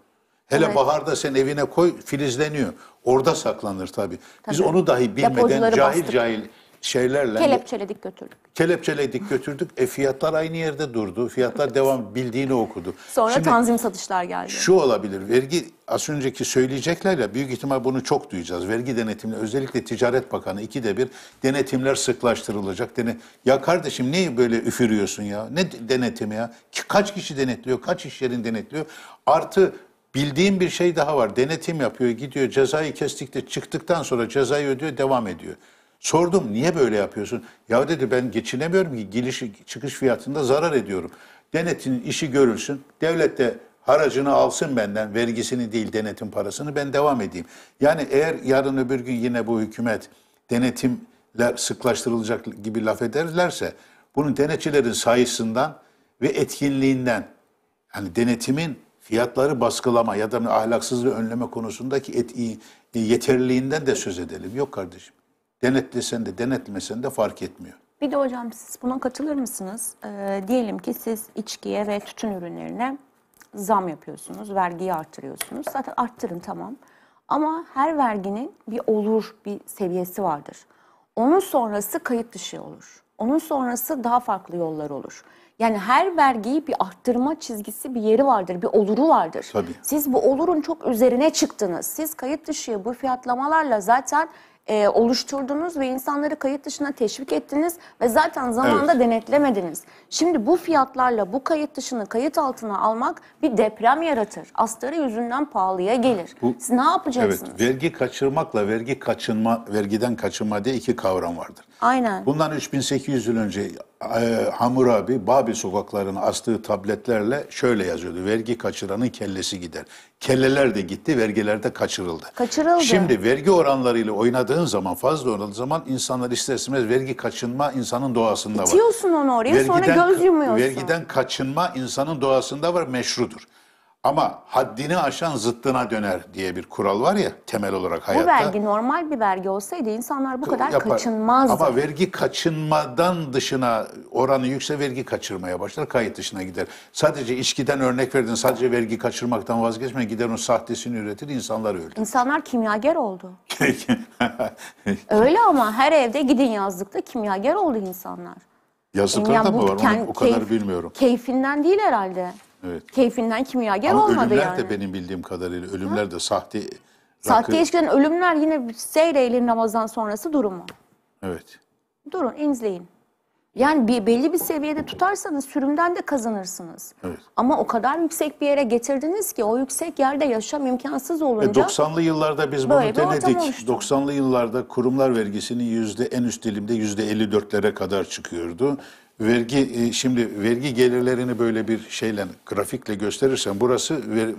[SPEAKER 5] Hele evet. baharda sen evine koy filizleniyor. Orada saklanır tabii. tabii. Biz onu dahi bilmeden cahil bastık. cahil şeylerle
[SPEAKER 4] kelepçeledik götürdük.
[SPEAKER 5] Kelepçeledik götürdük. E fiyatlar aynı yerde durdu. Fiyatlar devam bildiğini okudu.
[SPEAKER 4] Sonra Şimdi, tanzim satışlar geldi. Şu
[SPEAKER 5] olabilir. Vergi az önceki söyleyecekler ya büyük ihtimal bunu çok duyacağız. Vergi denetimli özellikle Ticaret Bakanı iki de bir denetimler sıklaştırılacak. Dene ya kardeşim ne böyle üfürüyorsun ya? Ne denetimi ya? Kaç kişi denetliyor? Kaç iş yerin denetliyor? Artı Bildiğim bir şey daha var. Denetim yapıyor, gidiyor, cezayı kestik de çıktıktan sonra cezayı ödüyor, devam ediyor. Sordum niye böyle yapıyorsun? Ya dedi ben geçinemiyorum ki giriş çıkış fiyatında zarar ediyorum. Denetinin işi görülsün. Devlet de haracını alsın benden vergisini değil denetim parasını ben devam edeyim. Yani eğer yarın öbür gün yine bu hükümet denetimler sıklaştırılacak gibi laf ederlerse bunun denetçilerin sayısından ve etkinliğinden yani denetimin fiyatları baskılama ya da ahlaksızlığı önleme konusundaki et, yeterliliğinden de söz edelim. Yok kardeşim. Denetlesen de denetmesen de fark etmiyor.
[SPEAKER 4] Bir de hocam siz buna katılır mısınız? Ee, diyelim ki siz içkiye ve tütün ürünlerine zam yapıyorsunuz, vergiyi arttırıyorsunuz. Zaten arttırın tamam. Ama her verginin bir olur, bir seviyesi vardır. Onun sonrası kayıt dışı olur. Onun sonrası daha farklı yollar olur. Yani her vergiyi bir arttırma çizgisi bir yeri vardır, bir oluru vardır. Tabii. Siz bu olurun çok üzerine çıktınız. Siz kayıt dışı bu fiyatlamalarla zaten e, oluşturdunuz ve insanları kayıt dışına teşvik ettiniz ve zaten zamanda evet. denetlemediniz. Şimdi bu fiyatlarla bu kayıt dışını kayıt altına almak bir deprem yaratır. Astarı yüzünden pahalıya gelir. Bu, Siz ne yapacaksınız?
[SPEAKER 5] Evet, vergi kaçırmakla vergi kaçınma, vergiden kaçınma diye iki kavram vardır. Aynen. Bundan 3800 yıl önce e, Hammurabi Babil sokaklarına astığı tabletlerle şöyle yazıyordu. Vergi kaçıranın kellesi gider. Kelleler de gitti, vergiler de kaçırıldı.
[SPEAKER 4] Kaçırıldı. Şimdi
[SPEAKER 5] vergi oranlarıyla oynadığın zaman, fazla oynadığın zaman insanlar ister vergi kaçınma insanın doğasında var. İtiyorsun
[SPEAKER 4] onu oraya vergiden, sonra göz yumuyorsun.
[SPEAKER 5] Vergiden kaçınma insanın doğasında var, meşrudur. Ama haddini aşan zıttına döner diye bir kural var ya temel olarak hayatta. Bu vergi
[SPEAKER 4] normal bir vergi olsaydı insanlar bu kadar yapar. kaçınmazdı.
[SPEAKER 5] Ama vergi kaçınmadan dışına oranı yüksek vergi kaçırmaya başlar, kayıt dışına gider. Sadece içkiden örnek verdin, sadece vergi kaçırmaktan vazgeçme gider onun sahtesini üretir, insanlar öldü.
[SPEAKER 4] İnsanlar kimyager oldu. Öyle ama her evde gidin yazlıkta kimyager oldu insanlar.
[SPEAKER 5] Yazlıklarda yani mı var? Onu, o kadar keyf, bilmiyorum.
[SPEAKER 4] Keyfinden değil herhalde. Evet. Keyfinden kimyager Ama olmadı ölümler yani. ölümler
[SPEAKER 5] de benim bildiğim kadarıyla ölümler de sahte. Sahte rakı- ilişkiden ölümler
[SPEAKER 4] yine seyreyle Ramazan sonrası durumu. Evet. Durun izleyin. Yani bir, belli bir seviyede tutarsanız sürümden de kazanırsınız. Evet. Ama o kadar yüksek bir yere getirdiniz ki o yüksek yerde yaşam imkansız E, olunca 90'lı
[SPEAKER 5] yıllarda biz bunu Böyle bir ortam denedik. 90'lı yıllarda kurumlar vergisinin yüzde en üst dilimde yüzde 54'lere kadar çıkıyordu vergi e, şimdi vergi gelirlerini böyle bir şeyle grafikle gösterirsen burası ver,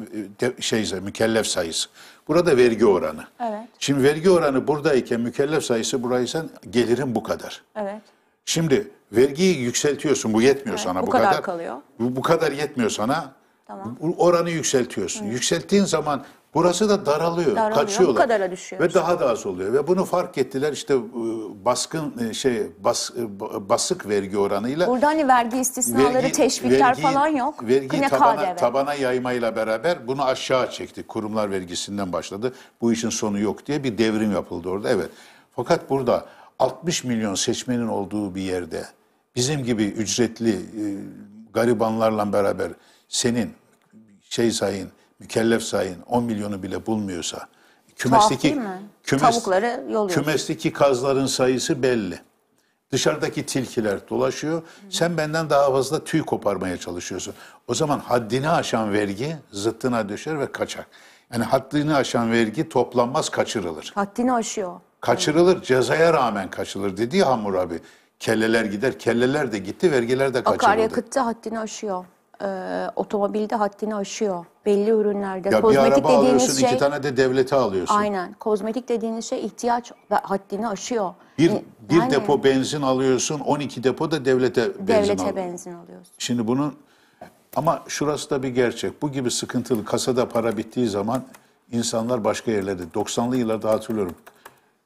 [SPEAKER 5] şeyse mükellef sayısı. Burada vergi oranı. Evet. Şimdi vergi oranı buradayken mükellef sayısı buraysan gelirin bu kadar. Evet. Şimdi vergiyi yükseltiyorsun bu yetmiyor evet, sana bu, bu kadar. kadar kalıyor. Bu, bu kadar yetmiyor sana. Tamam. Oranı yükseltiyorsun. Hı. Yükselttiğin zaman Burası da daralıyor, daralıyor kaçıyorlar. Bu düşüyor. Ve işte. daha da az oluyor. Ve bunu fark ettiler işte e, baskın e, şey bas, e, basık vergi oranıyla. Burada hani
[SPEAKER 4] vergi istisnaları, vergi, teşvikler vergi, falan yok. Vergi tabana, KDV. tabana
[SPEAKER 5] yaymayla beraber bunu aşağı çekti. Kurumlar vergisinden başladı. Bu işin sonu yok diye bir devrim yapıldı orada. Evet. Fakat burada 60 milyon seçmenin olduğu bir yerde bizim gibi ücretli garibanlarla beraber senin şey sayın mükellef sayın 10 milyonu bile bulmuyorsa kümesteki
[SPEAKER 4] kümes, tavukları yolluyor.
[SPEAKER 5] Kümesteki kazların sayısı belli. Dışarıdaki tilkiler dolaşıyor. Hı. Sen benden daha fazla tüy koparmaya çalışıyorsun. O zaman haddini aşan vergi zıttına düşer ve kaçar. Yani haddini aşan vergi toplanmaz kaçırılır.
[SPEAKER 4] Haddini aşıyor.
[SPEAKER 5] Kaçırılır Hı. cezaya rağmen kaçırılır dedi ya Hamur abi. Kelleler gider kelleler de gitti vergiler de kaçırıldı. Akaryakıtta
[SPEAKER 4] haddini aşıyor e, otomobilde haddini aşıyor. Belli ürünlerde. Ya kozmetik bir araba dediğiniz alıyorsun, şey, iki tane
[SPEAKER 5] de devlete alıyorsun. Aynen.
[SPEAKER 4] Kozmetik dediğiniz şey ihtiyaç haddini aşıyor.
[SPEAKER 5] Bir, bir yani, depo benzin alıyorsun, 12 depo da devlete benzin Devlete al.
[SPEAKER 4] benzin alıyorsun.
[SPEAKER 5] Şimdi bunun ama şurası da bir gerçek. Bu gibi sıkıntılı kasada para bittiği zaman insanlar başka yerlerde 90'lı yıllarda hatırlıyorum.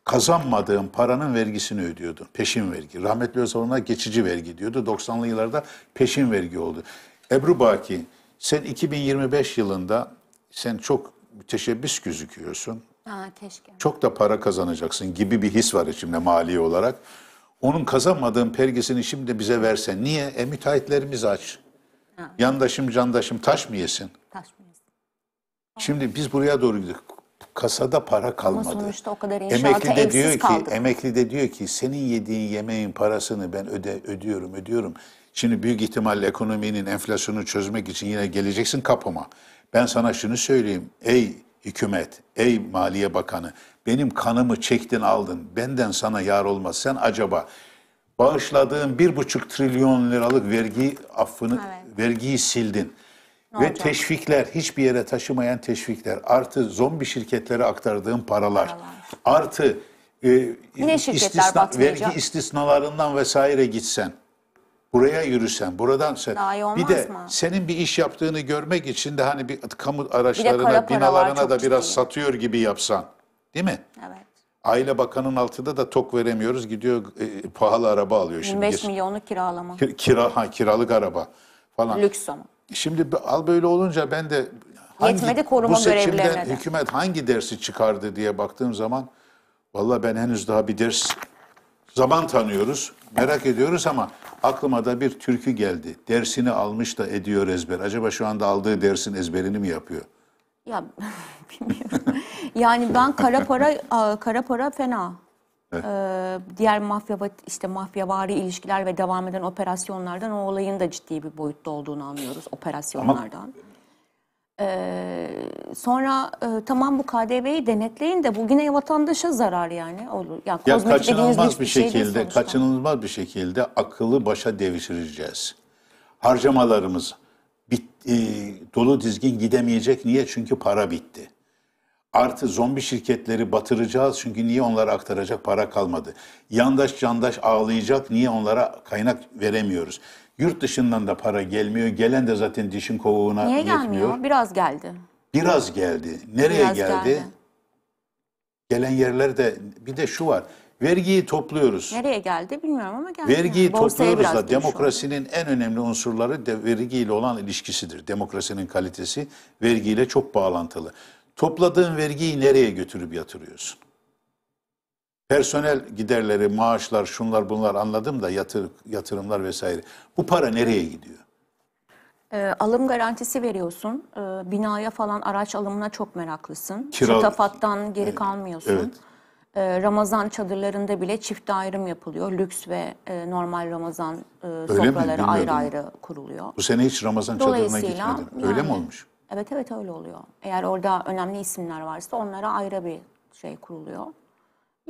[SPEAKER 5] Kazanmadığın paranın vergisini ödüyordun. Peşin vergi. Rahmetli Özal geçici vergi diyordu. 90'lı yıllarda peşin vergi oldu. Ebru Baki sen 2025 yılında sen çok müteşebbis gözüküyorsun.
[SPEAKER 4] Aa, keşke
[SPEAKER 5] Çok da para kazanacaksın gibi bir his var içimde mali olarak. Onun kazanmadığın pergisini şimdi bize versen. Niye? E müteahhitlerimiz aç. Ha. Yandaşım candaşım taş mı yesin? Taş mı yesin? Şimdi biz buraya doğru gidiyoruz. Kasada para kalmadı. Ama
[SPEAKER 4] o kadar emekli de diyor ki,
[SPEAKER 5] emekli de diyor ki senin yediğin yemeğin parasını ben öde ödüyorum, ödüyorum. Şimdi büyük ihtimalle ekonominin enflasyonu çözmek için yine geleceksin kapıma. Ben sana şunu söyleyeyim. Ey hükümet, ey Maliye Bakanı, benim kanımı çektin aldın, benden sana yar olmaz. Sen acaba bağışladığın bir buçuk trilyon liralık vergi affını, evet. vergiyi sildin. Ne Ve olacak? teşvikler, hiçbir yere taşımayan teşvikler, artı zombi şirketlere aktardığın paralar, paralar. artı e,
[SPEAKER 4] istisna, vergi
[SPEAKER 5] istisnalarından vesaire gitsen buraya yürüsen, buradan sen. Daha iyi olmaz bir de mı? senin bir iş yaptığını görmek için de hani bir kamu araçlarına, bir binalarına da biraz ciddi. Şey. satıyor gibi yapsan. Değil mi? Evet. Aile bakanın altında da tok veremiyoruz. Gidiyor e, pahalı araba alıyor şimdi. 25
[SPEAKER 4] milyonu kiralama. Kira,
[SPEAKER 5] kira ha, kiralık araba falan. Lüks ama. Şimdi al böyle olunca ben de
[SPEAKER 4] hangi, Yetmedi koruma bu seçimden
[SPEAKER 5] hükümet hangi dersi çıkardı diye baktığım zaman valla ben henüz daha bir ders zaman tanıyoruz, merak ediyoruz ama aklıma da bir türkü geldi. Dersini almış da ediyor ezber. Acaba şu anda aldığı dersin ezberini mi yapıyor?
[SPEAKER 4] Ya bilmiyorum. yani ben kara para kara para fena. Ee, diğer mafya işte mafyavari ilişkiler ve devam eden operasyonlardan o olayın da ciddi bir boyutta olduğunu anlıyoruz operasyonlardan. Ama ee, sonra e, tamam bu KDV'yi denetleyin de bu yine vatandaşa zarar yani olur. Yani ya kaçınılmaz şey bir şekilde, şey
[SPEAKER 5] kaçınılmaz bir şekilde akıllı başa devşireceğiz. Harcamalarımız bit, e, dolu dizgin gidemeyecek niye? Çünkü para bitti. Artı zombi şirketleri batıracağız çünkü niye onlara aktaracak para kalmadı. Yandaş yandaş ağlayacak niye onlara kaynak veremiyoruz. Yurt dışından da para gelmiyor. Gelen de zaten dişin kovuğuna Niye yetmiyor. gelmiyor?
[SPEAKER 4] Biraz geldi.
[SPEAKER 5] Biraz geldi. Nereye Biraz geldi? geldi? Gelen yerlerde bir de şu var. Vergiyi topluyoruz.
[SPEAKER 4] Nereye geldi bilmiyorum ama geldi. Vergiyi yani. topluyoruz da demokrasinin
[SPEAKER 5] en önemli unsurları de vergiyle olan ilişkisidir. Demokrasinin kalitesi vergiyle çok bağlantılı. Topladığın vergiyi nereye götürüp yatırıyorsun? Personel giderleri, maaşlar, şunlar bunlar anladım da yatır, yatırımlar vesaire. Bu para nereye gidiyor?
[SPEAKER 4] Ee, alım garantisi veriyorsun. Ee, binaya falan araç alımına çok meraklısın. Kira... Çıtafattan geri evet. kalmıyorsun. Evet. Ee, Ramazan çadırlarında bile çift ayrım yapılıyor. Lüks ve e, normal Ramazan e, öyle sofraları ayrı ayrı kuruluyor.
[SPEAKER 5] Bu sene hiç Ramazan çadırına gitmedin. Yani, öyle mi olmuş?
[SPEAKER 4] Evet evet öyle oluyor. Eğer orada önemli isimler varsa onlara ayrı bir şey kuruluyor.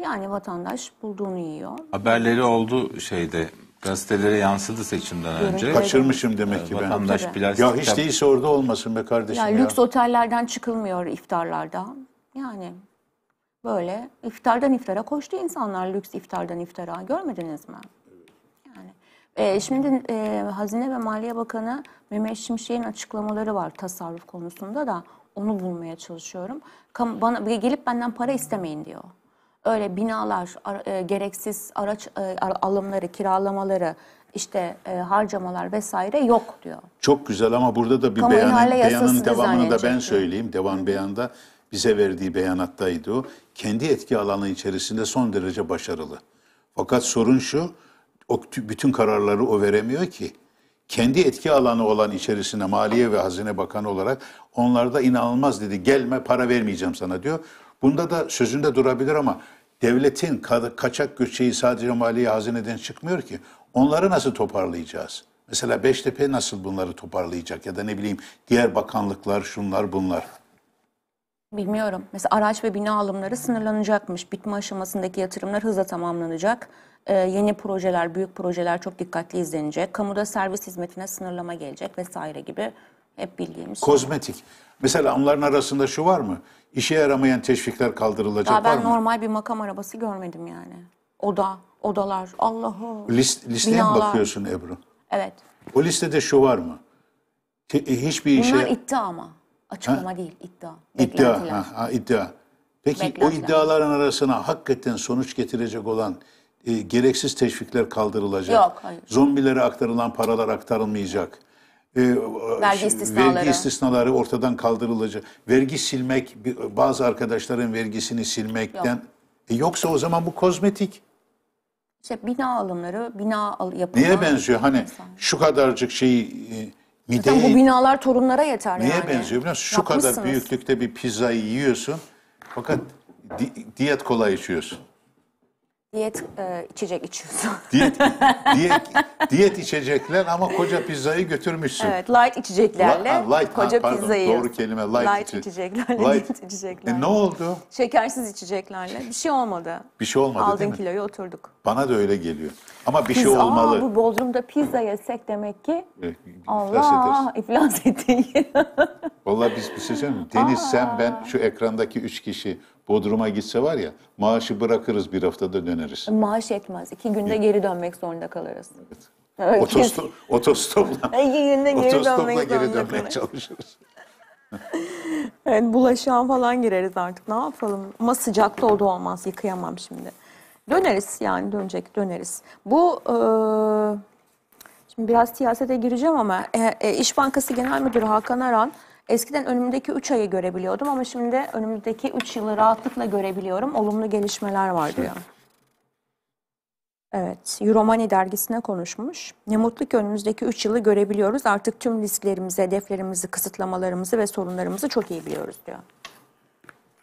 [SPEAKER 4] Yani vatandaş bulduğunu yiyor.
[SPEAKER 2] Haberleri oldu şeyde gazetelere yansıdı seçimden önce. Kaçırmışım demek ki ben. Vatandaş plastik Ya hiç
[SPEAKER 5] değilse orada olmasın be kardeşim
[SPEAKER 2] ya. Yani lüks
[SPEAKER 4] otellerden çıkılmıyor iftarlarda. Yani böyle iftardan iftara koştu insanlar lüks iftardan iftara. Görmediniz mi? Yani e, şimdi e, Hazine ve Maliye Bakanı Mehmet Şimşek'in açıklamaları var tasarruf konusunda da onu bulmaya çalışıyorum. Kam- bana gelip benden para istemeyin diyor öyle binalar, e, gereksiz araç e, alımları, kiralamaları, işte e, harcamalar vesaire yok
[SPEAKER 5] diyor. Çok güzel ama burada da bir beyanın, beyanın devamını da ben söyleyeyim. Devam beyanda bize verdiği beyanattaydı o. Kendi etki alanı içerisinde son derece başarılı. Fakat sorun şu, o bütün kararları o veremiyor ki. Kendi etki alanı olan içerisinde Maliye ve Hazine Bakanı olarak onlarda inanılmaz dedi. Gelme para vermeyeceğim sana diyor. Bunda da sözünde durabilir ama devletin kaçak göç şeyi sadece maliye hazineden çıkmıyor ki. Onları nasıl toparlayacağız? Mesela Beştepe nasıl bunları toparlayacak ya da ne bileyim diğer bakanlıklar şunlar bunlar.
[SPEAKER 4] Bilmiyorum. Mesela araç ve bina alımları sınırlanacakmış. Bitme aşamasındaki yatırımlar hızla tamamlanacak. Ee, yeni projeler, büyük projeler çok dikkatli izlenecek. Kamuda servis hizmetine sınırlama gelecek vesaire gibi
[SPEAKER 5] hep bildiğimiz. Şey. Kozmetik. Şey. Mesela onların arasında şu var mı? işe yaramayan teşvikler kaldırılacak Daha ben var mı?
[SPEAKER 4] normal bir makam arabası görmedim yani. Oda, odalar, Allah'ım.
[SPEAKER 5] List, listeye binalar. bakıyorsun Ebru? Evet. O listede şu var mı? E, hiçbir işe... Bunlar
[SPEAKER 4] iddia ama. Açıklama değil, iddia. İddia, Beklentiler. ha, ha,
[SPEAKER 5] iddia. Peki o iddiaların arasına hakikaten sonuç getirecek olan e, gereksiz teşvikler kaldırılacak. Yok, hayır. Zombilere aktarılan paralar aktarılmayacak. Ee, e, vergi, istisnaları. vergi istisnaları ortadan kaldırılacak. Vergi silmek, bazı arkadaşların vergisini silmekten... Yok. E yoksa o zaman bu kozmetik.
[SPEAKER 4] İşte bina alımları, bina al yapımı... Neye benziyor?
[SPEAKER 5] Hani insan. şu kadarcık şeyi... E, Mideyi, Zaten bu
[SPEAKER 4] binalar torunlara yeter neye yani. benziyor
[SPEAKER 5] biliyor musun? Şu kadar büyüklükte bir pizzayı yiyorsun fakat di diyet kolay içiyorsun.
[SPEAKER 4] Diyet e, içecek içiyorsun. Diyet,
[SPEAKER 5] diyet, diyet içecekler ama koca pizzayı götürmüşsün. Evet,
[SPEAKER 4] light içeceklerle La, light, koca ha, pardon, pizzayı. Doğru
[SPEAKER 5] kelime light, light içe içeceklerle. Light. Diyet içeceklerle. E, ne oldu?
[SPEAKER 4] Şekersiz içeceklerle. Bir şey olmadı.
[SPEAKER 5] Bir şey olmadı Aldın değil mi? kiloyu oturduk. Bana da öyle geliyor. Ama bir şey Biz, şey olmalı. Aa, bu
[SPEAKER 4] Bodrum'da pizza yesek demek ki e, Allah iflas ettin.
[SPEAKER 5] Valla biz bir şey söyleyeyim Deniz, aa. sen, ben, şu ekrandaki üç kişi Bodrum'a gitse var ya maaşı bırakırız bir haftada döneriz.
[SPEAKER 4] Maaş etmez. iki günde geri dönmek zorunda kalırız. Evet. Otostop,
[SPEAKER 5] otostopla, İki günde geri otostopla dönmek geri zorunda dönmeye kalırız. çalışırız.
[SPEAKER 4] Evet, bulaşığa falan gireriz artık ne yapalım. Ama sıcak da oldu olmaz yıkayamam şimdi. Döneriz yani dönecek döneriz. Bu e, şimdi biraz siyasete gireceğim ama e, e, İş Bankası Genel Müdürü Hakan Aran Eskiden önümdeki 3 ayı görebiliyordum ama şimdi önümüzdeki 3 yılı rahatlıkla görebiliyorum. Olumlu gelişmeler var şey- diyor. Evet, Euromani dergisine konuşmuş. Ne mutlu ki önümüzdeki 3 yılı görebiliyoruz. Artık tüm risklerimizi, hedeflerimizi, kısıtlamalarımızı ve sorunlarımızı çok iyi biliyoruz diyor.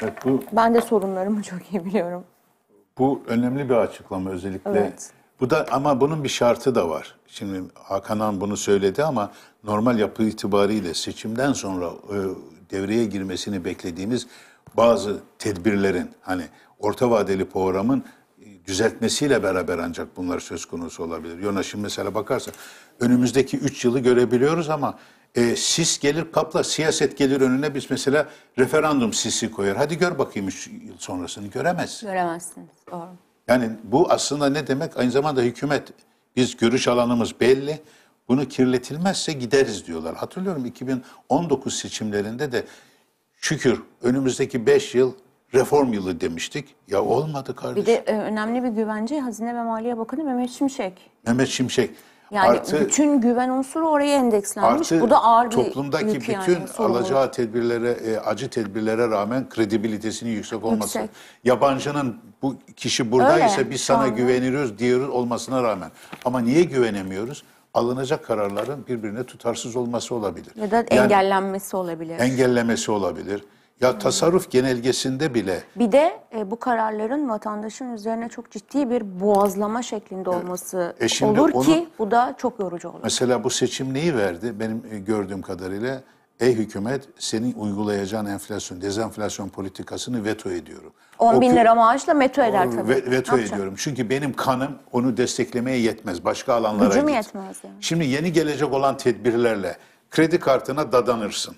[SPEAKER 4] Evet, bu, Ben de sorunlarımı çok iyi biliyorum.
[SPEAKER 5] bu önemli bir açıklama özellikle Evet. Bu da ama bunun bir şartı da var. Şimdi Hakan Han bunu söyledi ama normal yapı itibariyle seçimden sonra e, devreye girmesini beklediğimiz bazı tedbirlerin hani orta vadeli programın e, düzeltmesiyle beraber ancak bunlar söz konusu olabilir. Yona şimdi mesela bakarsa önümüzdeki 3 yılı görebiliyoruz ama e, sis gelir kapla siyaset gelir önüne biz mesela referandum sisi koyar. Hadi gör bakayım 3 yıl sonrasını göremezsin.
[SPEAKER 4] Göremezsiniz. Doğru.
[SPEAKER 5] Yani bu aslında ne demek? Aynı zamanda hükümet biz görüş alanımız belli. Bunu kirletilmezse gideriz diyorlar. Hatırlıyorum 2019 seçimlerinde de şükür önümüzdeki 5 yıl reform yılı demiştik. Ya olmadı kardeşim. Bir de
[SPEAKER 4] e, önemli bir güvence Hazine ve Maliye Bakanı Mehmet Şimşek.
[SPEAKER 5] Mehmet Şimşek.
[SPEAKER 4] Yani artı, bütün güven unsuru oraya endekslenmiş. Artı Bu da ağır bir toplumdaki
[SPEAKER 5] yük bütün yani, alacağı tedbirlere, e, acı tedbirlere rağmen kredibilitesinin yüksek olması. Yüksek. Yabancının bu kişi buradaysa Öyle, biz sana anda. güveniyoruz diyoruz olmasına rağmen. Ama niye güvenemiyoruz? Alınacak kararların birbirine tutarsız olması olabilir.
[SPEAKER 4] Ya da yani, engellenmesi olabilir.
[SPEAKER 5] Engellemesi olabilir. Ya hmm. tasarruf genelgesinde bile.
[SPEAKER 4] Bir de e, bu kararların vatandaşın üzerine çok ciddi bir boğazlama şeklinde e, olması e, olur onu, ki bu da çok yorucu olur.
[SPEAKER 5] Mesela bu seçim neyi verdi benim e, gördüğüm kadarıyla? Ey hükümet senin uygulayacağın enflasyon, dezenflasyon politikasını veto ediyorum.
[SPEAKER 4] 10 bin lira maaşla veto eder tabii. Ve, veto ne ediyorum.
[SPEAKER 5] Çünkü benim kanım onu desteklemeye yetmez. Başka alanlara Gücüm git. yetmez yani. Şimdi yeni gelecek olan tedbirlerle kredi kartına dadanırsın.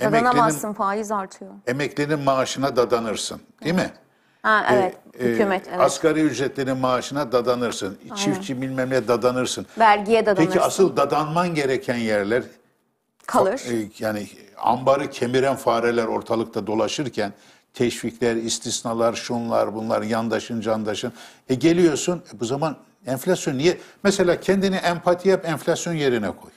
[SPEAKER 4] Dadanamazsın faiz artıyor.
[SPEAKER 5] Emeklinin maaşına dadanırsın değil mi?
[SPEAKER 4] Ha, ee, evet, e, hükümet. evet.
[SPEAKER 5] Asgari ücretlerin maaşına dadanırsın. Aynen. Çiftçi bilmem ne dadanırsın.
[SPEAKER 4] Vergiye dadanırsın. Peki asıl
[SPEAKER 5] dadanman gereken yerler kalır. E, yani ambarı kemiren fareler ortalıkta dolaşırken teşvikler, istisnalar, şunlar, bunlar, yandaşın, candaşın. E geliyorsun e, bu zaman enflasyon niye? Mesela kendini empati yap, enflasyon yerine koy.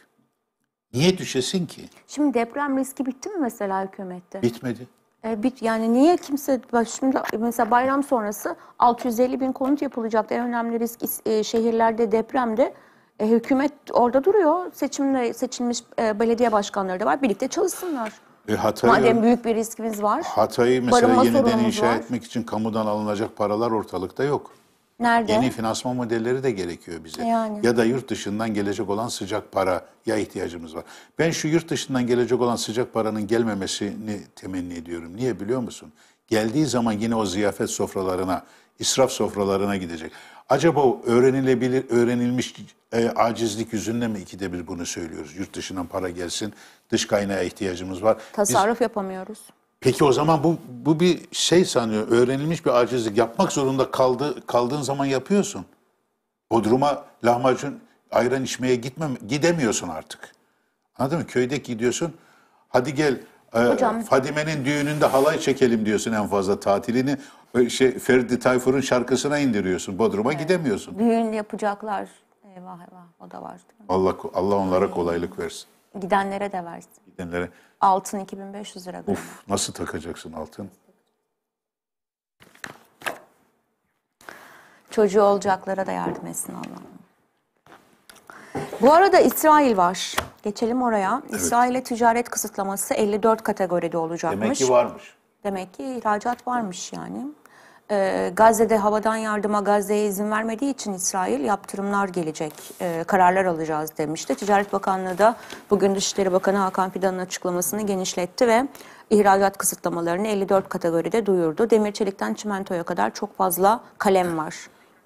[SPEAKER 5] Niye düşesin ki?
[SPEAKER 4] Şimdi deprem riski bitti mi mesela hükümette? Bitmedi. E, bit, yani niye kimse şimdi mesela bayram sonrası 650 bin konut yapılacak. En önemli risk e, şehirlerde depremde. E, hükümet orada duruyor. Seçimle seçilmiş e, belediye başkanları da var. Birlikte çalışsınlar.
[SPEAKER 5] E, Hatay'ı, Madem büyük
[SPEAKER 4] bir riskimiz var. Hatay'ı mesela barınma yeniden inşa var. etmek
[SPEAKER 5] için kamudan alınacak paralar ortalıkta yok.
[SPEAKER 4] Nerede? Yeni finansman
[SPEAKER 5] modelleri de gerekiyor bize. Yani. Ya da yurt dışından gelecek olan sıcak para ya ihtiyacımız var. Ben şu yurt dışından gelecek olan sıcak paranın gelmemesini temenni ediyorum. Niye biliyor musun? Geldiği zaman yine o ziyafet sofralarına israf sofralarına gidecek. Acaba öğrenilebilir, öğrenilmiş e, acizlik yüzünden mi ikide bir bunu söylüyoruz? Yurt dışından para gelsin, dış kaynağa ihtiyacımız var. Tasarruf Biz, yapamıyoruz. Peki o zaman bu bu bir şey sanıyor. Öğrenilmiş bir acizlik. Yapmak zorunda kaldı kaldığın zaman yapıyorsun. duruma lahmacun ayran içmeye gitme gidemiyorsun artık. Anladın mı? Köyde gidiyorsun. Hadi gel e, Fadime'nin düğününde halay çekelim diyorsun en fazla tatilini şey Ferdi Tayfur'un şarkısına indiriyorsun. Bodrum'a evet. gidemiyorsun.
[SPEAKER 4] Düğün yapacaklar. Eyvah
[SPEAKER 5] eyvah o da var. Allah Allah onlara kolaylık versin.
[SPEAKER 4] Gidenlere de versin. Gidenlere. Altın 2500 lira. Galiba. Of
[SPEAKER 5] nasıl takacaksın altın?
[SPEAKER 4] Çocuğu olacaklara da yardım etsin Allah. Bu arada İsrail var. Geçelim oraya. Evet. İsrail'e ticaret kısıtlaması 54 kategoride olacakmış. Demek ki varmış. Demek ki ihracat varmış yani e, Gazze'de havadan yardıma Gazze'ye izin vermediği için İsrail yaptırımlar gelecek, e, kararlar alacağız demişti. Ticaret Bakanlığı da bugün Dışişleri Bakanı Hakan Fidan'ın açıklamasını genişletti ve ihracat kısıtlamalarını 54 kategoride duyurdu. Demir çelikten çimentoya kadar çok fazla kalem var.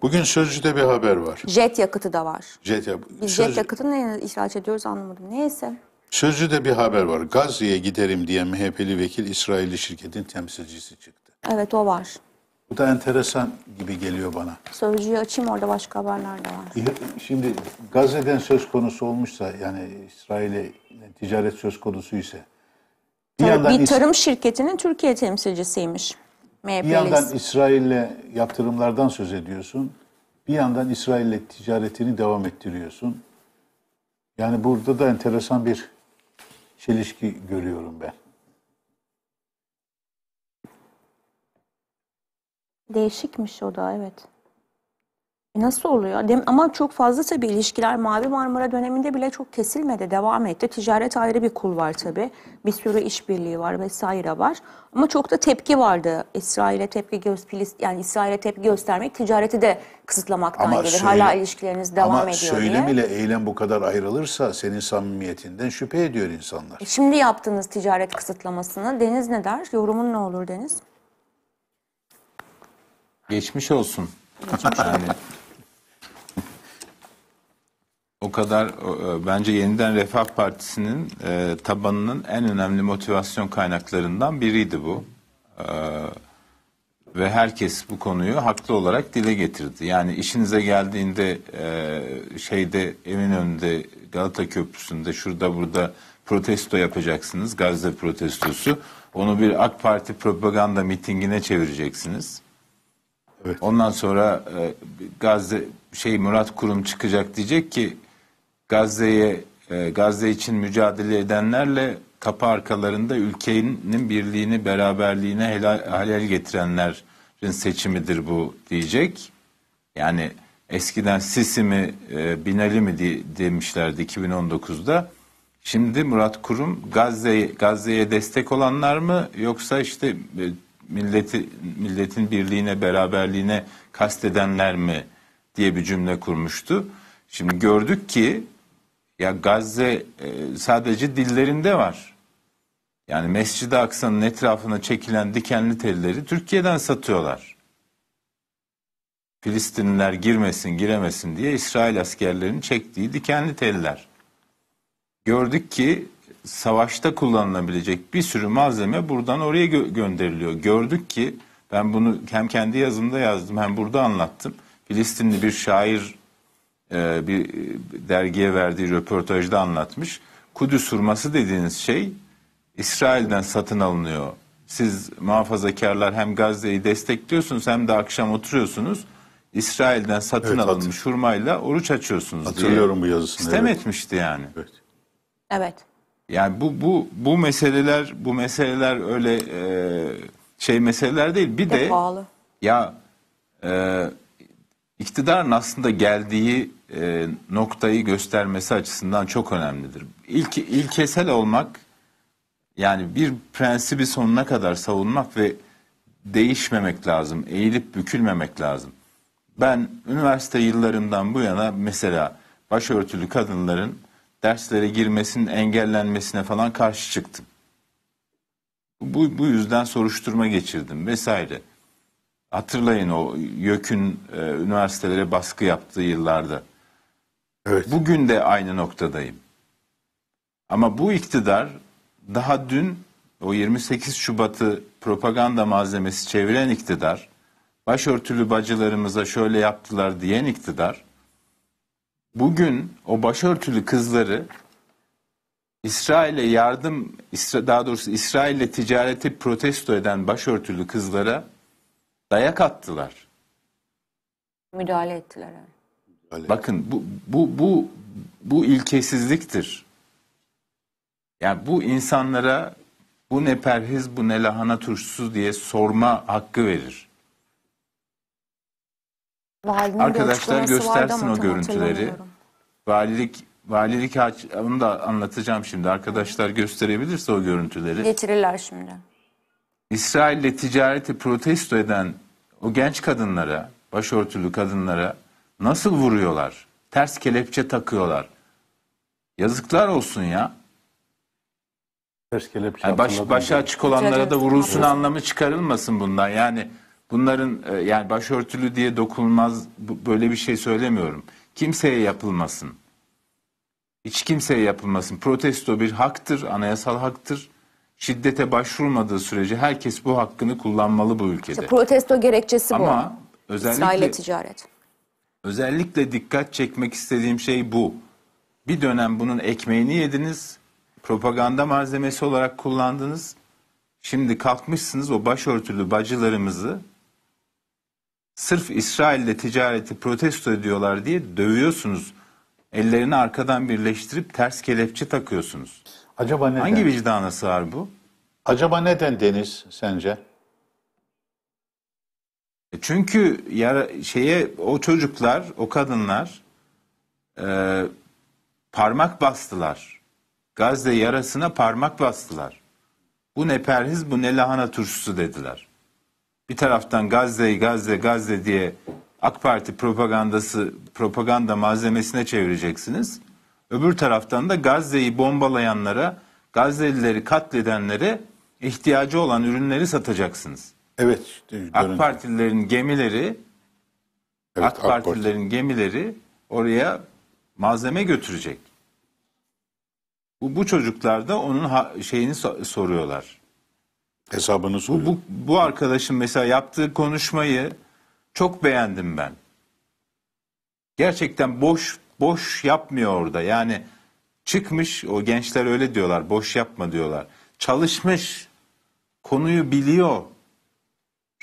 [SPEAKER 5] Bugün Sözcü'de bir haber var. Jet
[SPEAKER 4] yakıtı da var.
[SPEAKER 5] Jet, ya Biz Sözcü... jet
[SPEAKER 4] yakıtını ihraç ediyoruz anlamadım. Neyse.
[SPEAKER 5] Sözcü'de bir haber var. Gazze'ye giderim diye MHP'li vekil İsrailli şirketin temsilcisi çıktı. Evet o var. Bu da enteresan gibi geliyor bana.
[SPEAKER 4] Sözcüğü açayım orada başka haberler de
[SPEAKER 5] var. Şimdi Gazze'den söz konusu olmuşsa yani İsrail'e ticaret söz konusu ise
[SPEAKER 4] bir, yandan bir tarım İs- şirketinin Türkiye temsilcisiymiş. MHP'liyiz. Bir yandan
[SPEAKER 5] İsrail'le yatırımlardan söz ediyorsun. Bir yandan İsrail'le ticaretini devam ettiriyorsun. Yani burada da enteresan bir çelişki görüyorum ben.
[SPEAKER 4] Değişikmiş o da evet. E nasıl oluyor? Dem ama çok fazla tabii ilişkiler Mavi Marmara döneminde bile çok kesilmedi, devam etti. Ticaret ayrı bir kul var tabii. Bir sürü işbirliği var vesaire var. Ama çok da tepki vardı. İsrail'e tepki göstermek, yani İsrail'e tepki göstermek ticareti de kısıtlamaktan ama gelir. Söyle, Hala ilişkileriniz devam ama ediyor Ama söylem ile
[SPEAKER 5] eylem bu kadar ayrılırsa senin samimiyetinden şüphe ediyor insanlar.
[SPEAKER 4] E şimdi yaptığınız ticaret kısıtlamasını Deniz ne der? Yorumun ne olur Deniz?
[SPEAKER 5] Geçmiş olsun.
[SPEAKER 3] yani,
[SPEAKER 2] o kadar e, bence yeniden Refah Partisi'nin e, tabanının en önemli motivasyon kaynaklarından biriydi bu. E, ve herkes bu konuyu haklı olarak dile getirdi. Yani işinize geldiğinde şeyde evin önünde Galata Köprüsü'nde şurada burada protesto yapacaksınız. Gazze protestosu. Onu bir AK Parti propaganda mitingine çevireceksiniz. Evet. Ondan sonra e, Gazze şey Murat Kurum çıkacak diyecek ki Gazze'ye e, Gazze için mücadele edenlerle kapı arkalarında ülkenin birliğini, beraberliğine helal, halel getirenlerin seçimidir bu diyecek. Yani eskiden Sisi mi, e, Binali mi di demişlerdi 2019'da. Şimdi Murat Kurum Gazze Gazze'ye destek olanlar mı yoksa işte e, milleti milletin birliğine, beraberliğine kastedenler mi diye bir cümle kurmuştu. Şimdi gördük ki ya Gazze e, sadece dillerinde var. Yani Mescid-i Aksa'nın etrafına çekilen dikenli telleri Türkiye'den satıyorlar. Filistinliler girmesin giremesin diye İsrail askerlerinin çektiği dikenli teller. Gördük ki savaşta kullanılabilecek bir sürü malzeme buradan oraya gö gönderiliyor. Gördük ki ben bunu hem kendi yazımda yazdım hem burada anlattım. Filistinli bir şair e, bir e, dergiye verdiği röportajda anlatmış. Kudüs hurması dediğiniz şey İsrail'den satın alınıyor. Siz muhafazakarlar hem Gazze'yi destekliyorsunuz hem de akşam oturuyorsunuz. İsrail'den satın evet, alınmış hurmayla oruç açıyorsunuz Hatırlıyorum diye. bu yazısını. İstem evet. etmişti yani. Evet. Evet yani bu bu bu meseleler bu meseleler öyle e, şey meseleler değil. Bir de, de pahalı. ya e, iktidarın aslında geldiği e, noktayı göstermesi açısından çok önemlidir. İlk ilkesel olmak yani bir prensibi sonuna kadar savunmak ve değişmemek lazım. Eğilip bükülmemek lazım. Ben üniversite yıllarımdan bu yana mesela başörtülü kadınların derslere girmesinin engellenmesine falan karşı çıktım. Bu, bu yüzden soruşturma geçirdim vesaire. Hatırlayın o YÖK'ün e, üniversitelere baskı yaptığı yıllarda. Evet. Bugün de aynı noktadayım. Ama bu iktidar daha dün o 28 Şubat'ı propaganda malzemesi çeviren iktidar, başörtülü bacılarımıza şöyle yaptılar diyen iktidar, bugün o başörtülü kızları İsrail'e yardım, daha doğrusu İsrail'le ticareti protesto eden başörtülü kızlara dayak attılar.
[SPEAKER 4] Müdahale ettiler.
[SPEAKER 2] Yani. Bakın bu, bu, bu, bu ilkesizliktir. Yani bu insanlara bu ne perhiz bu ne lahana turşusu diye sorma hakkı verir.
[SPEAKER 4] Valinin Arkadaşlar göstersin o görüntüleri.
[SPEAKER 2] Valilik valilik haç onu da anlatacağım şimdi. Arkadaşlar gösterebilirse o görüntüleri.
[SPEAKER 4] Getirirler şimdi.
[SPEAKER 2] İsrail'le ticareti protesto eden o genç kadınlara, başörtülü kadınlara nasıl vuruyorlar? Ters kelepçe takıyorlar. Yazıklar olsun ya.
[SPEAKER 5] Ters kelepçe. Yani baş, başı açık olanlara da vurulsun
[SPEAKER 2] anlamı çıkarılmasın bundan. Yani bunların e, yani başörtülü diye dokunulmaz böyle bir şey söylemiyorum. Kimseye yapılmasın. Hiç kimseye yapılmasın. Protesto bir haktır, anayasal haktır. Şiddete başvurmadığı sürece herkes bu hakkını kullanmalı bu ülkede. İşte
[SPEAKER 4] protesto gerekçesi Ama bu. Ama
[SPEAKER 2] özellikle ticaret. Özellikle dikkat çekmek istediğim şey bu. Bir dönem bunun ekmeğini yediniz, propaganda malzemesi olarak kullandınız. Şimdi kalkmışsınız o başörtülü bacılarımızı sırf İsrail'de ticareti protesto ediyorlar diye dövüyorsunuz. Ellerini arkadan birleştirip ters kelepçe takıyorsunuz. Acaba neden? Hangi vicdana sığar bu? Acaba neden Deniz sence? E çünkü yara, şeye o çocuklar, o kadınlar e, parmak bastılar. Gazze yarasına parmak bastılar. Bu ne perhiz, bu ne lahana turşusu dediler bir taraftan Gazze'yi Gazze Gazze diye AK Parti propagandası propaganda malzemesine çevireceksiniz. Öbür taraftan da Gazze'yi bombalayanlara, Gazze'lileri katledenlere ihtiyacı olan ürünleri satacaksınız. Evet. AK Partililerin gemileri evet, AK, AK Partililerin Parti. gemileri oraya malzeme götürecek. Bu, bu çocuklar da onun ha, şeyini soruyorlar. Hesabını soruyor. Bu, bu, bu arkadaşın mesela yaptığı konuşmayı çok beğendim ben. Gerçekten boş boş yapmıyor orada. Yani çıkmış o gençler öyle diyorlar. Boş yapma diyorlar. Çalışmış. Konuyu biliyor.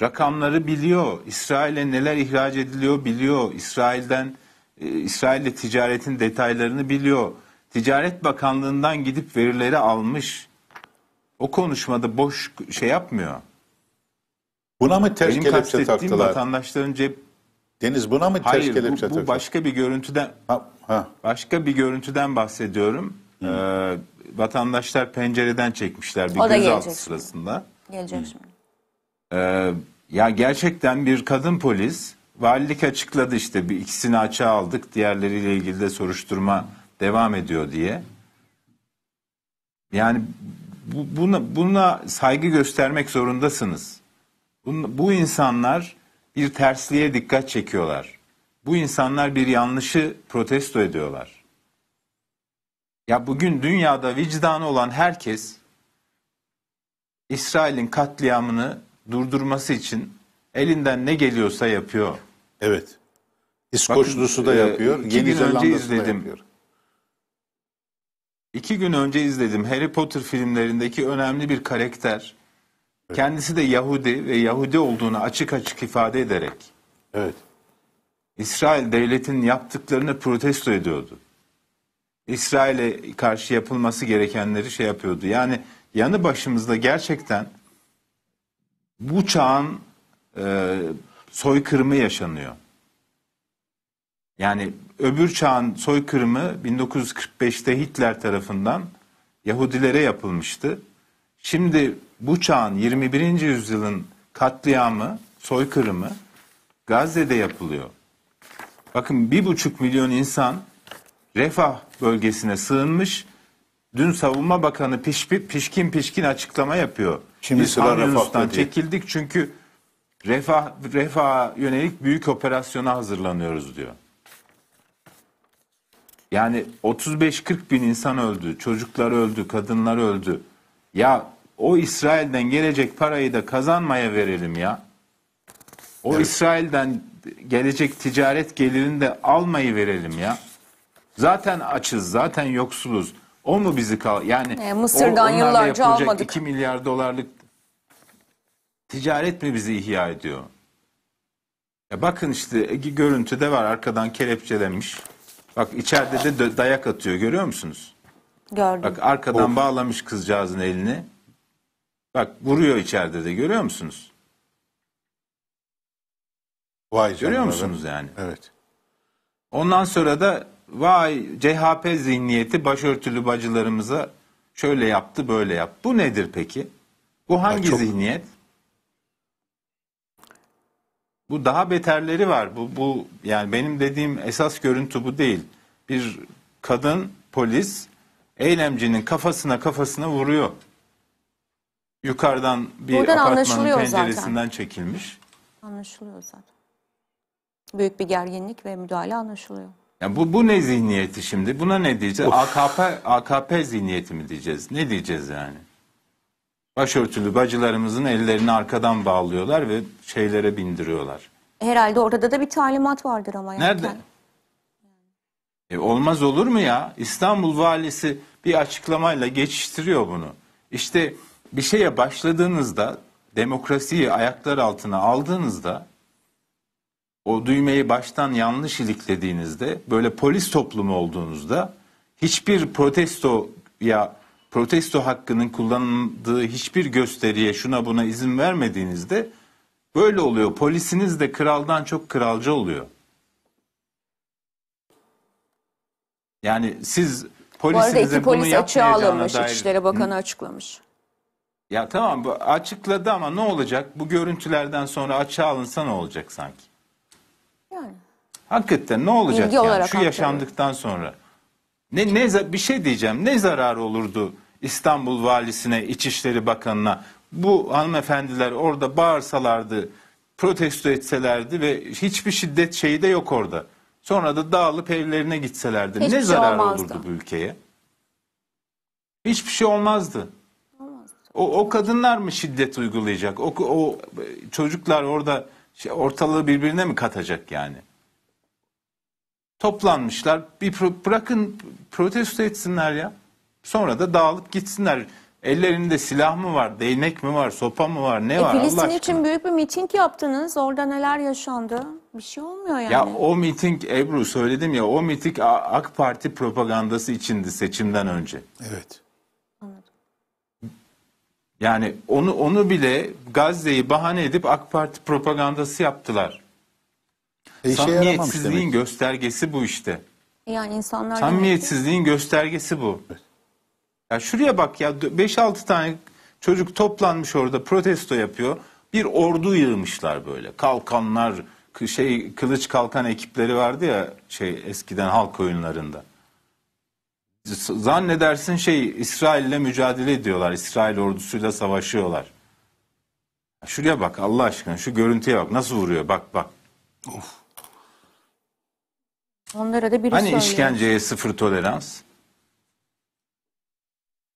[SPEAKER 2] Rakamları biliyor. İsrail'e neler ihraç ediliyor biliyor. İsrail'den e, İsrail'le ticaretin detaylarını biliyor. Ticaret Bakanlığından gidip verileri almış o konuşmada boş şey yapmıyor. Buna mı ters Benim kelepçe kastettiğim vatandaşların cep Deniz buna mı ters Hayır, kelepçe bu, taktılar? bu başka bir görüntüden Ha, ha. başka bir görüntüden bahsediyorum. Ee, vatandaşlar pencereden çekmişler bir gözaltı sırasında.
[SPEAKER 3] Geleceğim
[SPEAKER 4] şimdi.
[SPEAKER 2] Ee, ya gerçekten bir kadın polis valilik açıkladı işte bir ikisini açığa aldık diğerleriyle ilgili de soruşturma devam ediyor diye. Yani bu, buna, buna saygı göstermek zorundasınız. Bu, bu insanlar bir tersliğe dikkat çekiyorlar. Bu insanlar bir yanlışı protesto ediyorlar. Ya bugün dünyada vicdanı olan herkes İsrail'in katliamını durdurması için elinden ne geliyorsa yapıyor. Evet. İskoçlusu Bakın, da yapıyor. E, Yeni Zelanda'sı da yapıyor. İki gün önce izledim Harry Potter filmlerindeki önemli bir karakter. Kendisi de Yahudi ve Yahudi olduğunu açık açık ifade ederek. Evet. İsrail devletinin yaptıklarını protesto ediyordu. İsrail'e karşı yapılması gerekenleri şey yapıyordu. Yani yanı başımızda gerçekten bu çağın e, soykırımı yaşanıyor. Yani öbür çağın soykırımı 1945'te Hitler tarafından Yahudilere yapılmıştı. Şimdi bu çağın 21. yüzyılın katliamı, soykırımı Gazze'de yapılıyor. Bakın bir buçuk milyon insan refah bölgesine sığınmış. Dün Savunma Bakanı pişpi, pişkin pişkin açıklama yapıyor. Şimdi Biz sıra refahtan çekildik çünkü refah refaha yönelik büyük operasyona hazırlanıyoruz diyor. Yani 35-40 bin insan öldü, çocuklar öldü, kadınlar öldü. Ya o İsrail'den gelecek parayı da kazanmaya verelim ya. O evet. İsrail'den gelecek ticaret gelirini de almayı verelim ya. Zaten açız, zaten yoksuluz. O mu bizi kal yani e, Mısır'dan o, yıllarca almadık. 2 milyar dolarlık ticaret mi bizi ihya ediyor? Ya e, bakın işte e, görüntüde var arkadan kelepçelenmiş. Bak içeride de dayak atıyor görüyor musunuz? Gördüm. Bak arkadan Of. bağlamış kızcağızın elini. Bak vuruyor içeride de görüyor musunuz? Vay Görüyor canına be. musunuz yani? Evet. Ondan sonra da vay CHP zihniyeti başörtülü bacılarımıza şöyle yaptı böyle yaptı. Bu nedir peki? Bu hangi çok- zihniyet? Bu daha beterleri var. Bu, bu yani benim dediğim esas görüntü bu değil. Bir kadın polis eylemcinin kafasına kafasına vuruyor. Yukarıdan bir Buradan apartmanın penceresinden zaten. çekilmiş.
[SPEAKER 4] Anlaşılıyor zaten. Büyük bir gerginlik ve müdahale anlaşılıyor.
[SPEAKER 2] Ya bu, bu ne zihniyeti şimdi? Buna ne diyeceğiz? Of. AKP, AKP zihniyeti mi diyeceğiz? Ne diyeceğiz yani? başörtülü bacılarımızın ellerini arkadan bağlıyorlar ve şeylere bindiriyorlar.
[SPEAKER 4] Herhalde orada da bir talimat vardır ama. Nerede?
[SPEAKER 2] E olmaz olur mu ya? İstanbul valisi bir açıklamayla geçiştiriyor bunu. İşte bir şeye başladığınızda demokrasiyi ayaklar altına aldığınızda o düğmeyi baştan yanlış iliklediğinizde böyle polis toplumu olduğunuzda hiçbir protesto ya protesto hakkının kullanıldığı hiçbir gösteriye şuna buna izin vermediğinizde böyle oluyor. Polisiniz de kraldan çok kralcı oluyor. Yani siz polisinize Bu arada iki polis açığa alınmış. Dair... İçişleri
[SPEAKER 4] Bakanı açıklamış.
[SPEAKER 2] Ya tamam bu açıkladı ama ne olacak? Bu görüntülerden sonra açığa alınsa ne olacak sanki? Yani. Hakikaten ne olacak Bilgi yani şu yaşandıktan sonra? Ne, ne bir şey diyeceğim. Ne zarar olurdu İstanbul valisine, İçişleri Bakanına? Bu hanımefendiler orada bağırsalardı, protesto etselerdi ve hiçbir şiddet şeyi de yok orada. Sonra da dağılıp evlerine gitselerdi. Hiçbir ne şey zararı olmazdı. olurdu bu ülkeye? Hiçbir şey olmazdı. olmazdı. O, o kadınlar mı şiddet uygulayacak? O, o çocuklar orada şey, ortalığı birbirine mi katacak yani? toplanmışlar. Bir pro- bırakın protesto etsinler ya. Sonra da dağılıp gitsinler. Ellerinde silah mı var, değnek mi var, sopa mı var, ne e, var Filistin Allah aşkına?
[SPEAKER 4] için büyük bir miting yaptınız. Orada neler yaşandı? Bir şey olmuyor yani. Ya
[SPEAKER 2] o miting Ebru söyledim ya o miting AK Parti propagandası içindi seçimden önce.
[SPEAKER 5] Evet. Anladım.
[SPEAKER 2] Yani onu onu bile Gazze'yi bahane edip AK Parti propagandası yaptılar. E Samimiyetsizliğin göstergesi bu işte.
[SPEAKER 4] Yani insanlar...
[SPEAKER 2] Samimiyetsizliğin göstergesi bu. Ya şuraya bak ya 5-6 tane çocuk toplanmış orada protesto yapıyor. Bir ordu yığmışlar böyle. Kalkanlar, şey kılıç kalkan ekipleri vardı ya şey eskiden halk oyunlarında. Zannedersin şey İsrail'le mücadele ediyorlar. İsrail ordusuyla savaşıyorlar. Şuraya bak Allah aşkına şu görüntüye bak nasıl vuruyor bak bak.
[SPEAKER 3] Of.
[SPEAKER 4] Onlara da biri hani söylüyor. işkenceye
[SPEAKER 2] sıfır tolerans?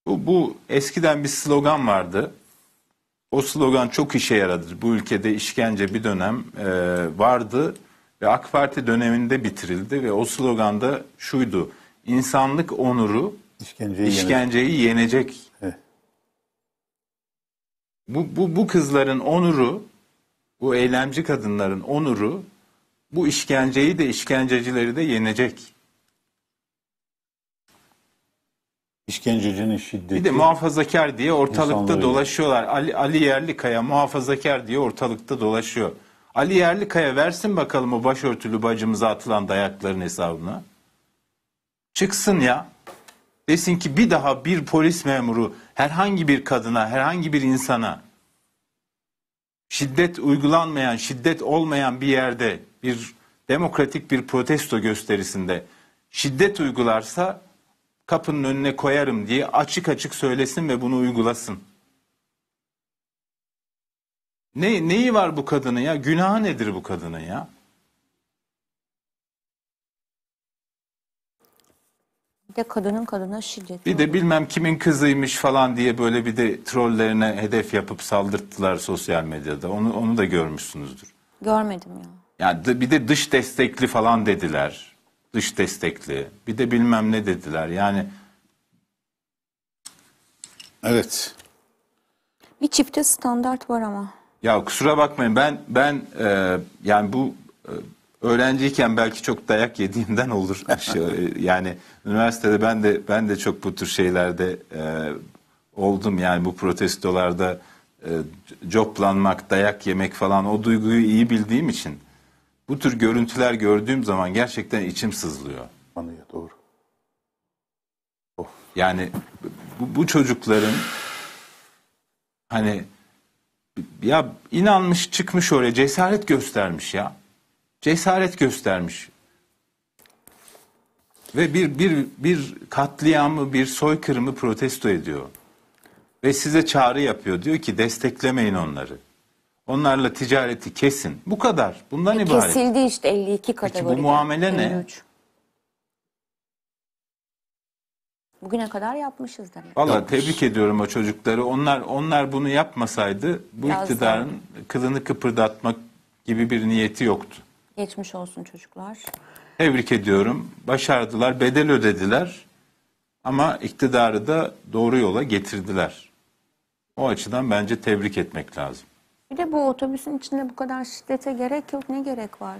[SPEAKER 2] Bu, bu eskiden bir slogan vardı. O slogan çok işe yaradı. Bu ülkede işkence bir dönem e, vardı ve AK Parti döneminde bitirildi ve o slogan da şuydu. İnsanlık onuru işkenceyi, işkenceyi yenecek. yenecek. Bu, bu, bu kızların onuru, bu eylemci kadınların onuru bu işkenceyi de işkencecileri de yenecek.
[SPEAKER 5] İşkencecinin şiddeti. Bir de
[SPEAKER 2] muhafazakar diye ortalıkta dolaşıyorlar. Ali, Ali Yerlikaya muhafazakar diye ortalıkta dolaşıyor. Ali Yerlikaya versin bakalım o başörtülü bacımıza atılan dayakların hesabını. Çıksın ya. Desin ki bir daha bir polis memuru herhangi bir kadına, herhangi bir insana şiddet uygulanmayan, şiddet olmayan bir yerde bir demokratik bir protesto gösterisinde şiddet uygularsa kapının önüne koyarım diye açık açık söylesin ve bunu uygulasın. Ne, neyi var bu kadının ya? Günahı nedir bu kadının ya?
[SPEAKER 4] Bir de kadının kadına şiddet. Bir
[SPEAKER 2] de bilmem kimin kızıymış falan diye böyle bir de trollerine hedef yapıp saldırttılar sosyal medyada. Onu onu da görmüşsünüzdür.
[SPEAKER 4] Görmedim ya.
[SPEAKER 2] Yani bir de dış destekli falan dediler. Dış destekli. Bir de bilmem ne dediler. Yani Evet.
[SPEAKER 4] Bir çifte standart var ama.
[SPEAKER 2] Ya kusura bakmayın ben ben e, yani bu e, öğrenciyken belki çok dayak yediğimden olur. Şey. yani üniversitede ben de ben de çok bu tür şeylerde e, oldum yani bu protestolarda e, coplanmak, dayak yemek falan o duyguyu iyi bildiğim için bu tür görüntüler gördüğüm zaman gerçekten içim sızlıyor. Anlıyor doğru. Of. Yani bu, bu çocukların hani ya inanmış çıkmış oraya cesaret göstermiş ya. Cesaret göstermiş. Ve bir, bir, bir katliamı, bir soykırımı protesto ediyor. Ve size çağrı yapıyor. Diyor ki desteklemeyin onları. Onlarla ticareti kesin. Bu kadar. Bundan e, ibaret. Kesildi
[SPEAKER 4] işte 52 kategoride. Peki bu
[SPEAKER 2] muamele ne?
[SPEAKER 4] Bugüne kadar yapmışız demek.
[SPEAKER 2] Valla tebrik ediyorum o çocukları. Onlar onlar bunu yapmasaydı bu Yazdım. iktidarın kılını kıpırdatmak gibi bir niyeti yoktu.
[SPEAKER 4] Geçmiş olsun çocuklar.
[SPEAKER 2] Tebrik ediyorum. Başardılar, bedel ödediler. Ama iktidarı da doğru yola getirdiler. O açıdan bence tebrik etmek lazım.
[SPEAKER 4] Bir de bu otobüsün içinde bu kadar şiddete gerek yok. Ne gerek var?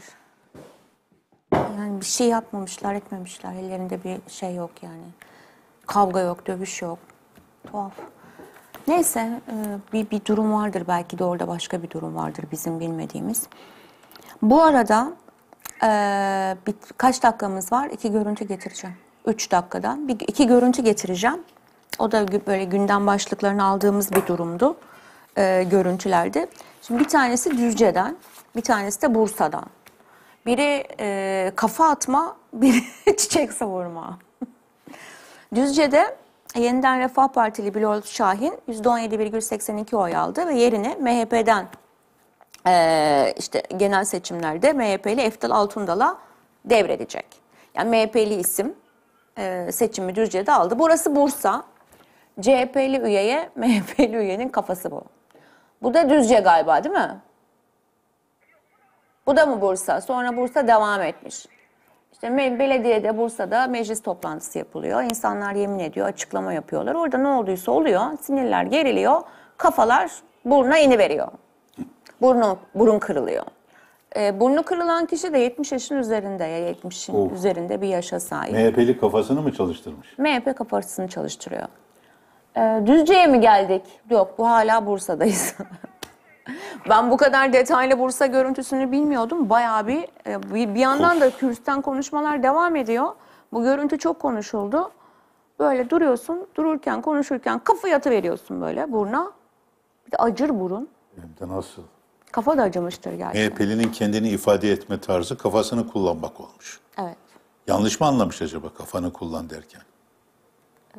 [SPEAKER 4] Yani bir şey yapmamışlar, etmemişler. Ellerinde bir şey yok yani. Kavga yok, dövüş yok. Tuhaf. Neyse e, bir, bir durum vardır belki de orada başka bir durum vardır bizim bilmediğimiz. Bu arada e, bir, kaç dakikamız var? İki görüntü getireceğim. Üç dakikadan Bir, iki görüntü getireceğim. O da böyle gündem başlıklarını aldığımız bir durumdu e, görüntülerde. Şimdi bir tanesi Düzce'den, bir tanesi de Bursa'dan. Biri e, kafa atma, biri çiçek savurma. Düzce'de yeniden Refah Partili Bilal Şahin %17,82 oy aldı ve yerini MHP'den e, işte genel seçimlerde MHP'li Eftal Altundal'a devredecek. Yani MHP'li isim e, seçimi Düzce'de aldı. Burası Bursa. CHP'li üyeye MHP'li üyenin kafası bu. Bu da Düzce galiba değil mi? Bu da mı Bursa? Sonra Bursa devam etmiş. İşte belediyede Bursa'da meclis toplantısı yapılıyor. İnsanlar yemin ediyor, açıklama yapıyorlar. Orada ne olduysa oluyor. Sinirler geriliyor. Kafalar buruna veriyor. Burnu, burun kırılıyor. E, burnu kırılan kişi de 70 yaşın üzerinde ya 70'in üzerinde bir yaşa sahip.
[SPEAKER 5] MHP'li kafasını mı çalıştırmış?
[SPEAKER 4] MHP kafasını çalıştırıyor. Ee, Düzce'ye mi geldik? Yok bu hala Bursa'dayız. ben bu kadar detaylı Bursa görüntüsünü bilmiyordum. Bayağı bir e, bir bir yandan da Kürt'ten konuşmalar devam ediyor. Bu görüntü çok konuşuldu. Böyle duruyorsun, dururken, konuşurken kafayı veriyorsun böyle burna. Bir de acır burun.
[SPEAKER 5] Hem de nasıl?
[SPEAKER 4] Kafa da acımıştır gerçekten.
[SPEAKER 5] MHP'linin kendini ifade etme tarzı kafasını kullanmak olmuş. Evet. Yanlış mı anlamış acaba kafanı kullan derken?
[SPEAKER 4] Ee,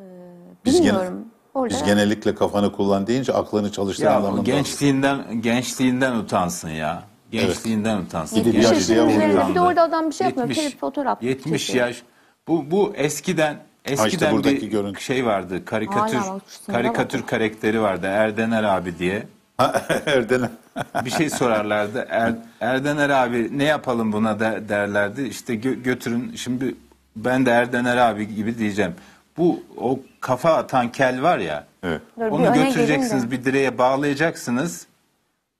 [SPEAKER 4] Biz gene- Bilmiyorum. Orada Biz
[SPEAKER 5] genellikle kafanı kullan deyince aklını çalıştıran ya, anlamında. Gençliğinden,
[SPEAKER 2] gençliğinden utansın ya. Gençliğinden evet. utansın. Gidip yaşlıya vuruyor. Bir orada
[SPEAKER 4] adam bir şey yapmıyor. 70, Telip fotoğraf 70
[SPEAKER 2] çekiyor. yaş. Bu, bu eskiden Eskiden işte bir görüntü. şey vardı. Karikatür Hala, karikatür bak. karakteri vardı. Erdener abi diye. Erdener. bir şey sorarlardı. Er, Erdener abi ne yapalım buna da derlerdi. İşte gö götürün. Şimdi ben de Erdener abi gibi diyeceğim. Bu o kafa atan kel var ya. Evet. Dur, onu götüreceksiniz bir direğe bağlayacaksınız.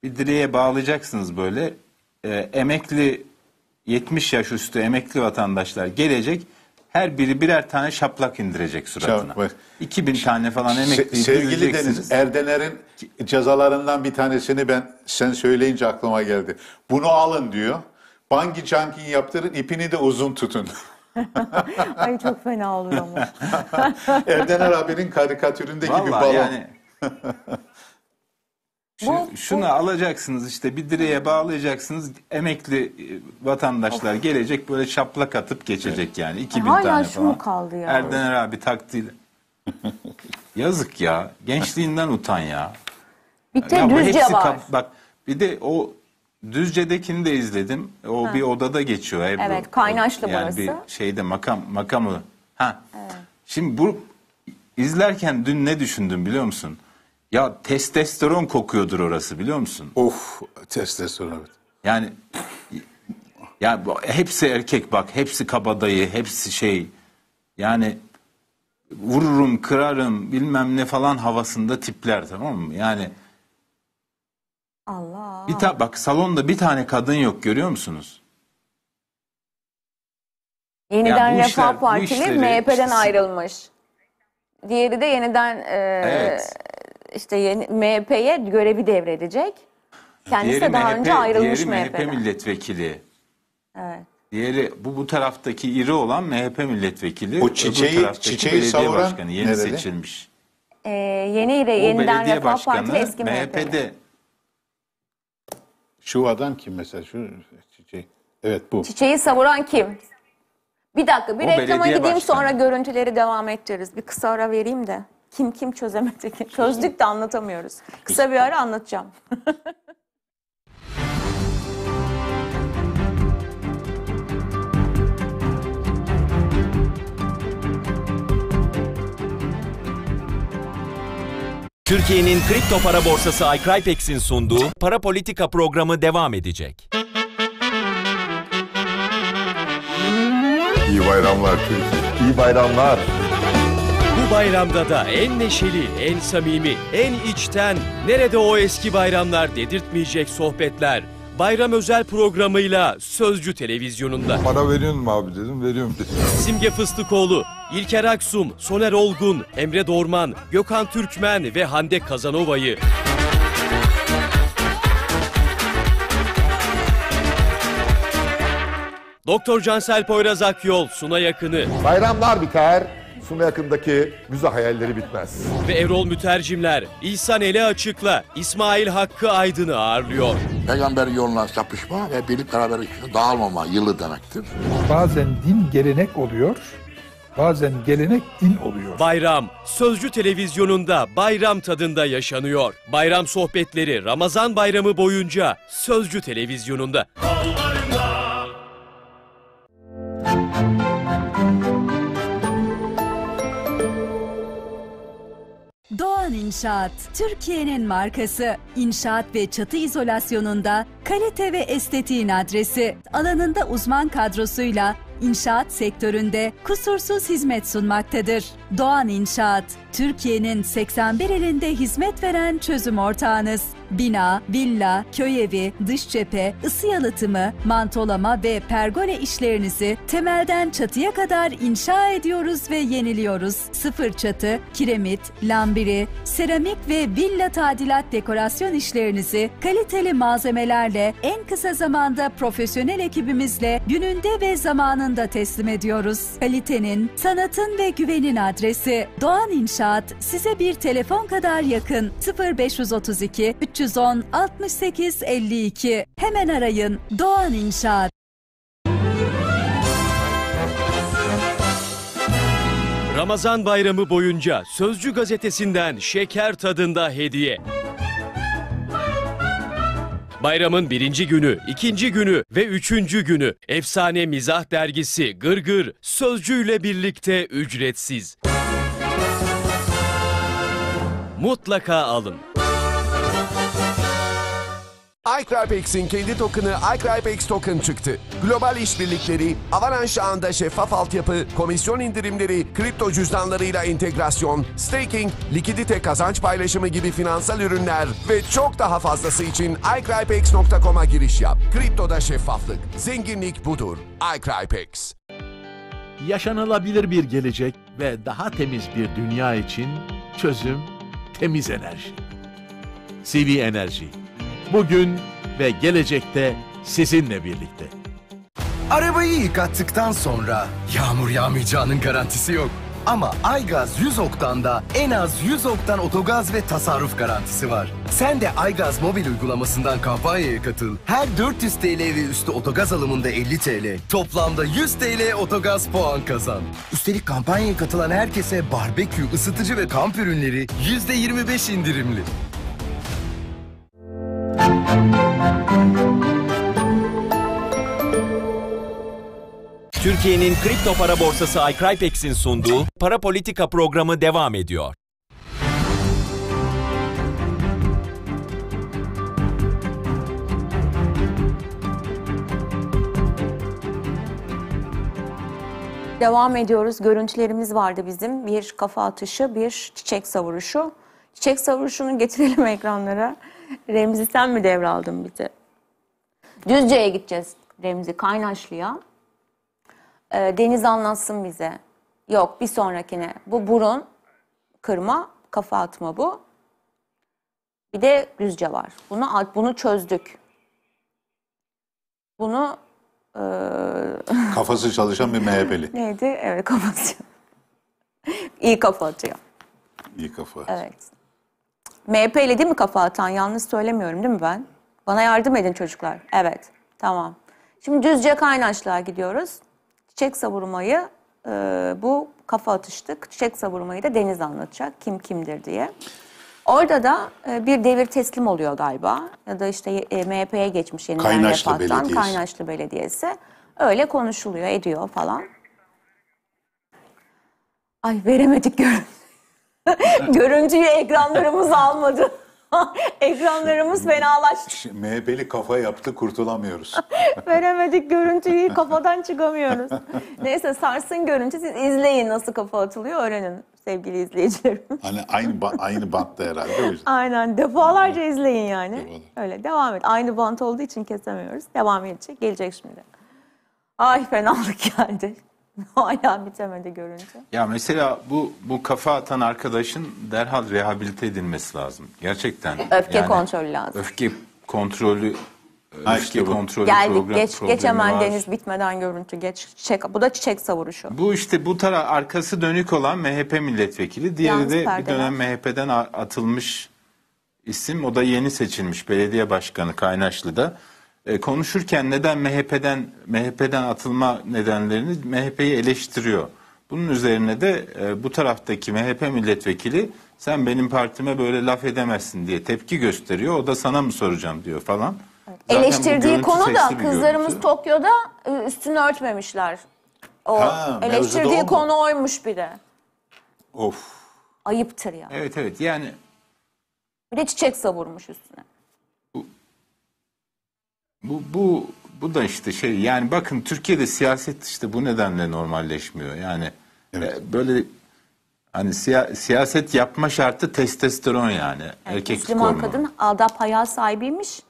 [SPEAKER 2] Bir direğe bağlayacaksınız böyle. Ee, emekli 70 yaş üstü emekli vatandaşlar gelecek. Her biri birer tane şaplak indirecek suratına. Şaplak. 2000 tane falan emekli Se Sevgili Deniz,
[SPEAKER 5] Erdener'in cezalarından bir tanesini ben sen söyleyince aklıma geldi. Bunu alın diyor. Bangi jumping yaptırın, ipini de uzun tutun.
[SPEAKER 4] Ay çok fena olur ama. Erdener
[SPEAKER 5] abinin karikatüründeki Vallahi bir balon. Yani...
[SPEAKER 4] Şu, şunu
[SPEAKER 2] bu. alacaksınız işte bir direğe bağlayacaksınız. Emekli e, vatandaşlar of. gelecek böyle şaplak atıp geçecek evet. yani. 2000 e, tane şu falan. mu
[SPEAKER 4] kaldı ya? Erdener
[SPEAKER 2] abi taktığıyla. Yazık ya. Gençliğinden utan ya.
[SPEAKER 4] Bir de ya, düzce var.
[SPEAKER 2] Bak bir de o Düzce'dekini de izledim. O Ha. bir odada geçiyor. Ebru. Evet,
[SPEAKER 4] Kaynaşlı yani burası. bir
[SPEAKER 2] şeyde makam makamı. Ha. Şimdi bu izlerken dün ne düşündüm biliyor musun? Ya testosteron kokuyordur orası biliyor musun? Of testosteron evet. Yani ya hepsi erkek bak, hepsi kabadayı, hepsi şey. Yani vururum, kırarım, bilmem ne falan havasında tipler tamam mı? Yani Allah. Bir ta bak salonda bir tane kadın yok görüyor musunuz?
[SPEAKER 3] Yeniden Ya Refah işler- Partili işleri- MHP'den ayrılmış.
[SPEAKER 4] Diğeri de yeniden e, Evet. işte yeni, MHP'ye görevi devredecek. Kendisi de daha önce ayrılmış diğeri MHP
[SPEAKER 2] milletvekili. Evet. Diğeri bu bu taraftaki iri olan MHP milletvekili. O çiçeği- çiçeği belediye savuran başkanı yeni nerede? seçilmiş.
[SPEAKER 4] E, yeni de yeniden belediye Refah Partili başkanı eski MHP'de.
[SPEAKER 5] MHP'de şu adam kim mesela? Şu çiçeği. Evet bu.
[SPEAKER 4] Çiçeği savuran kim? Bir dakika bir O reklama gideyim başkanı. sonra görüntüleri devam ettiririz. Bir kısa ara vereyim de. Kim kim çözemedik ki? Çözdük de anlatamıyoruz. Kısa bir ara anlatacağım.
[SPEAKER 1] Türkiye'nin kripto para borsası iCrypex'in sunduğu Para Politika programı devam edecek.
[SPEAKER 5] İyi bayramlar Türkiye. İyi bayramlar.
[SPEAKER 1] Bu bayramda da en neşeli, en samimi, en içten, nerede o eski bayramlar dedirtmeyecek sohbetler, bayram özel programıyla Sözcü Televizyonu'nda. Para veriyorsun mu abi dedim, veriyorum dedim. Simge Fıstıkoğlu, İlker Aksum, Soner Olgun, Emre Dorman, Gökhan Türkmen ve Hande Kazanova'yı. Doktor Cansel Poyraz Akyol, Suna Yakını. Bayramlar biter, Suna yakındaki güzel hayalleri bitmez. Ve Erol Mütercimler, İhsan Ele Açık'la İsmail Hakkı Aydın'ı ağırlıyor. Peygamber yoluna sapışma ve birlik beraber dağılmama yılı demektir.
[SPEAKER 2] Bazen din gelenek oluyor, bazen gelenek din oluyor.
[SPEAKER 1] Bayram Sözcü Televizyonu'nda bayram tadında yaşanıyor. Bayram sohbetleri Ramazan bayramı boyunca Sözcü Televizyonu'nda. Allah'ım.
[SPEAKER 3] Doğan İnşaat, Türkiye'nin markası. İnşaat ve çatı izolasyonunda kalite ve estetiğin adresi. Alanında uzman kadrosuyla inşaat sektöründe kusursuz hizmet sunmaktadır. Doğan İnşaat, Türkiye'nin 81 ilinde hizmet veren çözüm ortağınız. Bina, villa, köy evi, dış cephe, ısı yalıtımı, mantolama ve pergole işlerinizi temelden çatıya kadar inşa ediyoruz ve yeniliyoruz. Sıfır çatı, kiremit, lambiri, seramik ve villa tadilat dekorasyon işlerinizi kaliteli malzemelerle en kısa zamanda profesyonel ekibimizle gününde ve zamanında teslim ediyoruz. Kalitenin, sanatın ve güvenin adresi Doğan İnşaat saat size bir telefon kadar yakın 0532 310 68 52. Hemen arayın. Doğan İnşaat.
[SPEAKER 1] Ramazan bayramı boyunca Sözcü gazetesinden şeker tadında hediye. Bayramın birinci günü, ikinci günü ve üçüncü günü Efsane Mizah Dergisi Gırgır Gır, Sözcü ile birlikte ücretsiz mutlaka alın. iCrypex'in kendi token'ı iCrypex Token çıktı. Global işbirlikleri, Avalanche ağında şeffaf altyapı, komisyon indirimleri, kripto cüzdanlarıyla entegrasyon, staking, likidite kazanç paylaşımı gibi finansal ürünler ve çok daha fazlası için iCrypex.com'a giriş yap. Kriptoda şeffaflık, zenginlik budur. iCrypex. Yaşanılabilir bir gelecek ve daha temiz bir dünya için çözüm temiz enerji. CV Enerji.
[SPEAKER 5] Bugün ve gelecekte sizinle birlikte.
[SPEAKER 1] Arabayı yıkattıktan sonra yağmur yağmayacağının garantisi yok. Ama Aygaz 100 Oktan'da en az 100 oktan otogaz ve tasarruf garantisi var. Sen de Aygaz mobil uygulamasından kampanyaya katıl. Her 400 TL ve üstü otogaz alımında 50 TL. Toplamda 100 TL otogaz puan kazan. Üstelik kampanyaya katılan herkese barbekü, ısıtıcı ve kamp ürünleri %25 indirimli. Müzik Türkiye'nin kripto para borsası iCrypex'in sunduğu Para Politika programı devam ediyor.
[SPEAKER 4] Devam ediyoruz. Görüntülerimiz vardı bizim. Bir kafa atışı, bir çiçek savuruşu. Çiçek savuruşunu getirelim ekranlara. Remzi sen mi devraldın bizi? Düzce'ye gideceğiz Remzi Kaynaşlı'ya. E, deniz anlatsın bize. Yok bir sonrakine. Bu burun kırma, kafa atma bu. Bir de rüzca var. Bunu bunu çözdük. Bunu e,
[SPEAKER 5] Kafası çalışan bir MHP'li.
[SPEAKER 4] neydi? Evet kafası. İyi kafa atıyor.
[SPEAKER 5] İyi kafa. Evet.
[SPEAKER 4] MHP'li değil mi kafa atan? Yalnız söylemiyorum değil mi ben? Bana yardım edin çocuklar. Evet. Tamam. Şimdi Düzce Kaynaşlığa gidiyoruz. Çiçek savurmayı e, bu kafa atıştık. Çiçek savurmayı da Deniz anlatacak kim kimdir diye. Orada da e, bir devir teslim oluyor galiba. Ya da işte e, MHP'ye geçmiş yeni Kaynaşlı Refah'tan. Belediyesi. Kaynaşlı Belediyesi. Öyle konuşuluyor, ediyor falan. Ay veremedik görüntü. Görüntüyü ekranlarımız almadı. Ekranlarımız şey, fenalaştı.
[SPEAKER 5] Şey, MHP'li kafa yaptı kurtulamıyoruz.
[SPEAKER 4] Veremedik görüntüyü kafadan çıkamıyoruz. Neyse sarsın görüntü siz izleyin nasıl kafa atılıyor öğrenin sevgili izleyicilerim.
[SPEAKER 5] Hani aynı ba aynı bantta herhalde o
[SPEAKER 4] yüzden. Aynen defalarca izleyin yani. Defalar. Öyle devam et. Aynı bant olduğu için kesemiyoruz. Devam edecek. Gelecek şimdi. Ay fenalık geldi. Hala bitemedi görüntü.
[SPEAKER 2] Ya mesela bu bu kafa atan arkadaşın derhal rehabilite edilmesi lazım. Gerçekten. Öfke yani, kontrolü lazım. Öfke kontrolü Öfke kontrolü Geldik program, geç geç hemen var. deniz
[SPEAKER 4] bitmeden görüntü geç çiçek bu da çiçek savuruşu.
[SPEAKER 2] Bu işte bu tara arkası dönük olan MHP milletvekili diğeri Yalnız de perdeler. bir dönem MHP'den atılmış isim o da yeni seçilmiş belediye başkanı Kaynaşlı'da. E, konuşurken neden MHP'den MHP'den atılma nedenlerini MHP'yi eleştiriyor. Bunun üzerine de e, bu taraftaki MHP milletvekili sen benim partime böyle laf edemezsin diye tepki gösteriyor. O da sana mı soracağım diyor falan. Zaten Eleştirdiği konu da kızlarımız
[SPEAKER 4] Tokyo'da ıı, üstünü örtmemişler. O Ha, eleştirdiği o konu oymuş bir de. Of. Ayıptır ya.
[SPEAKER 2] Evet evet yani
[SPEAKER 4] Bir de çiçek savurmuş üstüne.
[SPEAKER 2] Bu, bu, bu da işte şey yani bakın Türkiye'de siyaset işte bu nedenle normalleşmiyor. Yani evet. E, böyle hani siya, siyaset yapma şartı testosteron yani. yani Erkeklik Müslüman hormonu. kadın
[SPEAKER 4] adap hayal sahibiymiş.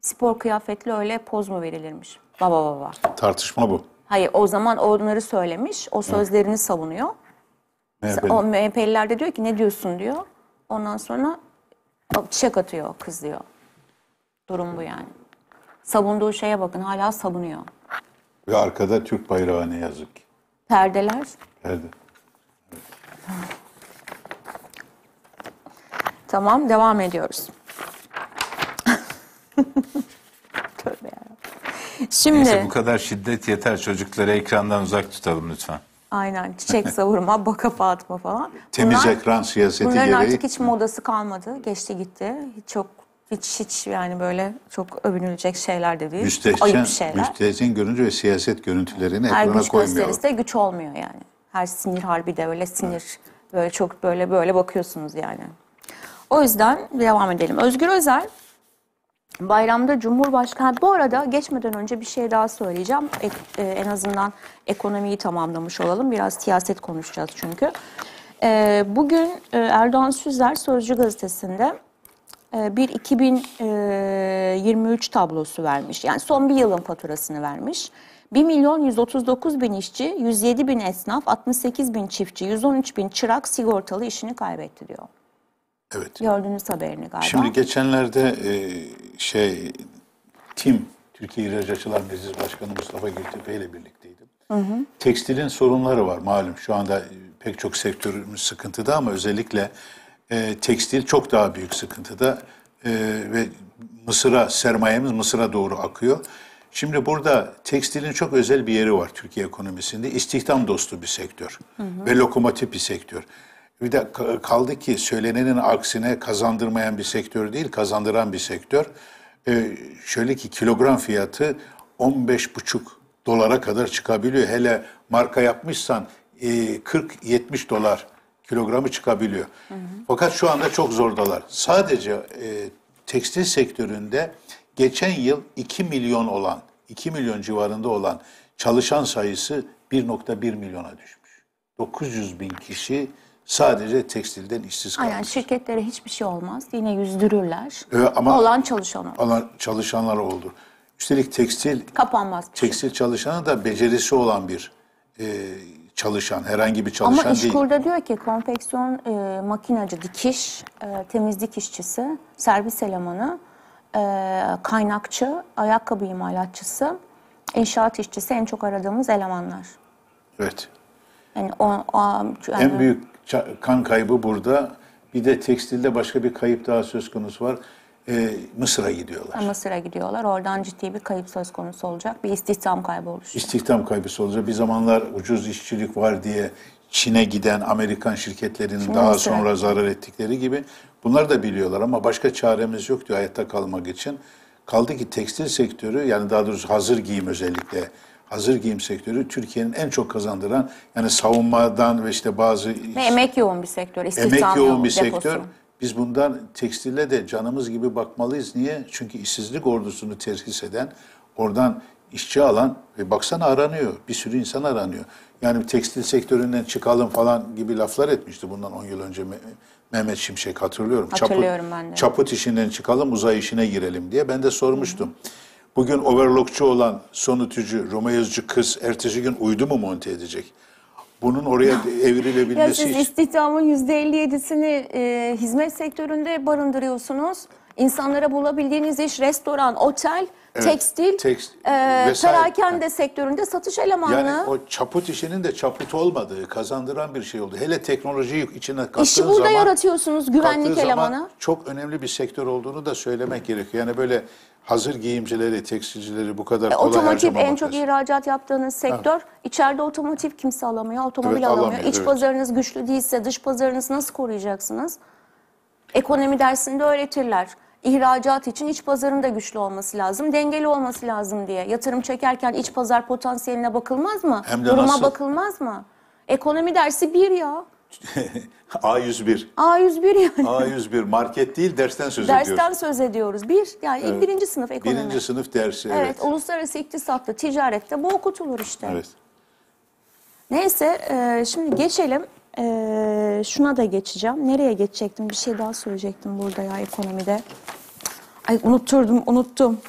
[SPEAKER 4] Spor kıyafetli öyle poz mu verilirmiş? Baba baba.
[SPEAKER 5] Tartışma bu.
[SPEAKER 4] Hayır o zaman onları söylemiş. O sözlerini evet. savunuyor. MHP'li. O MHP'liler de diyor ki ne diyorsun diyor. Ondan sonra çiçek atıyor kız diyor. Durum bu yani. Savunduğu şeye bakın hala savunuyor.
[SPEAKER 5] Ve arkada Türk bayrağı ne yazık ki. Perdeler. Perde.
[SPEAKER 4] Tamam devam ediyoruz. Tövbe Şimdi Neyse bu
[SPEAKER 2] kadar şiddet yeter. Çocukları ekrandan uzak tutalım lütfen.
[SPEAKER 4] aynen çiçek savurma, baka atma falan. Temiz Bunlar- ekran siyaseti Bunların gereği. artık hiç modası kalmadı. Geçti gitti. Hiç çok hiç hiç yani böyle çok övünülecek şeyler de değil. Müstehcen, ayıp şeyler.
[SPEAKER 5] Müstehcen görüntü ve siyaset görüntülerini Her ekrana güç koymuyorum.
[SPEAKER 4] güç olmuyor yani. Her sinir harbi de öyle sinir. Evet. Böyle çok böyle böyle bakıyorsunuz yani. O yüzden devam edelim. Özgür Özel bayramda Cumhurbaşkanı... Bu arada geçmeden önce bir şey daha söyleyeceğim. Ek, e, en azından ekonomiyi tamamlamış olalım. Biraz siyaset konuşacağız çünkü. E, bugün e, Erdoğan Süzler Sözcü Gazetesi'nde ee, bir 2023 e, tablosu vermiş. Yani son bir yılın faturasını vermiş. 1 milyon 139 bin işçi, 107 bin esnaf, 68 bin çiftçi, 113 bin çırak sigortalı işini kaybetti diyor. Evet. Gördüğünüz haberini galiba. Şimdi
[SPEAKER 5] geçenlerde e, şey Tim, Türkiye İhracatçılar Meclis Başkanı Mustafa Gültepe ile birlikteydim. Hı hı. Tekstilin sorunları var malum şu anda e, pek çok sektörümüz sıkıntıda ama özellikle e, tekstil çok daha büyük sıkıntıda e, ve Mısır'a sermayemiz Mısır'a doğru akıyor. Şimdi burada tekstilin çok özel bir yeri var Türkiye ekonomisinde. İstihdam dostu bir sektör hı hı. ve lokomotif bir sektör. Bir de kaldı ki söylenenin aksine kazandırmayan bir sektör değil, kazandıran bir sektör. Ee, şöyle ki kilogram fiyatı 15,5 dolara kadar çıkabiliyor. Hele marka yapmışsan e, 40-70 dolar kilogramı çıkabiliyor. Hı hı. Fakat şu anda çok zordalar. Sadece e, tekstil sektöründe geçen yıl 2 milyon olan, 2 milyon civarında olan çalışan sayısı 1.1 milyona düşmüş. 900 bin kişi sadece tekstilden işsiz kalmış.
[SPEAKER 4] Aynen şirketlere hiçbir şey olmaz. Yine yüzdürürler. Ee, ama olan çalışanlar.
[SPEAKER 5] Olan çalışanlar oldu. Üstelik tekstil
[SPEAKER 4] kapanmaz. Şey.
[SPEAKER 5] Tekstil şey. çalışanı da becerisi olan bir e, çalışan, herhangi bir çalışan Ama değil. Ama
[SPEAKER 4] İşkur'da diyor ki konfeksiyon e, makinacı, dikiş, e, temizlik işçisi, servis elemanı, e, kaynakçı, ayakkabı imalatçısı, inşaat işçisi en çok aradığımız elemanlar. Evet. Yani o, o, yani... En büyük
[SPEAKER 5] kan kaybı burada. Bir de tekstilde başka bir kayıp daha söz konusu var e, Mısır'a gidiyorlar.
[SPEAKER 4] Mısır'a gidiyorlar. Oradan ciddi bir kayıp söz konusu olacak. Bir istihdam kaybı oluşacak.
[SPEAKER 5] İstihdam kaybı olacak. Bir zamanlar ucuz işçilik var diye Çin'e giden Amerikan şirketlerinin Şimdi daha Mısır'a. sonra zarar ettikleri gibi bunlar da biliyorlar ama başka çaremiz yok diyor hayatta kalmak için. Kaldı ki tekstil sektörü yani daha doğrusu hazır giyim özellikle hazır giyim sektörü Türkiye'nin en çok kazandıran yani savunmadan ve işte bazı ve
[SPEAKER 4] emek yoğun bir sektör, emek yoğun bir deposu. sektör
[SPEAKER 5] biz bundan tekstile de canımız gibi bakmalıyız. Niye? Çünkü işsizlik ordusunu terhis eden, oradan işçi alan ve baksana aranıyor. Bir sürü insan aranıyor. Yani tekstil sektöründen çıkalım falan gibi laflar etmişti bundan 10 yıl önce Mehmet Şimşek hatırlıyorum. Hatırlıyorum çaput, ben de. Çaput işinden çıkalım uzay işine girelim diye ben de sormuştum. Hı hı. Bugün overlockçu olan sonutucu Romeo kız ertesi gün uydu mu monte edecek? bunun oraya evrilebilmesi ya siz
[SPEAKER 4] istihdamın %57'sini e, hizmet sektöründe barındırıyorsunuz. İnsanlara bulabildiğiniz iş restoran, otel, evet, tekstil, tekst, e, perakende yani. sektöründe satış elemanı. Yani
[SPEAKER 5] o çaput işinin de çaput olmadığı kazandıran bir şey oldu. Hele teknolojiyi içine zaman. İşi burada zaman,
[SPEAKER 4] yaratıyorsunuz güvenlik elemanı.
[SPEAKER 5] çok önemli bir sektör olduğunu da söylemek gerekiyor. Yani böyle hazır giyimcileri, tekstilcileri bu kadar e, kolay otomotiv en çok
[SPEAKER 4] ihracat yaptığınız sektör. Evet. İçeride otomotiv kimse alamıyor, otomobil evet, alamıyor. alamıyor. İç evet. pazarınız güçlü değilse dış pazarınızı nasıl koruyacaksınız? Ekonomi dersinde öğretirler. İhracat için iç pazarın da güçlü olması lazım, dengeli olması lazım diye. Yatırım çekerken iç pazar potansiyeline bakılmaz mı? Hem de Duruma nasıl? bakılmaz mı? Ekonomi dersi bir ya.
[SPEAKER 5] A101.
[SPEAKER 4] A101 yani.
[SPEAKER 5] A101 market değil dersten söz Dersten ediyoruz.
[SPEAKER 4] söz ediyoruz. Bir, yani Evet. birinci sınıf ekonomi. Birinci
[SPEAKER 5] sınıf dersi evet. evet,
[SPEAKER 4] uluslararası iktisatta, ticarette bu okutulur işte. Evet. Neyse, e, şimdi geçelim. E, şuna da geçeceğim. Nereye geçecektim? Bir şey daha söyleyecektim burada ya ekonomide. Ay unutturdum, unuttum.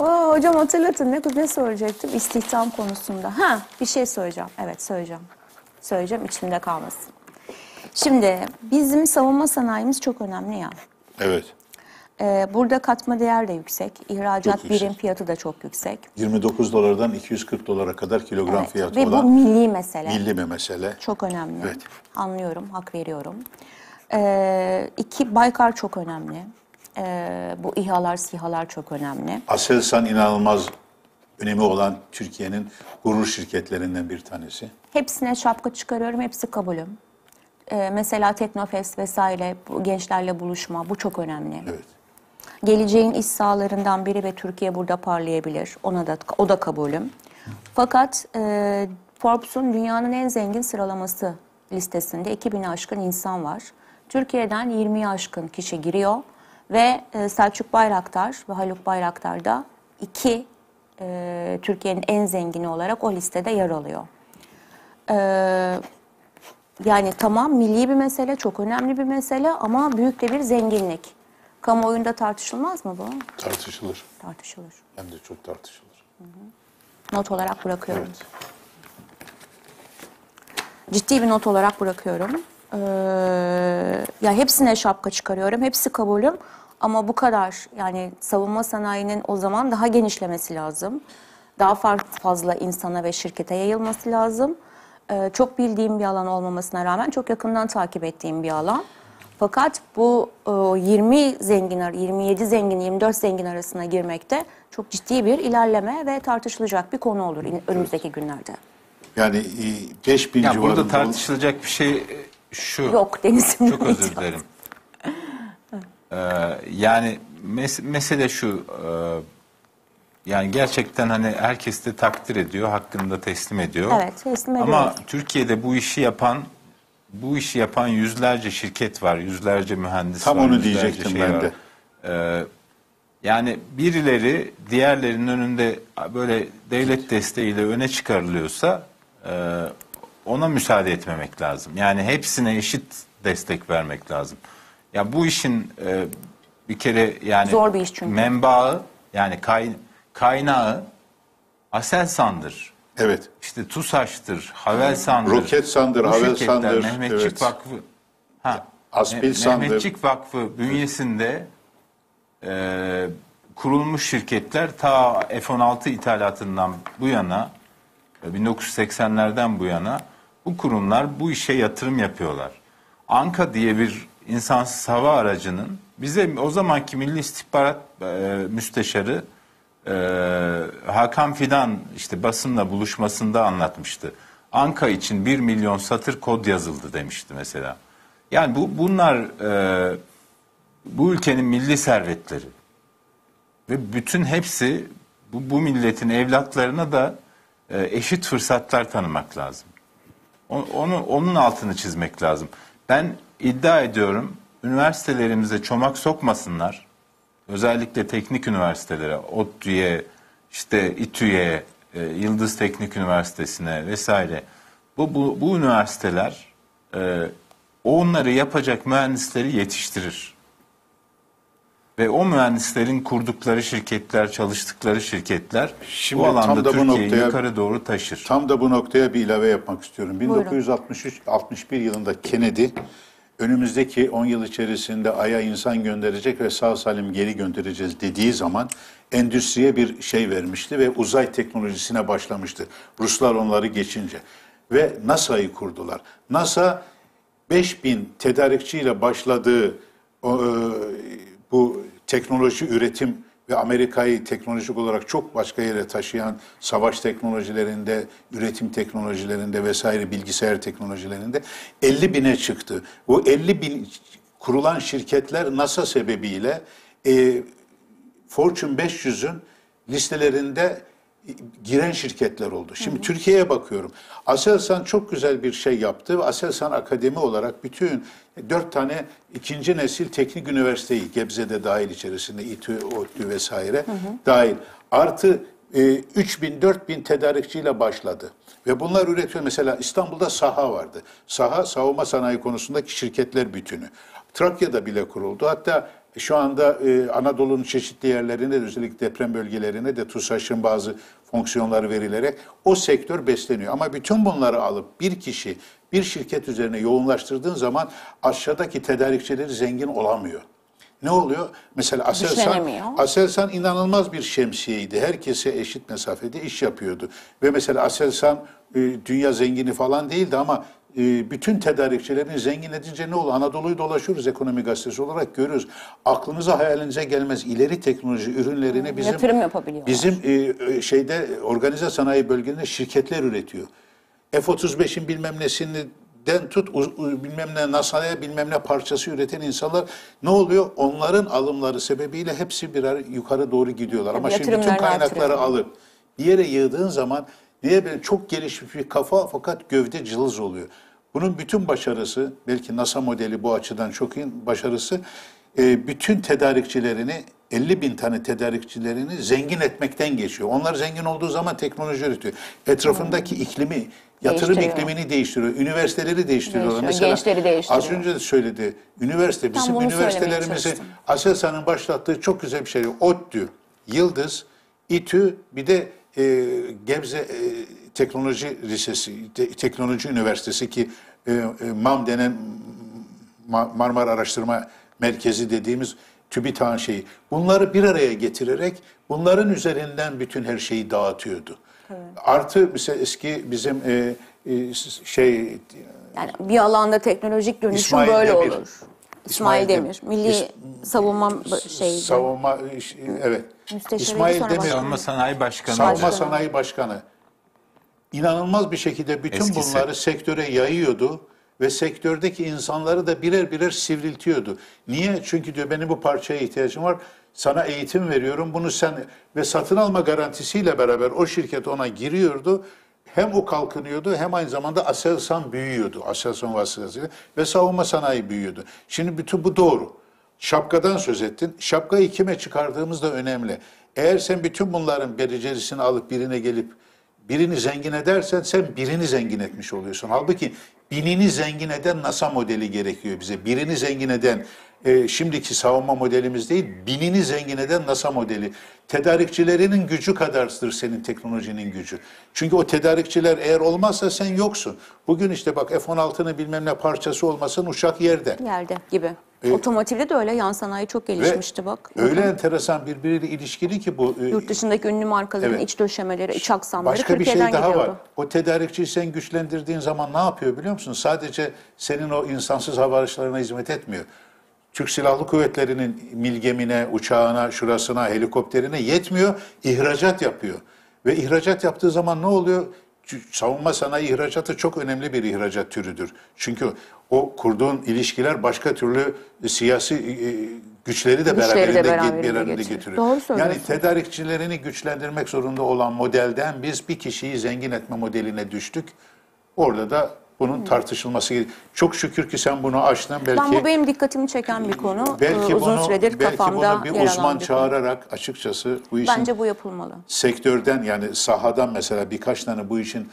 [SPEAKER 4] Oo, hocam hatırlatın ne, ne söyleyecektim? İstihdam konusunda. Ha, bir şey söyleyeceğim. Evet, söyleyeceğim söyleyeceğim içimde kalmasın. Şimdi bizim savunma sanayimiz çok önemli ya. Evet. Ee, burada katma değer de yüksek. İhracat çok yüksek. birim fiyatı da çok yüksek.
[SPEAKER 5] 29 dolardan 240 dolara kadar kilogram evet. fiyatı Ve olan. Ve bu
[SPEAKER 4] milli mesele. Milli bir mesele. Çok önemli. Evet. Anlıyorum, hak veriyorum. Ee, iki, Baykar çok önemli. Ee, bu İHA'lar, SİHA'lar çok önemli.
[SPEAKER 5] Aselsan inanılmaz önemi olan Türkiye'nin gurur şirketlerinden bir tanesi.
[SPEAKER 4] Hepsine şapka çıkarıyorum, hepsi kabulüm. Ee, mesela Teknofest vesaire bu gençlerle buluşma bu çok önemli. Evet. Geleceğin iş sahalarından biri ve Türkiye burada parlayabilir. Ona da o da kabulüm. Fakat e, Forbes'un dünyanın en zengin sıralaması listesinde 2000'i aşkın insan var. Türkiye'den 20'yi aşkın kişi giriyor ve e, Selçuk Bayraktar ve Haluk Bayraktar da iki e, Türkiye'nin en zengini olarak o listede yer alıyor. E, yani tamam milli bir mesele, çok önemli bir mesele ama büyük de bir zenginlik. Kamuoyunda tartışılmaz mı bu?
[SPEAKER 5] Tartışılır. Tartışılır. Hem de çok tartışılır.
[SPEAKER 4] Not olarak bırakıyorum. Evet. Ciddi bir not olarak bırakıyorum. Ee, ya hepsine şapka çıkarıyorum, hepsi kabulüm. Ama bu karar yani savunma sanayinin o zaman daha genişlemesi lazım. Daha fazla insana ve şirkete yayılması lazım. Ee, çok bildiğim bir alan olmamasına rağmen çok yakından takip ettiğim bir alan. Fakat bu e, 20 zengin, 27 zengin, 24 zengin arasına girmekte çok ciddi bir ilerleme ve tartışılacak bir konu olur önümüzdeki günlerde.
[SPEAKER 5] Yani 5 e, bin ya civarında... Burada tartışılacak bir şey
[SPEAKER 2] e, şu.
[SPEAKER 3] Yok Deniz'im. Çok özür
[SPEAKER 2] dilerim. Ee, yani mes mesele şu e, yani gerçekten hani herkes de takdir ediyor, hakkında teslim ediyor.
[SPEAKER 4] Evet, teslim ediyor. Ama
[SPEAKER 2] Türkiye'de bu işi yapan bu işi yapan yüzlerce şirket var, yüzlerce mühendis Tam var. Tam onu diyecektim şey ben de. Ee, yani birileri diğerlerinin önünde böyle devlet desteğiyle öne çıkarılıyorsa e, ona müsaade etmemek lazım. Yani hepsine eşit destek vermek lazım. Ya bu işin e, bir kere yani zor bir iş çünkü. Menbaı yani kay, kaynağı Aselsan'dır. Evet. İşte TUSAŞ'tır, Havelsan'dır. Hmm. Roketsan'dır, bu Havelsan'dır. Mehmetçik evet. Vakfı. Ha. Aspilsan'dır. Mehmetçik Vakfı bünyesinde e, kurulmuş şirketler ta F-16 ithalatından bu yana 1980'lerden e, bu yana bu kurumlar bu işe yatırım yapıyorlar. Anka diye bir insansız hava aracının bize o zamanki Milli İstihbarat e, Müsteşarı e, Hakan Fidan işte basınla buluşmasında anlatmıştı. Anka için bir milyon satır kod yazıldı demişti mesela. Yani bu bunlar e, bu ülkenin milli servetleri ve bütün hepsi bu, bu milletin evlatlarına da e, eşit fırsatlar tanımak lazım. Onu, onu onun altını çizmek lazım. Ben iddia ediyorum üniversitelerimize çomak sokmasınlar. Özellikle teknik üniversitelere, ODTÜ'ye, işte İTÜ'ye, e, Yıldız Teknik Üniversitesi'ne vesaire. Bu, bu, bu üniversiteler e, onları yapacak mühendisleri yetiştirir. Ve o mühendislerin kurdukları şirketler, çalıştıkları şirketler Şimdi bu alanda Türkiye'yi yukarı
[SPEAKER 5] doğru taşır. Tam da bu noktaya bir ilave yapmak istiyorum. 1963-61 yılında Kennedy önümüzdeki 10 yıl içerisinde Ay'a insan gönderecek ve sağ salim geri göndereceğiz dediği zaman endüstriye bir şey vermişti ve uzay teknolojisine başlamıştı. Ruslar onları geçince ve NASA'yı kurdular. NASA 5000 tedarikçiyle başladığı e, bu teknoloji üretim ve Amerika'yı teknolojik olarak çok başka yere taşıyan savaş teknolojilerinde, üretim teknolojilerinde vesaire bilgisayar teknolojilerinde 50 bine çıktı. Bu 50 bin kurulan şirketler NASA sebebiyle e, Fortune 500'ün listelerinde giren şirketler oldu. Şimdi Türkiye'ye bakıyorum. Aselsan çok güzel bir şey yaptı. Aselsan Akademi olarak bütün e, dört tane ikinci nesil teknik üniversiteyi Gebze'de dahil içerisinde İTÜ, ODTÜ vesaire hı hı. dahil. Artı e, 4 bin tedarikçiyle başladı. Ve bunlar üretiyor. Mesela İstanbul'da saha vardı. Saha savunma sanayi konusundaki şirketler bütünü. Trakya'da bile kuruldu. Hatta şu anda e, Anadolu'nun çeşitli yerlerinde özellikle deprem bölgelerine de TUSAŞ'ın bazı fonksiyonları verilerek o sektör besleniyor. Ama bütün bunları alıp bir kişi bir şirket üzerine yoğunlaştırdığın zaman aşağıdaki tedarikçileri zengin olamıyor. Ne oluyor? Mesela Aselsan, Aselsan inanılmaz bir şemsiyeydi. Herkese eşit mesafede iş yapıyordu. Ve mesela Aselsan e, dünya zengini falan değildi ama ee, bütün tedarikçilerini zengin edince ne olur? Anadolu'yu dolaşıyoruz ekonomi gazetesi olarak görüyoruz. Aklınıza hayalinize gelmez ileri teknoloji ürünlerini bizim yatırım yapabiliyor. Bizim e, e, şeyde organize sanayi bölgesinde şirketler üretiyor. F-35'in bilmem nesini den tut bilmem ne NASA'ya bilmem ne parçası üreten insanlar ne oluyor? Onların alımları sebebiyle hepsi birer yukarı doğru gidiyorlar. Tabii Ama şimdi bütün kaynakları alıp bir yere yığdığın zaman diye böyle çok gelişmiş bir kafa fakat gövde cılız oluyor. Bunun bütün başarısı, belki NASA modeli bu açıdan çok iyi başarısı, e, bütün tedarikçilerini 50 bin tane tedarikçilerini zengin etmekten geçiyor. Onlar zengin olduğu zaman teknoloji üretiyor. Etrafındaki hmm. iklimi, yatırım iklimini değiştiriyor. Üniversiteleri değiştiriyorlar. Değiştiriyor. Mesela Gençleri değiştiriyor. Az önce de söyledi. Üniversite, Tam bizim üniversitelerimizi ASELSAN'ın başlattığı çok güzel bir şey. ODTÜ, Yıldız, İTÜ bir de e, Gebze e, teknoloji lisesi, teknoloji üniversitesi ki MAM e, e, denen Marmara Araştırma Merkezi dediğimiz TÜBİTAK'ın şeyi. Bunları bir araya getirerek bunların üzerinden bütün her şeyi dağıtıyordu. Evet. Artı mesela eski bizim e, e, şey...
[SPEAKER 4] Yani bir alanda teknolojik dönüşüm İsmail böyle Demir. olur. İsmail, İsmail Demir, Milli İs Savunma şey.
[SPEAKER 5] Savunma, evet.
[SPEAKER 3] İsmail Demir. Başkanı. Savunma
[SPEAKER 5] Sanayi Başkanı. Savunma Sanayi Başkanı inanılmaz bir şekilde bütün Eskisi. bunları sektöre yayıyordu ve sektördeki insanları da birer birer sivriltiyordu. Niye? Çünkü diyor benim bu parçaya ihtiyacım var. Sana eğitim veriyorum. Bunu sen ve satın alma garantisiyle beraber o şirket ona giriyordu. Hem o kalkınıyordu hem aynı zamanda Aselsan büyüyordu. Aselsan vasıtasıyla ve savunma sanayi büyüyordu. Şimdi bütün bu doğru. Şapkadan söz ettin. Şapkayı kime çıkardığımız da önemli. Eğer sen bütün bunların bericerisini alıp birine gelip birini zengin edersen sen birini zengin etmiş oluyorsun. Halbuki birini zengin eden NASA modeli gerekiyor bize. Birini zengin eden e, şimdiki savunma modelimiz değil, binini zengin eden NASA modeli. Tedarikçilerinin gücü kadardır senin teknolojinin gücü. Çünkü o tedarikçiler eğer olmazsa sen yoksun. Bugün işte bak F-16'nın bilmem ne parçası olmasın uçak yerde.
[SPEAKER 4] Yerde gibi. E, Otomotivde de öyle yan sanayi çok gelişmişti bak. Öyle Bakın.
[SPEAKER 5] enteresan birbiriyle ilişkili ki bu. E, Yurt
[SPEAKER 4] dışındaki ünlü markaların evet. iç döşemeleri, iç aksamları Başka bir şey daha gidiyordu. var.
[SPEAKER 5] O tedarikçiyi sen güçlendirdiğin zaman ne yapıyor biliyor musun? Sadece senin o insansız hava araçlarına hizmet etmiyor. Türk Silahlı Kuvvetleri'nin milgemine, uçağına, şurasına, helikopterine yetmiyor, ihracat yapıyor. Ve ihracat yaptığı zaman ne oluyor? savunma sanayi ihracatı çok önemli bir ihracat türüdür. Çünkü o kurduğun ilişkiler başka türlü e, siyasi e, e, güçleri de güçleri beraberinde, de beraberinde, beraberinde getiriyor. getiriyor. Doğru yani tedarikçilerini güçlendirmek zorunda olan modelden biz bir kişiyi zengin etme modeline düştük. Orada da bunun hmm. tartışılması gerekiyor. Çok şükür ki sen bunu açtın. Belki, ben bu
[SPEAKER 4] benim dikkatimi çeken bir konu. Belki ee, uzun bunu, süredir belki kafamda bunu bir uzman bir çağırarak
[SPEAKER 5] konu. açıkçası bu işin... Bence bu yapılmalı. Sektörden yani sahadan mesela birkaç tane bu işin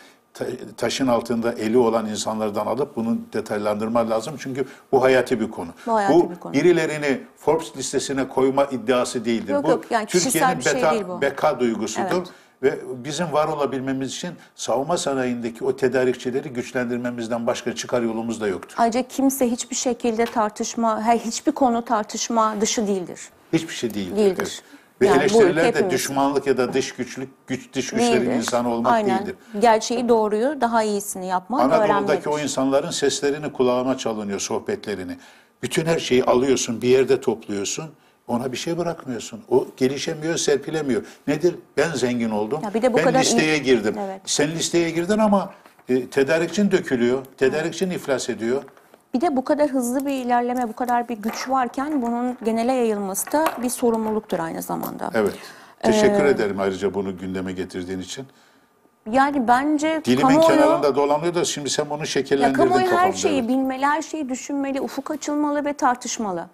[SPEAKER 5] taşın altında eli olan insanlardan alıp bunu detaylandırma lazım. Çünkü bu hayati bir konu. Bu, hayati bu bir konu. birilerini Forbes listesine koyma iddiası değildir. Yok, bu yok, yani Türkiye'nin şey beta, şey değil bu. beka duygusudur. Evet ve bizim var olabilmemiz için savunma sanayindeki o tedarikçileri güçlendirmemizden başka çıkar yolumuz da yoktur.
[SPEAKER 4] Ayrıca kimse hiçbir şekilde tartışma, her hiçbir konu tartışma dışı değildir.
[SPEAKER 5] Hiçbir şey değildir. Değildir. Evet. Ve yani eleştiriler de düşmanlık ya da dış güçlük, güç, dış güçlerin değildir. insanı olmak Aynen. değildir.
[SPEAKER 4] Gerçeği doğruyu, daha iyisini yapmak öğrenmek. Anadolu'daki
[SPEAKER 5] o insanların seslerini kulağıma çalınıyor, sohbetlerini. Bütün her şeyi alıyorsun, bir yerde topluyorsun ona bir şey bırakmıyorsun. O gelişemiyor, serpilemiyor. Nedir? Ben zengin oldum. Ya bir de bu ben kadar listeye iyi. girdim. Evet. Sen listeye girdin ama e, tedarikçin dökülüyor. Tedarikçin evet. iflas ediyor.
[SPEAKER 4] Bir de bu kadar hızlı bir ilerleme, bu kadar bir güç varken bunun genele yayılması da bir sorumluluktur aynı zamanda. Evet.
[SPEAKER 5] Ee, Teşekkür ee, ederim ayrıca bunu gündeme getirdiğin için.
[SPEAKER 4] Yani bence Dilimin kamuoyu... kenarında
[SPEAKER 5] dolanıyor da şimdi sen bunu şekillendirdin ya, kamuoyu her kafamda, şeyi evet.
[SPEAKER 4] bilmeli, her şeyi düşünmeli, ufuk açılmalı ve tartışmalı.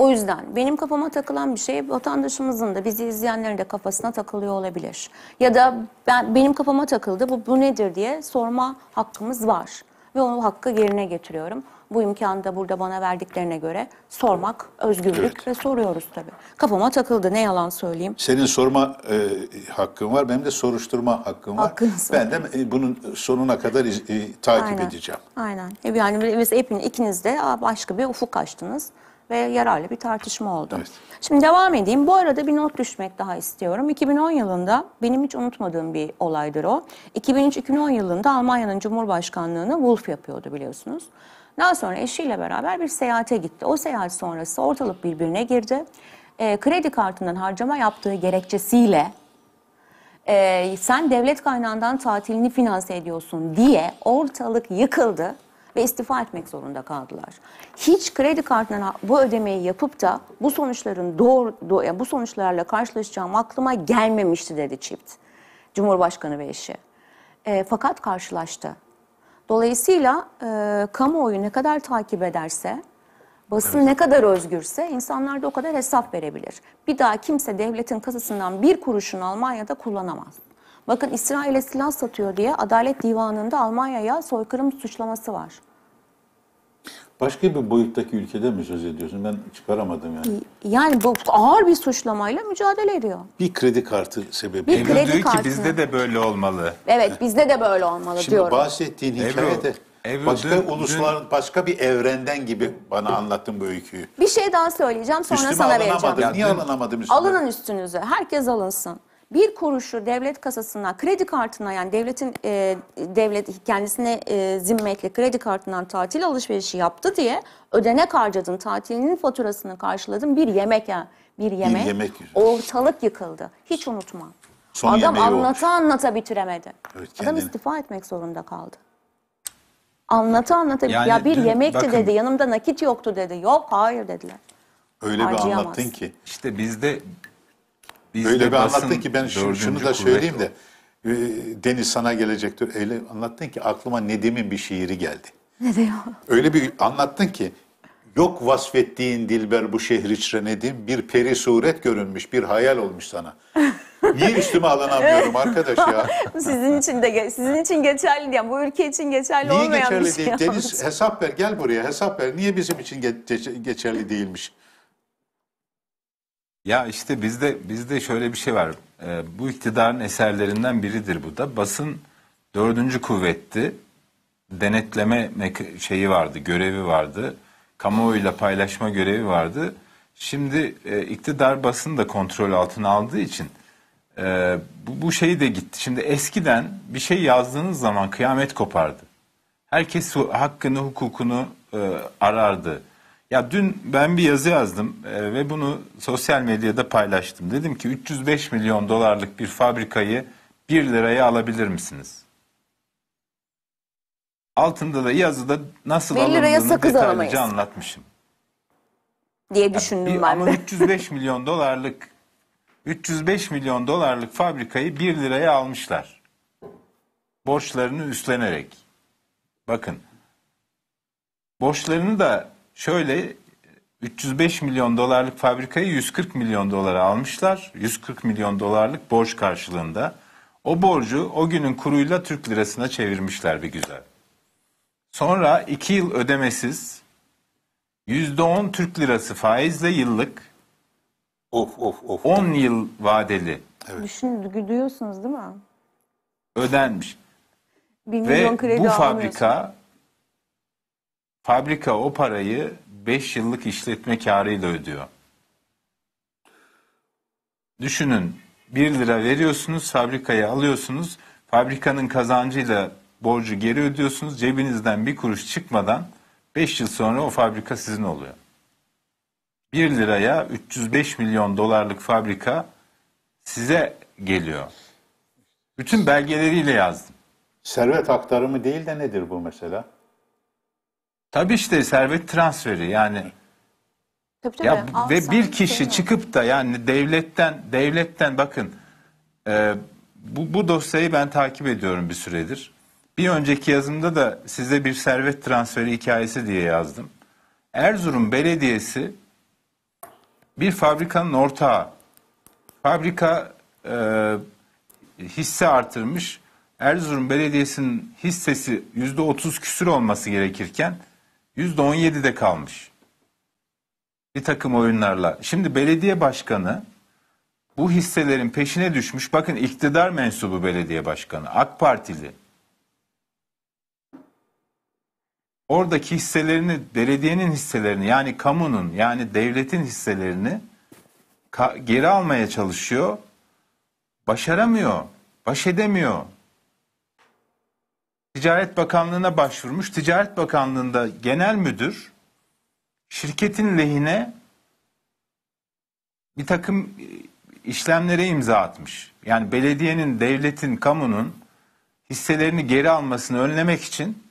[SPEAKER 4] O yüzden benim kafama takılan bir şey vatandaşımızın da bizi izleyenlerin de kafasına takılıyor olabilir. Ya da ben benim kafama takıldı bu, bu nedir diye sorma hakkımız var. Ve onu hakkı yerine getiriyorum. Bu imkanı da burada bana verdiklerine göre sormak özgürlük evet. ve soruyoruz tabii. Kafama takıldı ne yalan söyleyeyim.
[SPEAKER 5] Senin sorma e, hakkın var benim de soruşturma hakkım var. Hakkınız ben var. de e, bunun sonuna kadar e, takip Aynen. edeceğim.
[SPEAKER 4] Aynen. E, yani mesela hepiniz ikiniz de başka bir ufuk açtınız ve yararlı bir tartışma oldu. Evet. Şimdi devam edeyim. Bu arada bir not düşmek daha istiyorum. 2010 yılında benim hiç unutmadığım bir olaydır o. 2003-2010 yılında Almanya'nın Cumhurbaşkanlığını Wolf yapıyordu biliyorsunuz. Daha sonra eşiyle beraber bir seyahate gitti. O seyahat sonrası ortalık birbirine girdi. E, kredi kartından harcama yaptığı gerekçesiyle e, sen devlet kaynağından tatilini finanse ediyorsun diye ortalık yıkıldı ve istifa etmek zorunda kaldılar. Hiç kredi kartına bu ödemeyi yapıp da bu sonuçların doğru, doğru bu sonuçlarla karşılaşacağım aklıma gelmemişti dedi çift. Cumhurbaşkanı ve eşi. E, fakat karşılaştı. Dolayısıyla e, kamuoyu ne kadar takip ederse, basın evet. ne kadar özgürse insanlar da o kadar hesap verebilir. Bir daha kimse devletin kasasından bir kuruşun Almanya'da kullanamaz. Bakın İsrail'e silah satıyor diye Adalet Divanı'nda Almanya'ya soykırım suçlaması var.
[SPEAKER 5] Başka bir boyuttaki ülkede mi söz ediyorsun? Ben çıkaramadım yani.
[SPEAKER 4] Yani bu ağır bir suçlamayla mücadele ediyor.
[SPEAKER 5] Bir kredi kartı sebebi. Bir kredi kartı. ki bizde de böyle olmalı.
[SPEAKER 4] Evet bizde de böyle olmalı Şimdi diyorum. Şimdi
[SPEAKER 5] bahsettiğin hikayede Evro, başka dün, uluslar, dün... başka bir evrenden gibi bana anlattın bu öyküyü.
[SPEAKER 4] Bir şey daha söyleyeceğim sonra Üstüme sana vereceğim. Niye
[SPEAKER 5] alınamadım üstüme? Alının
[SPEAKER 4] üstünüze. Herkes alınsın bir kuruşu devlet kasasına, kredi kartına yani devletin e, devlet kendisine e, zimmetli kredi kartından tatil alışverişi yaptı diye ödenek harcadın, tatilinin faturasını karşıladın bir yemek ya bir yemek, bir yemek ortalık yıkıldı. Hiç unutma. Son Adam anlata olmuş. anlata bitiremedi. Evet, Adam istifa etmek zorunda kaldı. Anlata anlata yani ya bir dün, yemekti bakın, dedi yanımda nakit yoktu dedi. Yok hayır dediler. Öyle Harcayamaz. bir
[SPEAKER 5] anlattın ki. işte bizde biz Öyle bir anlattın ki ben şunu, da söyleyeyim de. E, Deniz sana gelecektir. Öyle anlattın ki aklıma Nedim'in bir şiiri geldi. Ne diyor? Öyle bir anlattın ki yok vasfettiğin dilber bu şehri Nedim bir peri suret görünmüş bir hayal olmuş sana. Niye üstüme alınamıyorum arkadaş ya? sizin
[SPEAKER 4] için de sizin için geçerli diyen bu ülke için geçerli Niye olmayan geçerli bir şey. Niye geçerli değil? Deniz
[SPEAKER 5] hesap ver gel buraya hesap ver. Niye bizim için geç, geçerli değilmiş?
[SPEAKER 2] Ya işte bizde bizde şöyle bir şey var. E, bu iktidarın eserlerinden biridir bu da. Basın dördüncü kuvvetti. Denetleme şeyi vardı, görevi vardı. Kamuoyuyla paylaşma görevi vardı. Şimdi e, iktidar basını da kontrol altına aldığı için e, bu, bu şey de gitti. Şimdi eskiden bir şey yazdığınız zaman kıyamet kopardı. Herkes hakkını, hukukunu e, arardı. Ya dün ben bir yazı yazdım e, ve bunu sosyal medyada paylaştım. Dedim ki 305 milyon dolarlık bir fabrikayı 1 liraya alabilir misiniz? Altında da yazıda nasıl Bir liraya alındığını sakız alamayız. anlatmışım.
[SPEAKER 4] diye düşündüm Bir- ben ama
[SPEAKER 2] 305 milyon dolarlık 305 milyon dolarlık fabrikayı 1 liraya almışlar. Borçlarını üstlenerek. Bakın. Borçlarını da Şöyle 305 milyon dolarlık fabrikayı 140 milyon dolara almışlar. 140 milyon dolarlık borç karşılığında. O borcu o günün kuruyla Türk lirasına çevirmişler bir güzel. Sonra 2 yıl ödemesiz %10 Türk lirası faizle yıllık of of of 10 yıl vadeli
[SPEAKER 4] Evet. Düşün, gülüyorsunuz değil mi?
[SPEAKER 2] ödenmiş.
[SPEAKER 4] 1 milyon Ve kredi bu almıyorsun.
[SPEAKER 2] fabrika Fabrika o parayı 5 yıllık işletme karıyla ödüyor. Düşünün 1 lira veriyorsunuz, fabrikaya alıyorsunuz. Fabrikanın kazancıyla borcu geri ödüyorsunuz. Cebinizden bir kuruş çıkmadan 5 yıl sonra o fabrika sizin oluyor. 1 liraya 305 milyon dolarlık fabrika size geliyor. Bütün belgeleriyle yazdım.
[SPEAKER 5] Servet aktarımı değil de nedir bu mesela?
[SPEAKER 2] Tabii işte servet transferi yani.
[SPEAKER 4] Tabii, tabii. Ya ve bir
[SPEAKER 2] kişi çıkıp da yani devletten devletten bakın e, bu, bu dosyayı ben takip ediyorum bir süredir. Bir önceki yazımda da size bir servet transferi hikayesi diye yazdım. Erzurum Belediyesi bir fabrikanın ortağı. Fabrika e, hisse artırmış. Erzurum Belediyesi'nin hissesi yüzde otuz küsür olması gerekirken %17'de kalmış. Bir takım oyunlarla. Şimdi belediye başkanı bu hisselerin peşine düşmüş. Bakın iktidar mensubu belediye başkanı, AK Partili. Oradaki hisselerini, belediyenin hisselerini yani kamunun yani devletin hisselerini geri almaya çalışıyor. Başaramıyor, baş edemiyor. Ticaret Bakanlığı'na başvurmuş. Ticaret Bakanlığı'nda genel müdür şirketin lehine bir takım e, işlemlere imza atmış. Yani belediyenin, devletin, kamunun hisselerini geri almasını önlemek için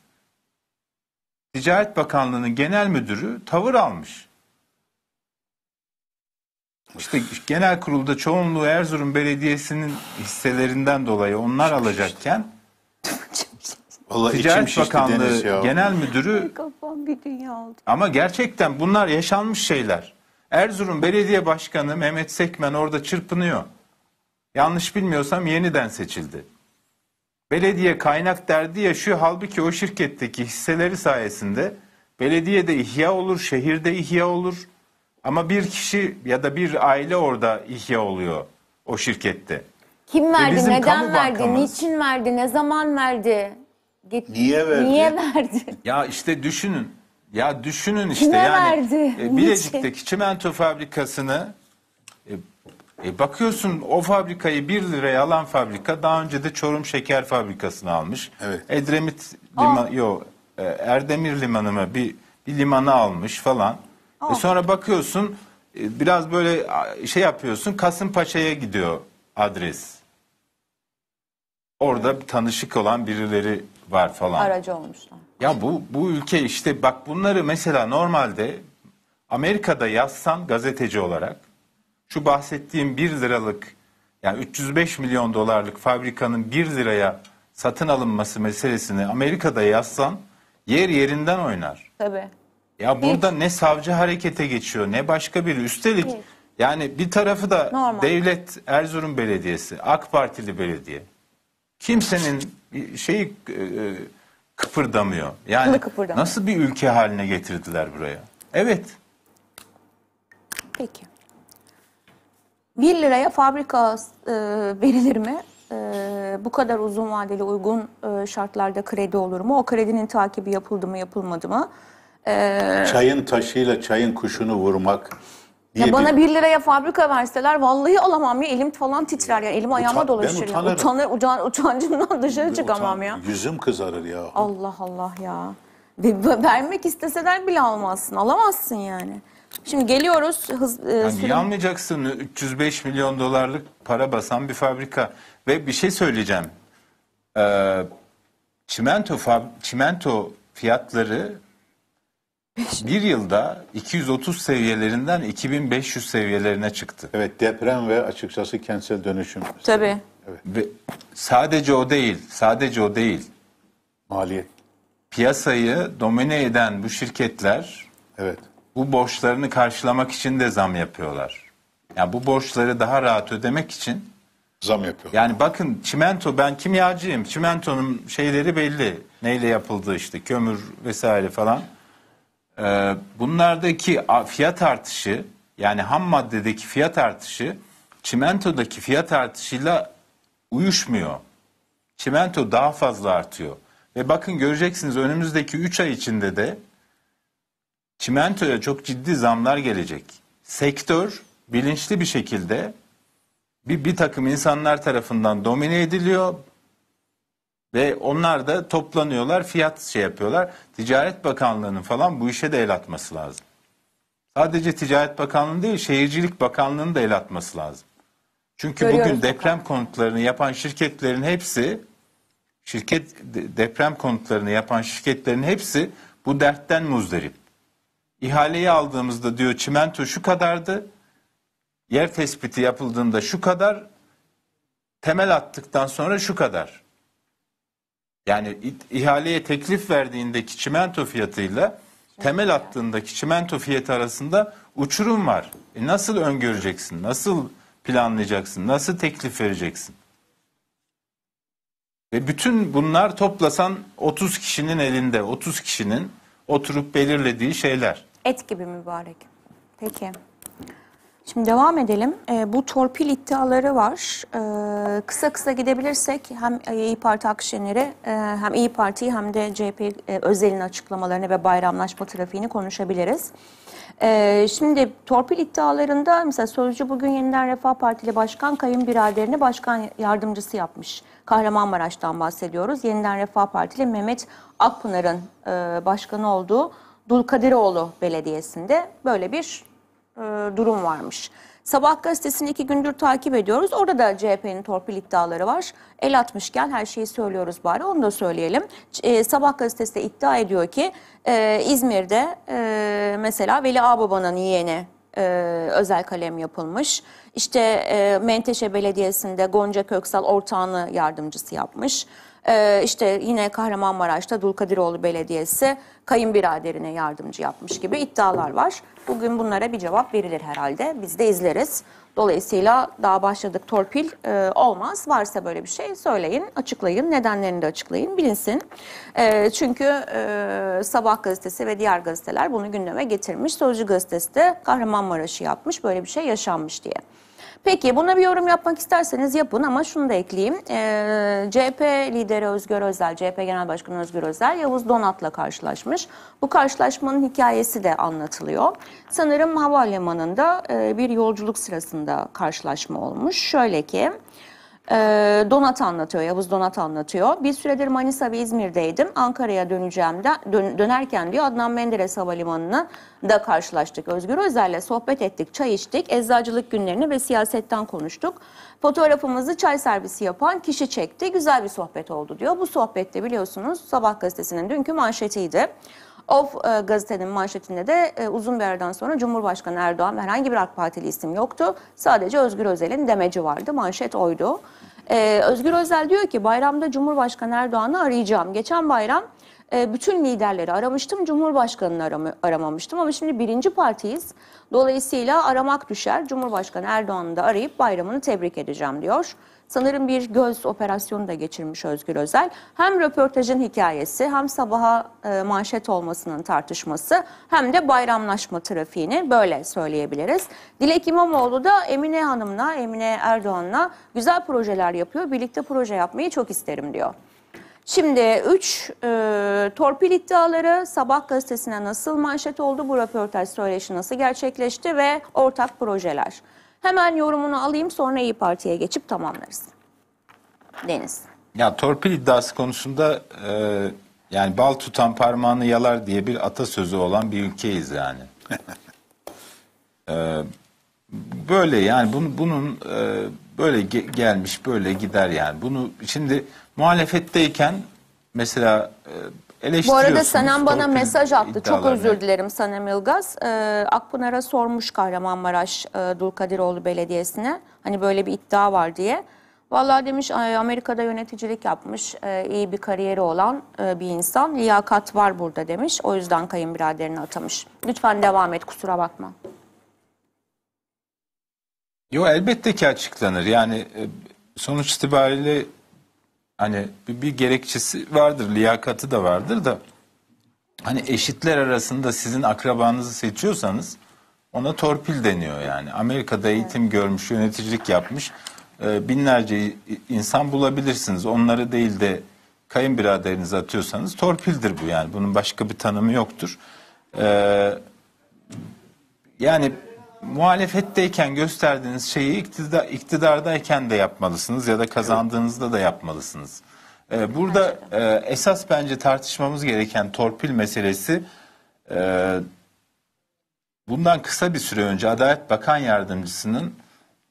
[SPEAKER 2] Ticaret Bakanlığı'nın genel müdürü tavır almış. İşte genel kurulda çoğunluğu Erzurum Belediyesi'nin hisselerinden dolayı onlar alacakken Vallahi Ticaret içim Bakanlığı ya. Genel Müdürü Kafam
[SPEAKER 4] bir dünya oldu.
[SPEAKER 2] ama gerçekten bunlar yaşanmış şeyler. Erzurum Belediye Başkanı Mehmet Sekmen orada çırpınıyor. Yanlış bilmiyorsam yeniden seçildi. Belediye kaynak derdi yaşıyor halbuki o şirketteki hisseleri sayesinde belediyede ihya olur, şehirde ihya olur. Ama bir kişi ya da bir aile orada ihya oluyor o şirkette.
[SPEAKER 4] Kim e, verdi, bizim neden verdi, bankamız- niçin verdi, ne zaman verdi? Get- Niye verdi? Niye verdi?
[SPEAKER 2] Ya işte düşünün. Ya düşünün işte Kime yani
[SPEAKER 3] verdi? e, Bilecik'teki
[SPEAKER 2] çimento fabrikasını e, e, bakıyorsun o fabrikayı 1 liraya alan fabrika daha önce de Çorum Şeker Fabrikası'nı almış. Evet. Edremit limanı, yok e, Erdemir Limanı mı bir bir limanı almış falan. E, sonra bakıyorsun e, biraz böyle şey yapıyorsun Kasımpaşa'ya gidiyor adres. Orada tanışık olan birileri var falan.
[SPEAKER 4] Aracı olmuşlar.
[SPEAKER 2] Ya bu bu ülke işte bak bunları mesela normalde Amerika'da yazsan gazeteci olarak şu bahsettiğim 1 liralık yani 305 milyon dolarlık fabrikanın 1 liraya satın alınması meselesini Amerika'da yazsan yer yerinden oynar. Tabii. Ya burada Hiç. ne savcı harekete geçiyor ne başka bir Üstelik Hiç. yani bir tarafı da Normal. devlet Erzurum Belediyesi, AK Partili belediye kimsenin şeyi e, e, kıpırdamıyor. Yani kıpırdamıyor. nasıl bir ülke haline getirdiler buraya? Evet.
[SPEAKER 4] Peki. 1 liraya fabrika e, verilir mi? E, bu kadar uzun vadeli uygun e, şartlarda kredi olur mu? O kredinin takibi yapıldı mı yapılmadı mı? E,
[SPEAKER 5] Çayın taşıyla çayın kuşunu vurmak
[SPEAKER 4] ya bana bir liraya fabrika verseler vallahi alamam ya elim falan titrer ya elim ayağıma Utan- ben ya. Utanır, utan, utancımdan dışarı çıkamam ya.
[SPEAKER 5] Yüzüm kızarır ya.
[SPEAKER 4] Allah Allah ya. Ve vermek isteseler bile almazsın. Alamazsın yani. Şimdi geliyoruz hız e, Ya niye
[SPEAKER 5] almayacaksın
[SPEAKER 2] 305 milyon dolarlık para basan bir fabrika ve bir şey söyleyeceğim. Ee, çimento fab- çimento fiyatları bir yılda 230 seviyelerinden 2500 seviyelerine çıktı. Evet deprem ve açıkçası kentsel dönüşüm. Tabii. Evet. Ve sadece o değil, sadece o değil. Maliyet. Piyasayı domine eden bu şirketler evet. bu borçlarını karşılamak için de zam yapıyorlar. Yani bu borçları daha rahat ödemek için zam yapıyor. Yani bakın çimento ben kimyacıyım. Çimentonun şeyleri belli. Neyle yapıldığı işte kömür vesaire falan. Ee, bunlardaki fiyat artışı yani ham maddedeki fiyat artışı çimentodaki fiyat artışıyla uyuşmuyor. Çimento daha fazla artıyor. Ve bakın göreceksiniz önümüzdeki 3 ay içinde de çimentoya çok ciddi zamlar gelecek. Sektör bilinçli bir şekilde bir, bir takım insanlar tarafından domine ediliyor. Ve onlar da toplanıyorlar, fiyat şey yapıyorlar. Ticaret Bakanlığı'nın falan bu işe de el atması lazım. Sadece Ticaret Bakanlığı değil, Şehircilik Bakanlığı'nın da el atması lazım. Çünkü Görüyoruz bugün deprem bakalım. konutlarını yapan şirketlerin hepsi şirket deprem konutlarını yapan şirketlerin hepsi bu dertten muzdarip. İhaleyi aldığımızda diyor çimento şu kadardı. Yer tespiti yapıldığında şu kadar. Temel attıktan sonra şu kadar. Yani ihaleye teklif verdiğindeki çimento fiyatıyla temel attığındaki çimento fiyatı arasında uçurum var. E nasıl öngöreceksin? Nasıl planlayacaksın? Nasıl teklif vereceksin? Ve bütün bunlar toplasan 30 kişinin elinde, 30 kişinin oturup belirlediği şeyler.
[SPEAKER 4] Et gibi mübarek. Peki. Şimdi devam edelim. E, bu torpil iddiaları var. E, kısa kısa gidebilirsek hem e, İyi Parti Akşener'i e, hem İyi Parti'yi hem de CHP e, özelin açıklamalarını ve bayramlaşma trafiğini konuşabiliriz. E, şimdi torpil iddialarında mesela Sözcü bugün yeniden Refah Partili Başkan kayınbiraderini başkan yardımcısı yapmış. Kahramanmaraş'tan bahsediyoruz. Yeniden Refah Partili Mehmet Akpınar'ın e, başkanı olduğu Dulkadiroğlu Belediyesi'nde böyle bir e, durum varmış. Sabah gazetesini iki gündür takip ediyoruz. Orada da CHP'nin torpil iddiaları var. El atmışken her şeyi söylüyoruz bari onu da söyleyelim. E, Sabah gazetesi de iddia ediyor ki e, İzmir'de e, mesela Veli Ağbaba'nın yeğeni e, özel kalem yapılmış. İşte e, Menteşe Belediyesi'nde Gonca Köksal ortağını yardımcısı yapmış. Ee, işte yine Kahramanmaraş'ta Dulkadiroğlu Belediyesi kayınbiraderine yardımcı yapmış gibi iddialar var. Bugün bunlara bir cevap verilir herhalde. Biz de izleriz. Dolayısıyla daha başladık torpil e, olmaz. Varsa böyle bir şey söyleyin, açıklayın. Nedenlerini de açıklayın, bilinsin. E, çünkü e, Sabah gazetesi ve diğer gazeteler bunu gündeme getirmiş. Sözcü gazetesi de Kahramanmaraş'ı yapmış. Böyle bir şey yaşanmış diye. Peki buna bir yorum yapmak isterseniz yapın ama şunu da ekleyeyim. Ee, CHP lideri Özgür Özel, CHP Genel Başkanı Özgür Özel Yavuz Donat'la karşılaşmış. Bu karşılaşmanın hikayesi de anlatılıyor. Sanırım havalimanında e, bir yolculuk sırasında karşılaşma olmuş. Şöyle ki... Ee, donat anlatıyor, Yavuz Donat anlatıyor. Bir süredir Manisa ve İzmir'deydim. Ankara'ya döneceğim de dön, dönerken diyor Adnan Menderes Havalimanı'na da karşılaştık. Özgür Özel'le sohbet ettik, çay içtik, eczacılık günlerini ve siyasetten konuştuk. Fotoğrafımızı çay servisi yapan kişi çekti. Güzel bir sohbet oldu diyor. Bu sohbette biliyorsunuz Sabah gazetesinin dünkü manşetiydi. Of e, gazetenin manşetinde de e, uzun bir aradan sonra Cumhurbaşkanı Erdoğan ve herhangi bir AK Partili isim yoktu. Sadece Özgür Özel'in demeci vardı. Manşet oydu. E, Özgür Özel diyor ki bayramda Cumhurbaşkanı Erdoğan'ı arayacağım. Geçen bayram e, bütün liderleri aramıştım. Cumhurbaşkanını aram aramamıştım ama şimdi birinci partiyiz. Dolayısıyla aramak düşer. Cumhurbaşkanı Erdoğan'ı da arayıp bayramını tebrik edeceğim diyor. Sanırım bir göz operasyonu da geçirmiş Özgür Özel. Hem röportajın hikayesi hem sabaha e, manşet olmasının tartışması hem de bayramlaşma trafiğini böyle söyleyebiliriz. Dilek İmamoğlu da Emine Hanım'la, Emine Erdoğan'la güzel projeler yapıyor. Birlikte proje yapmayı çok isterim diyor. Şimdi 3 e, torpil iddiaları Sabah gazetesine nasıl manşet oldu? Bu röportaj söyleşi nasıl gerçekleşti ve ortak projeler. Hemen yorumunu alayım sonra İyi Parti'ye geçip tamamlarız. Deniz.
[SPEAKER 2] Ya torpil iddiası konusunda e, yani bal tutan parmağını yalar diye bir atasözü olan bir ülkeyiz yani. e, böyle yani bunu, bunun e, böyle ge gelmiş böyle gider yani. Bunu şimdi muhalefetteyken mesela e, bu arada Senem bana mesaj attı. Çok özür
[SPEAKER 4] dilerim Senem Ilgaz. Ee, Akpınar'a sormuş Kahramanmaraş e, Dulkadiroğlu Belediyesi'ne. Hani böyle bir iddia var diye. Vallahi demiş Amerika'da yöneticilik yapmış, e, iyi bir kariyeri olan e, bir insan. Liyakat var burada demiş. O yüzden kayınbiraderini atamış. Lütfen devam et kusura bakma.
[SPEAKER 5] Yo
[SPEAKER 2] elbette ki açıklanır. Yani e, sonuç itibariyle Hani bir, bir gerekçesi vardır, liyakatı da vardır da hani eşitler arasında sizin akrabanızı seçiyorsanız ona torpil deniyor yani. Amerika'da eğitim görmüş, yöneticilik yapmış e, binlerce insan bulabilirsiniz. Onları değil de kayınbiraderinizi atıyorsanız torpildir bu yani. Bunun başka bir tanımı yoktur. E, yani muhalefetteyken gösterdiğiniz şeyi iktidar, iktidardayken de yapmalısınız ya da kazandığınızda da yapmalısınız. Ee, burada e, esas bence tartışmamız gereken torpil meselesi e, bundan kısa bir süre önce Adalet Bakan Yardımcısının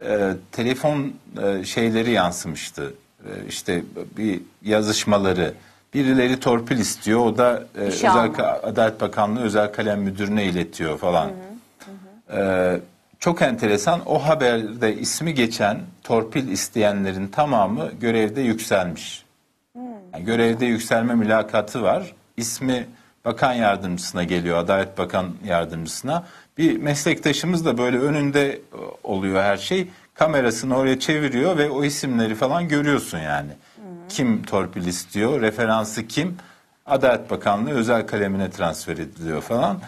[SPEAKER 2] e, telefon e, şeyleri yansımıştı. E, işte bir yazışmaları. Birileri torpil istiyor. O da e, özel Adalet Bakanlığı Özel Kalem Müdürüne iletiyor falan. Hı hı. Ee, çok enteresan o haberde ismi geçen torpil isteyenlerin tamamı görevde yükselmiş. Hmm. Yani görevde yükselme mülakatı var. İsmi bakan yardımcısına geliyor, Adalet Bakan yardımcısına. Bir meslektaşımız da böyle önünde e, oluyor her şey. Kamerasını oraya çeviriyor ve o isimleri falan görüyorsun yani. Hmm. Kim torpil istiyor, referansı kim? Adalet Bakanlığı özel kalemine transfer ediliyor falan.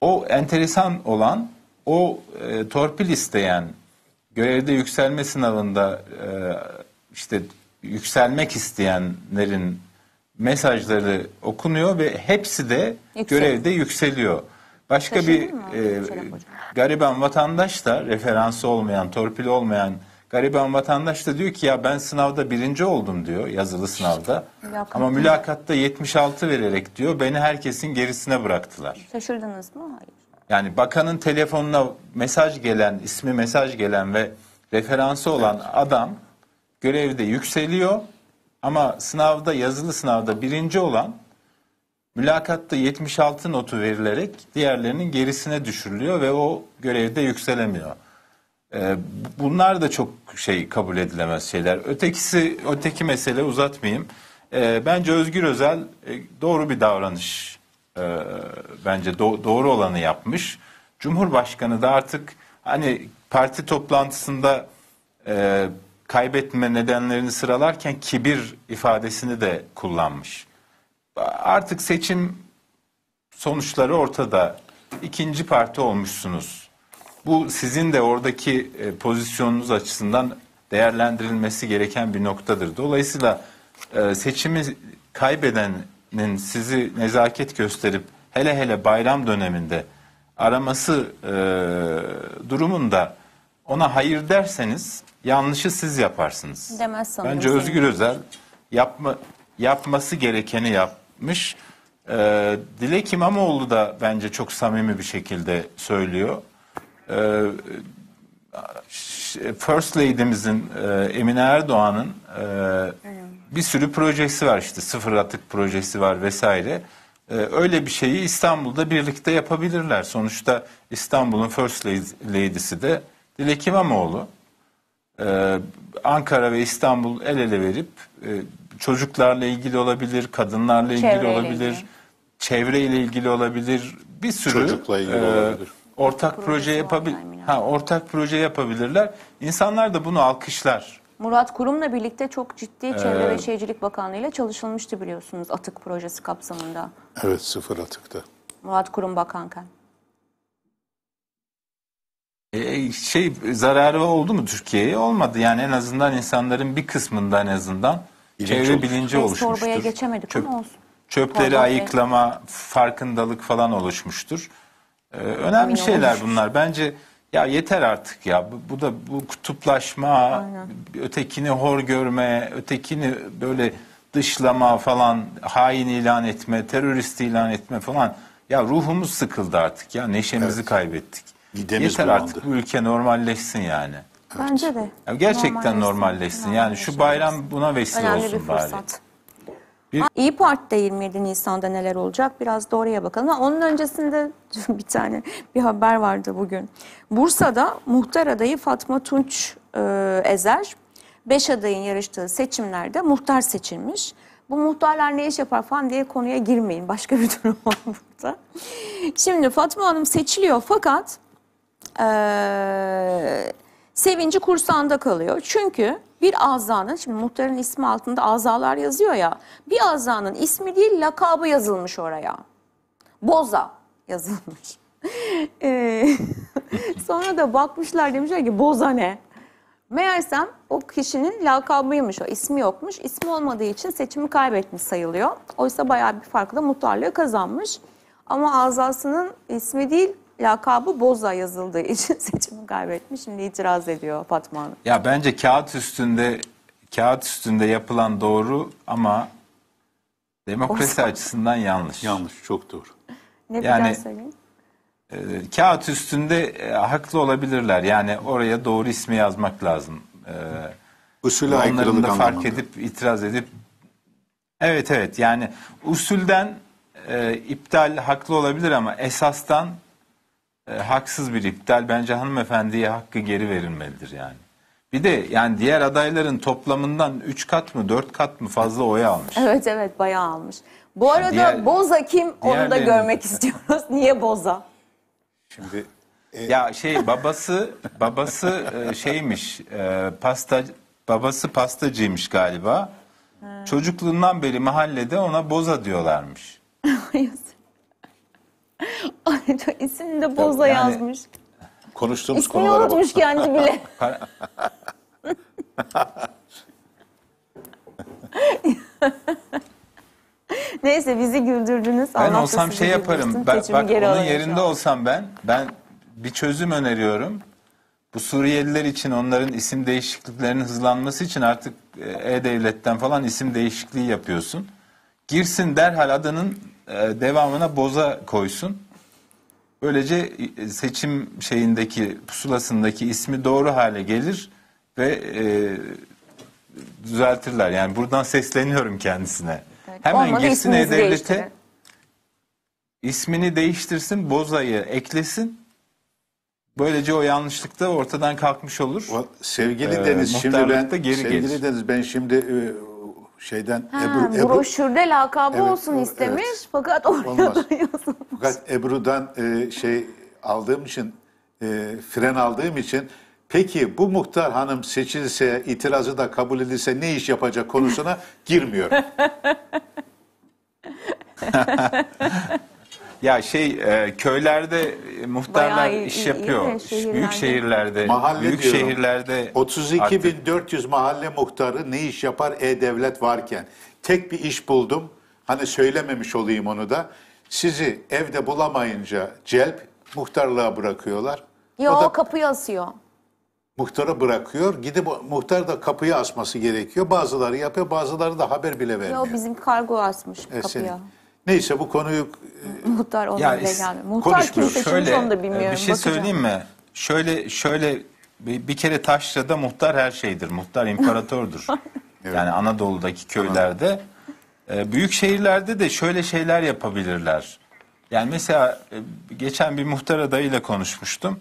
[SPEAKER 2] O enteresan olan o e, torpil isteyen görevde yükselme sınavında e, işte yükselmek isteyenlerin mesajları okunuyor ve hepsi de Yüksel. görevde yükseliyor. Başka Şaşırdım bir e, gariban vatandaş da referansı olmayan, torpil olmayan gariban vatandaş da diyor ki ya ben sınavda birinci oldum diyor yazılı sınavda. Mülakat Ama mülakatta 76 vererek diyor beni herkesin gerisine bıraktılar.
[SPEAKER 3] Şaşırdınız
[SPEAKER 4] mı? Hayır.
[SPEAKER 2] Yani bakanın telefonuna mesaj gelen, ismi mesaj gelen ve referansı olan evet. adam görevde yükseliyor ama sınavda yazılı sınavda birinci olan mülakatta 76 notu verilerek diğerlerinin gerisine düşürülüyor ve o görevde yükselemiyor. Ee, bunlar da çok şey kabul edilemez şeyler. Ötekisi, öteki mesele uzatmayayım. Ee, bence Özgür Özel e, doğru bir davranış e, bence do- doğru olanı yapmış. Cumhurbaşkanı da artık hani parti toplantısında e, kaybetme nedenlerini sıralarken kibir ifadesini de kullanmış. Artık seçim sonuçları ortada. İkinci parti olmuşsunuz. Bu sizin de oradaki e, pozisyonunuz açısından değerlendirilmesi gereken bir noktadır. Dolayısıyla e, seçimi kaybeden sizi nezaket gösterip hele hele bayram döneminde araması e, durumunda ona hayır derseniz yanlışı siz yaparsınız.
[SPEAKER 4] Demez sanırım. Bence Özgür
[SPEAKER 2] Özel yapma, yapması gerekeni yapmış. Ee, Dilek İmamoğlu da bence çok samimi bir şekilde söylüyor. Ee, e, First Lady'mizin e, Emine Erdoğan'ın e, bir sürü projesi var işte sıfır atık projesi var vesaire. öyle bir şeyi İstanbul'da birlikte yapabilirler. Sonuçta İstanbul'un First Lady'si de Dilek İmamoğlu. Ankara ve İstanbul el ele verip çocuklarla ilgili olabilir, kadınlarla ilgili Çevreyle olabilir, ilgili. çevreyle ilgili olabilir, bir sürü Çocukla ilgili olabilir ortak proje, yapabilir. yapabil ha ortak proje yapabilirler. İnsanlar da bunu alkışlar.
[SPEAKER 4] Murat Kurum'la birlikte çok ciddi ee, Çevre ve ee, Şehircilik Bakanlığı ile çalışılmıştı biliyorsunuz atık projesi kapsamında.
[SPEAKER 2] Evet sıfır atıkta.
[SPEAKER 4] Murat Kurum Bakanken.
[SPEAKER 2] Ee, şey zararı oldu mu Türkiye'ye? Olmadı yani en azından insanların bir kısmında en azından İlinç çevre bilinci Biz oluşmuştur.
[SPEAKER 4] Torbaya geçemedik Çöp, ama olsun.
[SPEAKER 2] Çöpleri Torba ayıklama, farkındalık falan oluşmuştur. Ee, önemli Aynen. şeyler bunlar. Bence ya yeter artık ya. Bu, bu da bu kutuplaşma, Aynen. ötekini hor görme, ötekini böyle dışlama falan, hain ilan etme, terörist ilan etme falan. Ya ruhumuz sıkıldı artık ya. Neşemizi evet. kaybettik. Gidemiz yeter bulandı. artık bu ülke normalleşsin yani.
[SPEAKER 3] Evet. Bence
[SPEAKER 4] de. Ya gerçekten normalleşsin.
[SPEAKER 2] normalleşsin. Yani şu bayram buna vesile Önemli olsun bir fırsat. Bari.
[SPEAKER 4] Bir... İyi Parti'de 27 Nisan'da neler olacak biraz da oraya bakalım. Ama onun öncesinde bir tane bir haber vardı bugün. Bursa'da muhtar adayı Fatma Tunç e, Ezer, 5 adayın yarıştığı seçimlerde muhtar seçilmiş. Bu muhtarlar ne iş yapar falan diye konuya girmeyin. Başka bir durum var burada. Şimdi Fatma Hanım seçiliyor fakat e, sevinci kursağında kalıyor. Çünkü bir azanın, şimdi muhtarın ismi altında azalar yazıyor ya, bir azanın ismi değil lakabı yazılmış oraya. Boza yazılmış. ee, sonra da bakmışlar demişler ki boza ne? Meğersem o kişinin lakabıymış o, ismi yokmuş. İsmi olmadığı için seçimi kaybetmiş sayılıyor. Oysa baya bir farkla muhtarlığı kazanmış. Ama azasının ismi değil, lakabı Boza yazıldığı için seçimi kaybetmiş. Şimdi itiraz ediyor Fatma Hanım.
[SPEAKER 2] Ya bence kağıt üstünde kağıt üstünde yapılan doğru ama demokrasi Boza. açısından yanlış. Yanlış, çok doğru.
[SPEAKER 3] ne yani, bir
[SPEAKER 2] E, kağıt üstünde e, haklı olabilirler. Yani oraya doğru ismi yazmak lazım. E, Usule onların da fark anlamında. edip itiraz edip Evet evet yani usulden e, iptal haklı olabilir ama esastan e, haksız bir iptal. Bence hanımefendiye hakkı geri verilmelidir yani. Bir de yani diğer adayların toplamından 3 kat mı 4 kat mı fazla oy almış.
[SPEAKER 4] Evet evet bayağı almış. Bu arada diğer, Boza kim onu da görmek istiyoruz. Niye Boza?
[SPEAKER 2] Şimdi e... ya şey babası babası e, şeymiş e, pasta babası pastacıymış galiba. He. Çocukluğundan beri mahallede ona Boza diyorlarmış.
[SPEAKER 4] İsmini de Boza yani, yazmış.
[SPEAKER 5] Konuştuğumuz
[SPEAKER 2] İsmini konulara unutmuş bak. kendi
[SPEAKER 4] bile. Neyse bizi güldürdünüz. Ben Allah olsam şey yaparım. Ben, bak onun yerinde
[SPEAKER 2] olsam ben ben bir çözüm öneriyorum. Bu Suriyeliler için onların isim değişikliklerinin hızlanması için artık e, e-devletten falan isim değişikliği yapıyorsun. Girsin derhal adının e, devamına boza koysun. Böylece seçim şeyindeki pusulasındaki ismi doğru hale gelir ve e, düzeltirler. Yani buradan sesleniyorum kendisine. Evet, Hemen gitsin E-Devlet'e ismini değiştirsin, Boza'yı eklesin. Böylece o yanlışlık da ortadan kalkmış olur. O, sevgili ee, Deniz şimdi ben geri sevgili gelir.
[SPEAKER 5] Deniz ben şimdi e, şeyden ha, Ebru, Ebru
[SPEAKER 4] broşürde lakabı evet, olsun istemiş evet. fakat oraya
[SPEAKER 5] da Fakat Ebru'dan e, şey aldığım için e, fren aldığım için peki bu muhtar hanım seçilse itirazı da kabul edilse ne iş yapacak konusuna girmiyorum. Ya şey e, köylerde
[SPEAKER 2] e, muhtarlar Bayağı iş yapıyor. iyi de şehirlerde. Büyük şehirlerde, Mahalle büyük diyorum. şehirlerde 32.400
[SPEAKER 5] mahalle muhtarı ne iş yapar e-devlet varken? Tek bir iş buldum. Hani söylememiş olayım onu da. Sizi evde bulamayınca celp muhtarlığa bırakıyorlar.
[SPEAKER 4] Yo o da kapıyı asıyor.
[SPEAKER 5] muhtara bırakıyor. Gidip muhtar da kapıyı asması gerekiyor. Bazıları yapıyor, bazıları da haber bile vermiyor. Yo
[SPEAKER 4] bizim kargo asmış E, senin-
[SPEAKER 5] Neyse bu konuyu
[SPEAKER 4] muhtar onu ya, bile gelmiyor. Muhtar kim seçilmiş onu da e, bilmiyorum. Bir şey Bakacağım. söyleyeyim
[SPEAKER 2] mi? Şöyle şöyle bir, bir kere Taşra'da muhtar her şeydir. Muhtar imparatordur. Yani Anadolu'daki köylerde. E, büyük şehirlerde de şöyle şeyler yapabilirler. Yani mesela e, geçen bir muhtar adayıyla konuşmuştum.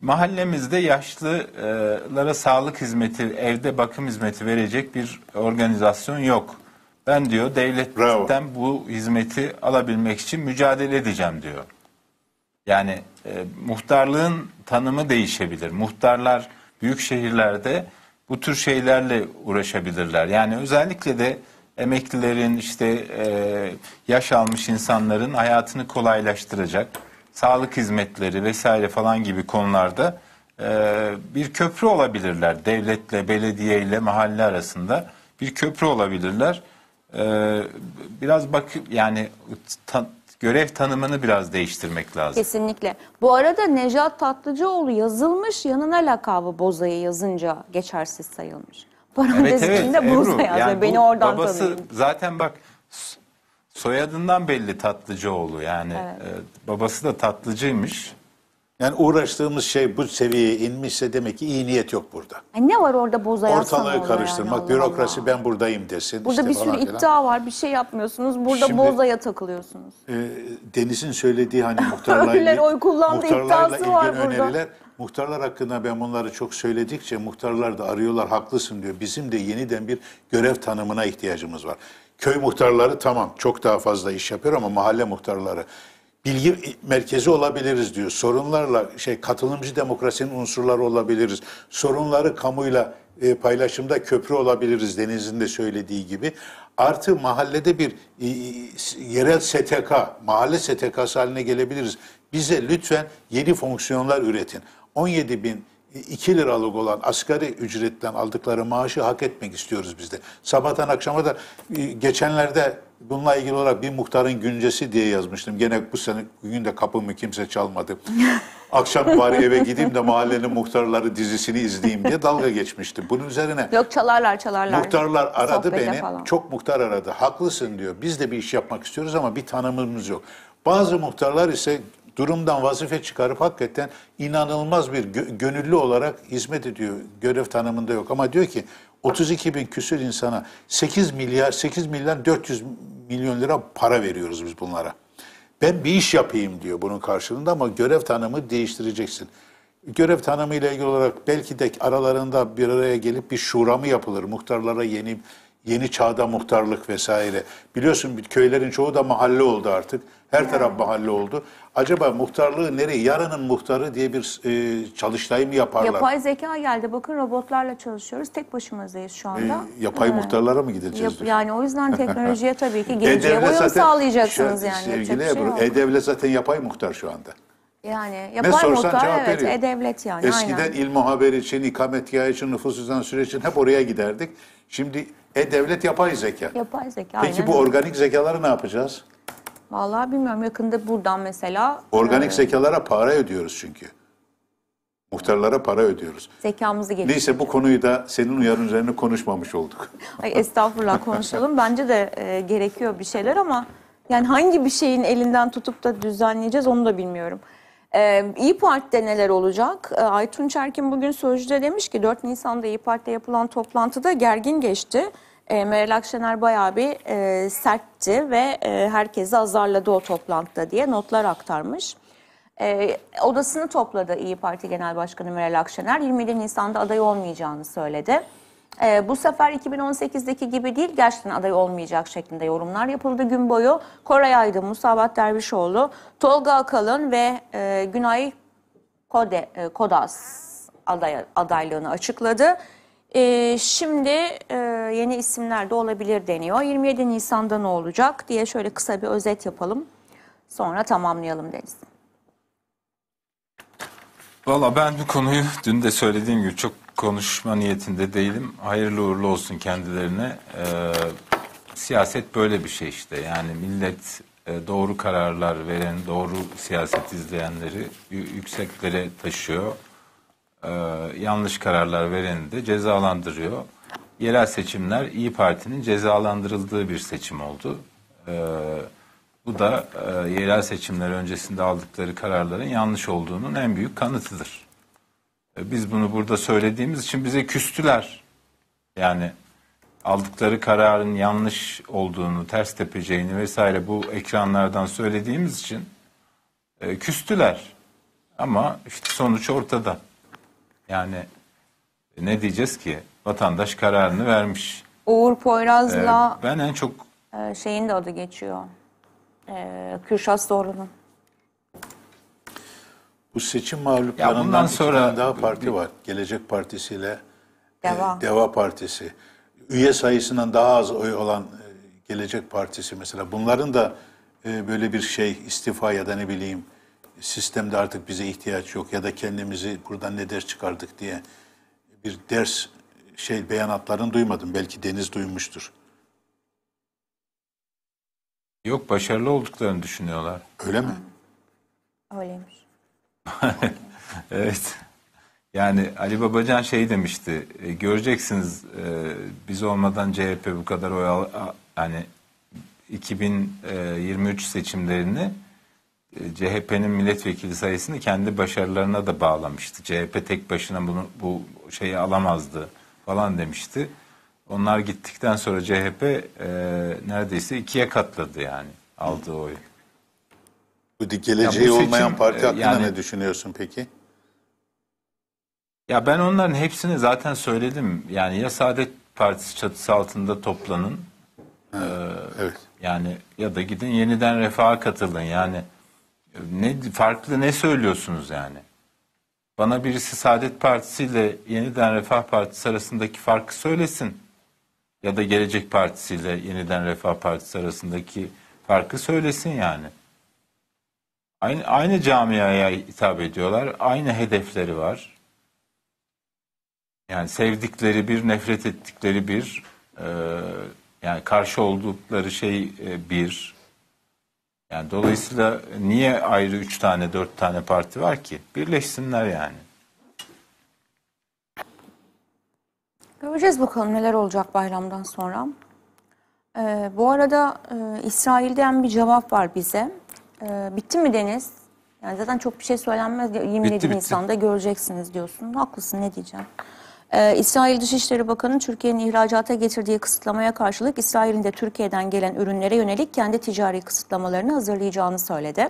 [SPEAKER 2] Mahallemizde yaşlılara sağlık hizmeti, evde bakım hizmeti verecek bir organizasyon yok. Ben diyor devletten Bravo. bu hizmeti alabilmek için mücadele edeceğim diyor. Yani e, muhtarlığın tanımı değişebilir. Muhtarlar büyük şehirlerde bu tür şeylerle uğraşabilirler. Yani özellikle de emeklilerin işte e, yaş almış insanların hayatını kolaylaştıracak sağlık hizmetleri vesaire falan gibi konularda e, bir köprü olabilirler. Devletle, belediyeyle, mahalle arasında bir köprü olabilirler. Ee, biraz bak yani ta, görev tanımını biraz değiştirmek lazım.
[SPEAKER 4] Kesinlikle. Bu arada Necat Tatlıcıoğlu yazılmış yanına lakabı Boza'yı yazınca geçersiz sayılmış. Parantez evet, evet, içinde yazıyor. Yani Beni oradan babası, tanıyın.
[SPEAKER 2] Zaten bak
[SPEAKER 5] soyadından belli Tatlıcıoğlu yani evet. e, babası da Tatlıcıymış. Yani uğraştığımız şey bu seviyeye inmişse demek ki iyi niyet yok burada.
[SPEAKER 3] Yani
[SPEAKER 4] ne var orada bozayan
[SPEAKER 5] Ortalığı karıştırmak, yani, bürokrasi Allah. ben buradayım desin. Burada işte bir sürü iddia falan.
[SPEAKER 4] var, bir şey yapmıyorsunuz. Burada Şimdi, bozaya takılıyorsunuz.
[SPEAKER 5] E, Deniz'in söylediği hani muhtarlarla,
[SPEAKER 4] oy kullandı muhtarlarla iddiası var öneriler, burada.
[SPEAKER 5] muhtarlar hakkında ben bunları çok söyledikçe muhtarlar da arıyorlar haklısın diyor. Bizim de yeniden bir görev tanımına ihtiyacımız var. Köy muhtarları tamam çok daha fazla iş yapıyor ama mahalle muhtarları bilgi merkezi olabiliriz diyor. Sorunlarla şey katılımcı demokrasinin unsurları olabiliriz. Sorunları kamuyla e, paylaşımda köprü olabiliriz Deniz'in de söylediği gibi. Artı mahallede bir e, yerel STK, mahalle STK'sı haline gelebiliriz. Bize lütfen yeni fonksiyonlar üretin. 17 bin 2 liralık olan asgari ücretten aldıkları maaşı hak etmek istiyoruz biz de. Sabahtan akşama da e, geçenlerde bununla ilgili olarak bir muhtarın güncesi diye yazmıştım. Gene bu sene bugün de kapımı kimse çalmadı. Akşam bari eve gideyim de mahallenin muhtarları dizisini izleyeyim diye dalga geçmiştim. Bunun üzerine Yok
[SPEAKER 4] çalarlar çalarlar. Muhtarlar aradı Sohbete beni. Falan.
[SPEAKER 5] Çok muhtar aradı. Haklısın diyor. Biz de bir iş yapmak istiyoruz ama bir tanımımız yok. Bazı muhtarlar ise durumdan vazife çıkarıp hakikaten inanılmaz bir gö- gönüllü olarak hizmet ediyor. Görev tanımında yok ama diyor ki 32 bin küsür insana 8 milyar 8 milyar 400 milyon lira para veriyoruz biz bunlara. Ben bir iş yapayım diyor bunun karşılığında ama görev tanımı değiştireceksin. Görev tanımı ile ilgili olarak belki de aralarında bir araya gelip bir şura mı yapılır? Muhtarlara yeni yeni çağda muhtarlık vesaire. Biliyorsun köylerin çoğu da mahalle oldu artık. Her taraf mahalle oldu. Acaba muhtarlığı nereye? Yarının muhtarı diye bir e, çalıştay mı yaparlar? Yapay
[SPEAKER 4] zeka geldi. Bakın robotlarla çalışıyoruz. Tek başımızdayız şu anda. E, yapay evet. muhtarlara
[SPEAKER 5] mı gideceğiz? Yap,
[SPEAKER 4] yani o yüzden teknolojiye tabii ki e, geleceğe uyum sağlayacaksınız şu, yani. Sevgili şey Ebru, şey
[SPEAKER 5] E-Devlet zaten yapay muhtar şu anda.
[SPEAKER 4] Yani yapay ne sorsan muhtar, cevap evet, veriyor. E-Devlet yani. Eskiden aynen.
[SPEAKER 5] il muhaberi için, ikametgah için, nüfus cüzdan süreci için hep oraya giderdik. Şimdi e-Devlet yapay zeka.
[SPEAKER 4] Yapay zeka. Peki aynen. bu
[SPEAKER 5] organik zekaları ne yapacağız?
[SPEAKER 4] Vallahi bilmiyorum yakında buradan mesela. Organik
[SPEAKER 5] e, zekalara para ödüyoruz çünkü. Muhtarlara para ödüyoruz.
[SPEAKER 4] Zekamızı geliştirdik.
[SPEAKER 5] Neyse bu konuyu da senin uyarın üzerine konuşmamış olduk.
[SPEAKER 4] Ay estağfurullah konuşalım. Bence de e, gerekiyor bir şeyler ama yani hangi bir şeyin elinden tutup da düzenleyeceğiz onu da bilmiyorum. Ee, İyi Parti'de neler olacak? Ee, Aytun Çerkin bugün sözcüde demiş ki 4 Nisan'da İyi Parti'de yapılan toplantıda gergin geçti. E, Meral Akşener bayağı bir e, sertti ve e, herkesi azarladı o toplantıda diye notlar aktarmış. E, odasını topladı İyi Parti Genel Başkanı Meral Akşener. 27 Nisan'da aday olmayacağını söyledi. E, bu sefer 2018'deki gibi değil gerçekten aday olmayacak şeklinde yorumlar yapıldı gün boyu. Koray Aydın, Musabat Dervişoğlu, Tolga Akalın ve e, Günay Kode, e, Kodas aday, adaylığını açıkladı. E, şimdi e, yeni isimler de olabilir deniyor. 27 Nisan'da ne olacak diye şöyle kısa bir özet yapalım. Sonra tamamlayalım Deniz.
[SPEAKER 2] Valla ben bu konuyu dün de söylediğim gibi çok konuşma niyetinde değilim. Hayırlı uğurlu olsun kendilerine. Ee, siyaset böyle bir şey işte. Yani millet e, doğru kararlar veren, doğru siyaset izleyenleri yükseklere taşıyor e, yanlış kararlar vereni de cezalandırıyor. Yerel seçimler İyi Parti'nin cezalandırıldığı bir seçim oldu. E, bu da e, yerel seçimler öncesinde aldıkları kararların yanlış olduğunun en büyük kanıtıdır. E, biz bunu burada söylediğimiz için bize küstüler. Yani aldıkları kararın yanlış olduğunu, ters tepeceğini vesaire bu ekranlardan söylediğimiz için e, küstüler. Ama işte sonuç ortada. Yani e, ne diyeceğiz ki? Vatandaş kararını vermiş.
[SPEAKER 4] Uğur Poyraz'la Ee, ben en çok e, şeyin de adı geçiyor. E, Kürşat Doğru'nun.
[SPEAKER 5] Bu seçim mağluplarından sonra- daha parti var. Gelecek Partisi ile e, Deva. Deva Partisi. Üye sayısından daha az oy olan e, Gelecek Partisi mesela. Bunların da e, böyle bir şey istifa ya da ne bileyim sistemde artık bize ihtiyaç yok ya da kendimizi buradan ne ders çıkardık diye bir ders şey beyanatlarını duymadım. Belki Deniz duymuştur.
[SPEAKER 2] Yok başarılı olduklarını düşünüyorlar. Öyle mi? Öyleymiş. evet. Yani Ali Babacan şey demişti. E, göreceksiniz e, biz olmadan CHP bu kadar oy hani 2023 e, seçimlerini CHP'nin milletvekili sayısını kendi başarılarına da bağlamıştı. CHP tek başına bunu bu şeyi alamazdı falan demişti. Onlar gittikten sonra CHP e, neredeyse ikiye katladı yani aldığı oy. Bu geleceği bu seçim, olmayan parti e, hakkında yani, ne düşünüyorsun peki? Ya ben onların hepsini zaten söyledim. Yani ya Saadet Partisi çatısı altında toplanın. Ha, ee, evet. Yani ya da gidin yeniden refaha katılın. Yani ne farklı ne söylüyorsunuz yani? Bana birisi Saadet Partisi ile Yeniden Refah Partisi arasındaki farkı söylesin. Ya da Gelecek Partisi ile Yeniden Refah Partisi arasındaki farkı söylesin yani. Aynı, aynı camiaya hitap ediyorlar. Aynı hedefleri var. Yani sevdikleri bir, nefret ettikleri bir, e, yani karşı oldukları şey e, bir. Yani dolayısıyla niye ayrı üç tane dört tane parti var ki? Birleşsinler yani.
[SPEAKER 4] Göreceğiz bakalım neler olacak bayramdan sonra. Ee, bu arada e, İsrail'den bir cevap var bize. Ee, bitti mi Deniz? Yani zaten çok bir şey söylenmez. 27 bitti, bitti. Nisan'da göreceksiniz diyorsun. Haklısın ne diyeceğim. Ee, İsrail Dışişleri Bakanı Türkiye'nin ihracata getirdiği kısıtlamaya karşılık İsrail'in de Türkiye'den gelen ürünlere yönelik kendi ticari kısıtlamalarını hazırlayacağını söyledi.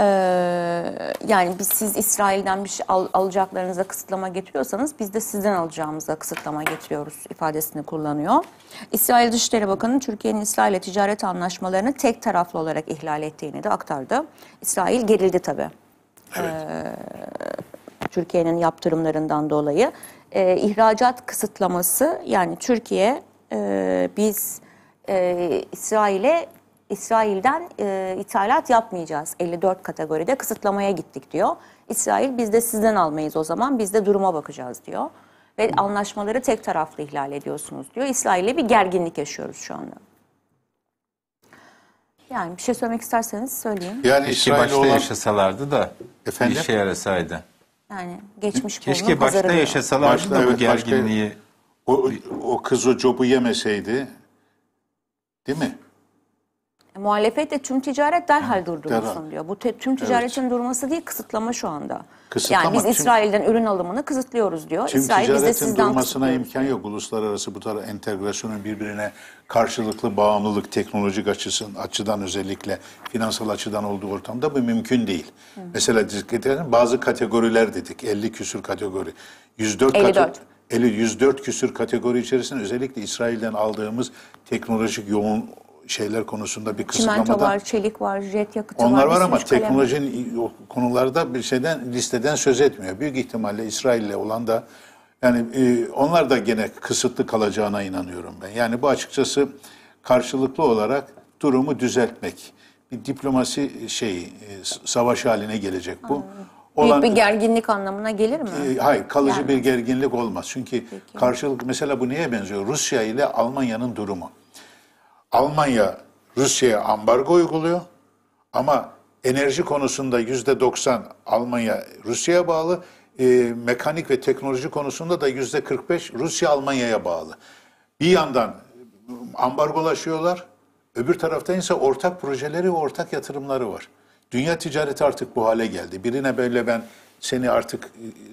[SPEAKER 4] Ee, yani biz, siz İsrail'den bir şey al, alacaklarınıza kısıtlama getiriyorsanız biz de sizden alacağımıza kısıtlama getiriyoruz ifadesini kullanıyor. İsrail Dışişleri Bakanı Türkiye'nin İsrail'e ticaret anlaşmalarını tek taraflı olarak ihlal ettiğini de aktardı. İsrail gerildi tabii. Evet. Ee, Türkiye'nin yaptırımlarından dolayı e, ihracat kısıtlaması yani Türkiye e, biz e, İsrail'e İsrail'den e, ithalat yapmayacağız. 54 kategoride kısıtlamaya gittik diyor. İsrail biz de sizden almayız o zaman biz de duruma bakacağız diyor. Ve anlaşmaları tek taraflı ihlal ediyorsunuz diyor. İsrail'le bir gerginlik yaşıyoruz şu anda. Yani bir şey söylemek isterseniz söyleyeyim. Yani İsrail başta olan...
[SPEAKER 2] yaşasalardı
[SPEAKER 5] da Efendim? işe yarasaydı.
[SPEAKER 4] Yani geçmiş Keşke başta yaşasalar. Başta bu evet, gerginliği.
[SPEAKER 5] O, o kız o cobu yemeseydi değil mi?
[SPEAKER 4] E, muhalefet de tüm ticaret derhal durdurulsun derhal. diyor. Bu te, tüm ticaretin evet. durması değil kısıtlama şu anda. Kısıtlama, yani biz tüm, İsrail'den ürün alımını kısıtlıyoruz diyor. Tüm İsrail ticaretin biz de durmasına
[SPEAKER 5] imkan yok. Uluslararası bu tarz entegrasyonun birbirine karşılıklı bağımlılık teknolojik açısın, açıdan özellikle finansal açıdan olduğu ortamda bu mümkün değil. Hı. Mesela bazı kategoriler dedik 50 küsür kategori. 104 54. Kategori, 50, 104 küsür kategori içerisinde özellikle İsrail'den aldığımız teknolojik yoğun şeyler konusunda bir kısıtlamadan. Çimento var,
[SPEAKER 4] çelik var, jet yakıtı var. Onlar var ama teknolojinin
[SPEAKER 5] o konularda bir şeyden listeden söz etmiyor. Büyük ihtimalle İsrail'le olan da yani e, onlar da gene kısıtlı kalacağına inanıyorum ben. Yani bu açıkçası karşılıklı olarak durumu düzeltmek. Bir diplomasi e, şeyi, e, savaş haline gelecek bu. Anladım. Olan, Büyük bir
[SPEAKER 4] gerginlik anlamına gelir mi?
[SPEAKER 5] E, hayır, kalıcı yani. bir gerginlik olmaz. Çünkü Peki. karşılık mesela bu neye benziyor? Rusya ile Almanya'nın durumu. Almanya Rusya'ya ambargo uyguluyor ama enerji konusunda yüzde 90 Almanya Rusya'ya bağlı e, mekanik ve teknoloji konusunda da yüzde 45 Rusya Almanya'ya bağlı. Bir yandan ambargolaşıyorlar, öbür tarafta ise ortak projeleri ve ortak yatırımları var. Dünya ticareti artık bu hale geldi. Birine böyle ben seni artık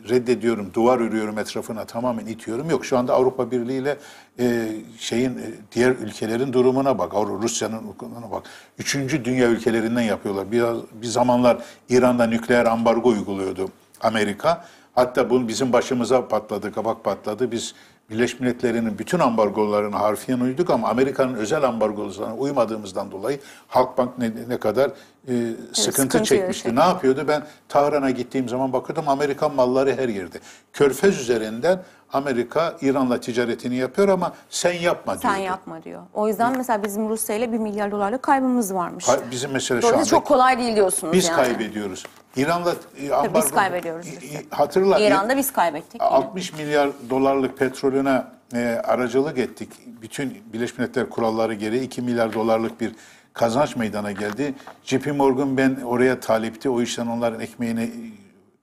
[SPEAKER 5] e, reddediyorum, duvar örüyorum etrafına tamamen itiyorum. Yok şu anda Avrupa Birliği ile e, şeyin e, diğer ülkelerin durumuna bak, Rusya'nın durumuna bak. Üçüncü dünya ülkelerinden yapıyorlar. Biraz bir zamanlar İran'da nükleer ambargo uyguluyordu. Amerika. Hatta bunun bizim başımıza patladı, kabak patladı. Biz Birleşmiş Milletler'in bütün ambargolarına harfiyen uyduk ama Amerika'nın özel ambargolarına uymadığımızdan dolayı Halkbank ne, ne kadar e, sıkıntı, evet, sıkıntı çekmişti. Yaşadı. Ne yapıyordu? Ben Tahran'a gittiğim zaman bakıyordum Amerikan malları her yerde. Körfez üzerinden Amerika İran'la ticaretini yapıyor ama sen yapma diyor. Sen yapma diyor.
[SPEAKER 4] O yüzden evet. mesela bizim Rusya ile 1 milyar dolarlık kaybımız varmış.
[SPEAKER 5] Bizim mesela şu anda çok
[SPEAKER 4] kolay değil diyorsunuz biz yani. Biz
[SPEAKER 5] kaybediyoruz. İran'da e, ambargo, biz kaybediyoruz. Hatırla. İran'da
[SPEAKER 4] biz kaybettik. 60
[SPEAKER 5] yani. milyar dolarlık petrolüne e, aracılık ettik. Bütün Birleşmiş Milletler kuralları gereği 2 milyar dolarlık bir kazanç meydana geldi. JP Morgan ben oraya talipti. O işten onların ekmeğini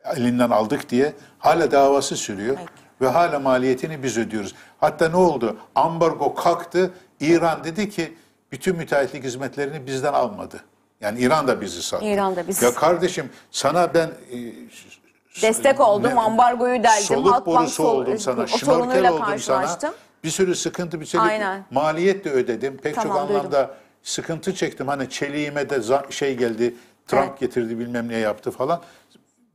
[SPEAKER 5] e, elinden aldık diye hala davası sürüyor. Peki. Ve hala maliyetini biz ödüyoruz. Hatta ne oldu? Ambargo kalktı. İran dedi ki bütün müteahhitlik hizmetlerini bizden almadı. Yani İran da bizi sattı. İran da bizi Ya kardeşim sana ben
[SPEAKER 4] e, destek oldum, ne, ambargoyu deldim. Soluk borusu oldum sana, şnorkel oldum sana.
[SPEAKER 5] Bir sürü sıkıntı, bir sürü maliyet de ödedim. Pek tamam, çok duydum. anlamda sıkıntı çektim. Hani çeliğime de şey geldi, Trump evet. getirdi bilmem ne yaptı falan.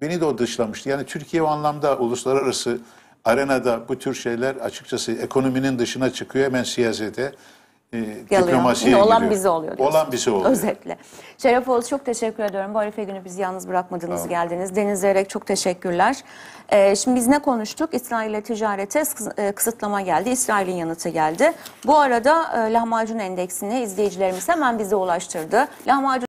[SPEAKER 5] Beni de o dışlamıştı. Yani Türkiye o anlamda uluslararası arenada bu tür şeyler açıkçası ekonominin dışına çıkıyor hemen siyasete e, ee, diplomasiye olan bizi oluyor diyorsun. Olan bize oluyor. Özetle.
[SPEAKER 4] Şeref Oğuz çok teşekkür ediyorum. Bu Arife günü bizi yalnız bırakmadınız, tamam. geldiniz. Deniz Zeyrek çok teşekkürler. Ee, şimdi biz ne konuştuk? İsrail ile ticarete e, kısıtlama geldi. İsrail'in yanıtı geldi. Bu arada e, lahmacun endeksini izleyicilerimiz hemen bize ulaştırdı. Lahmacun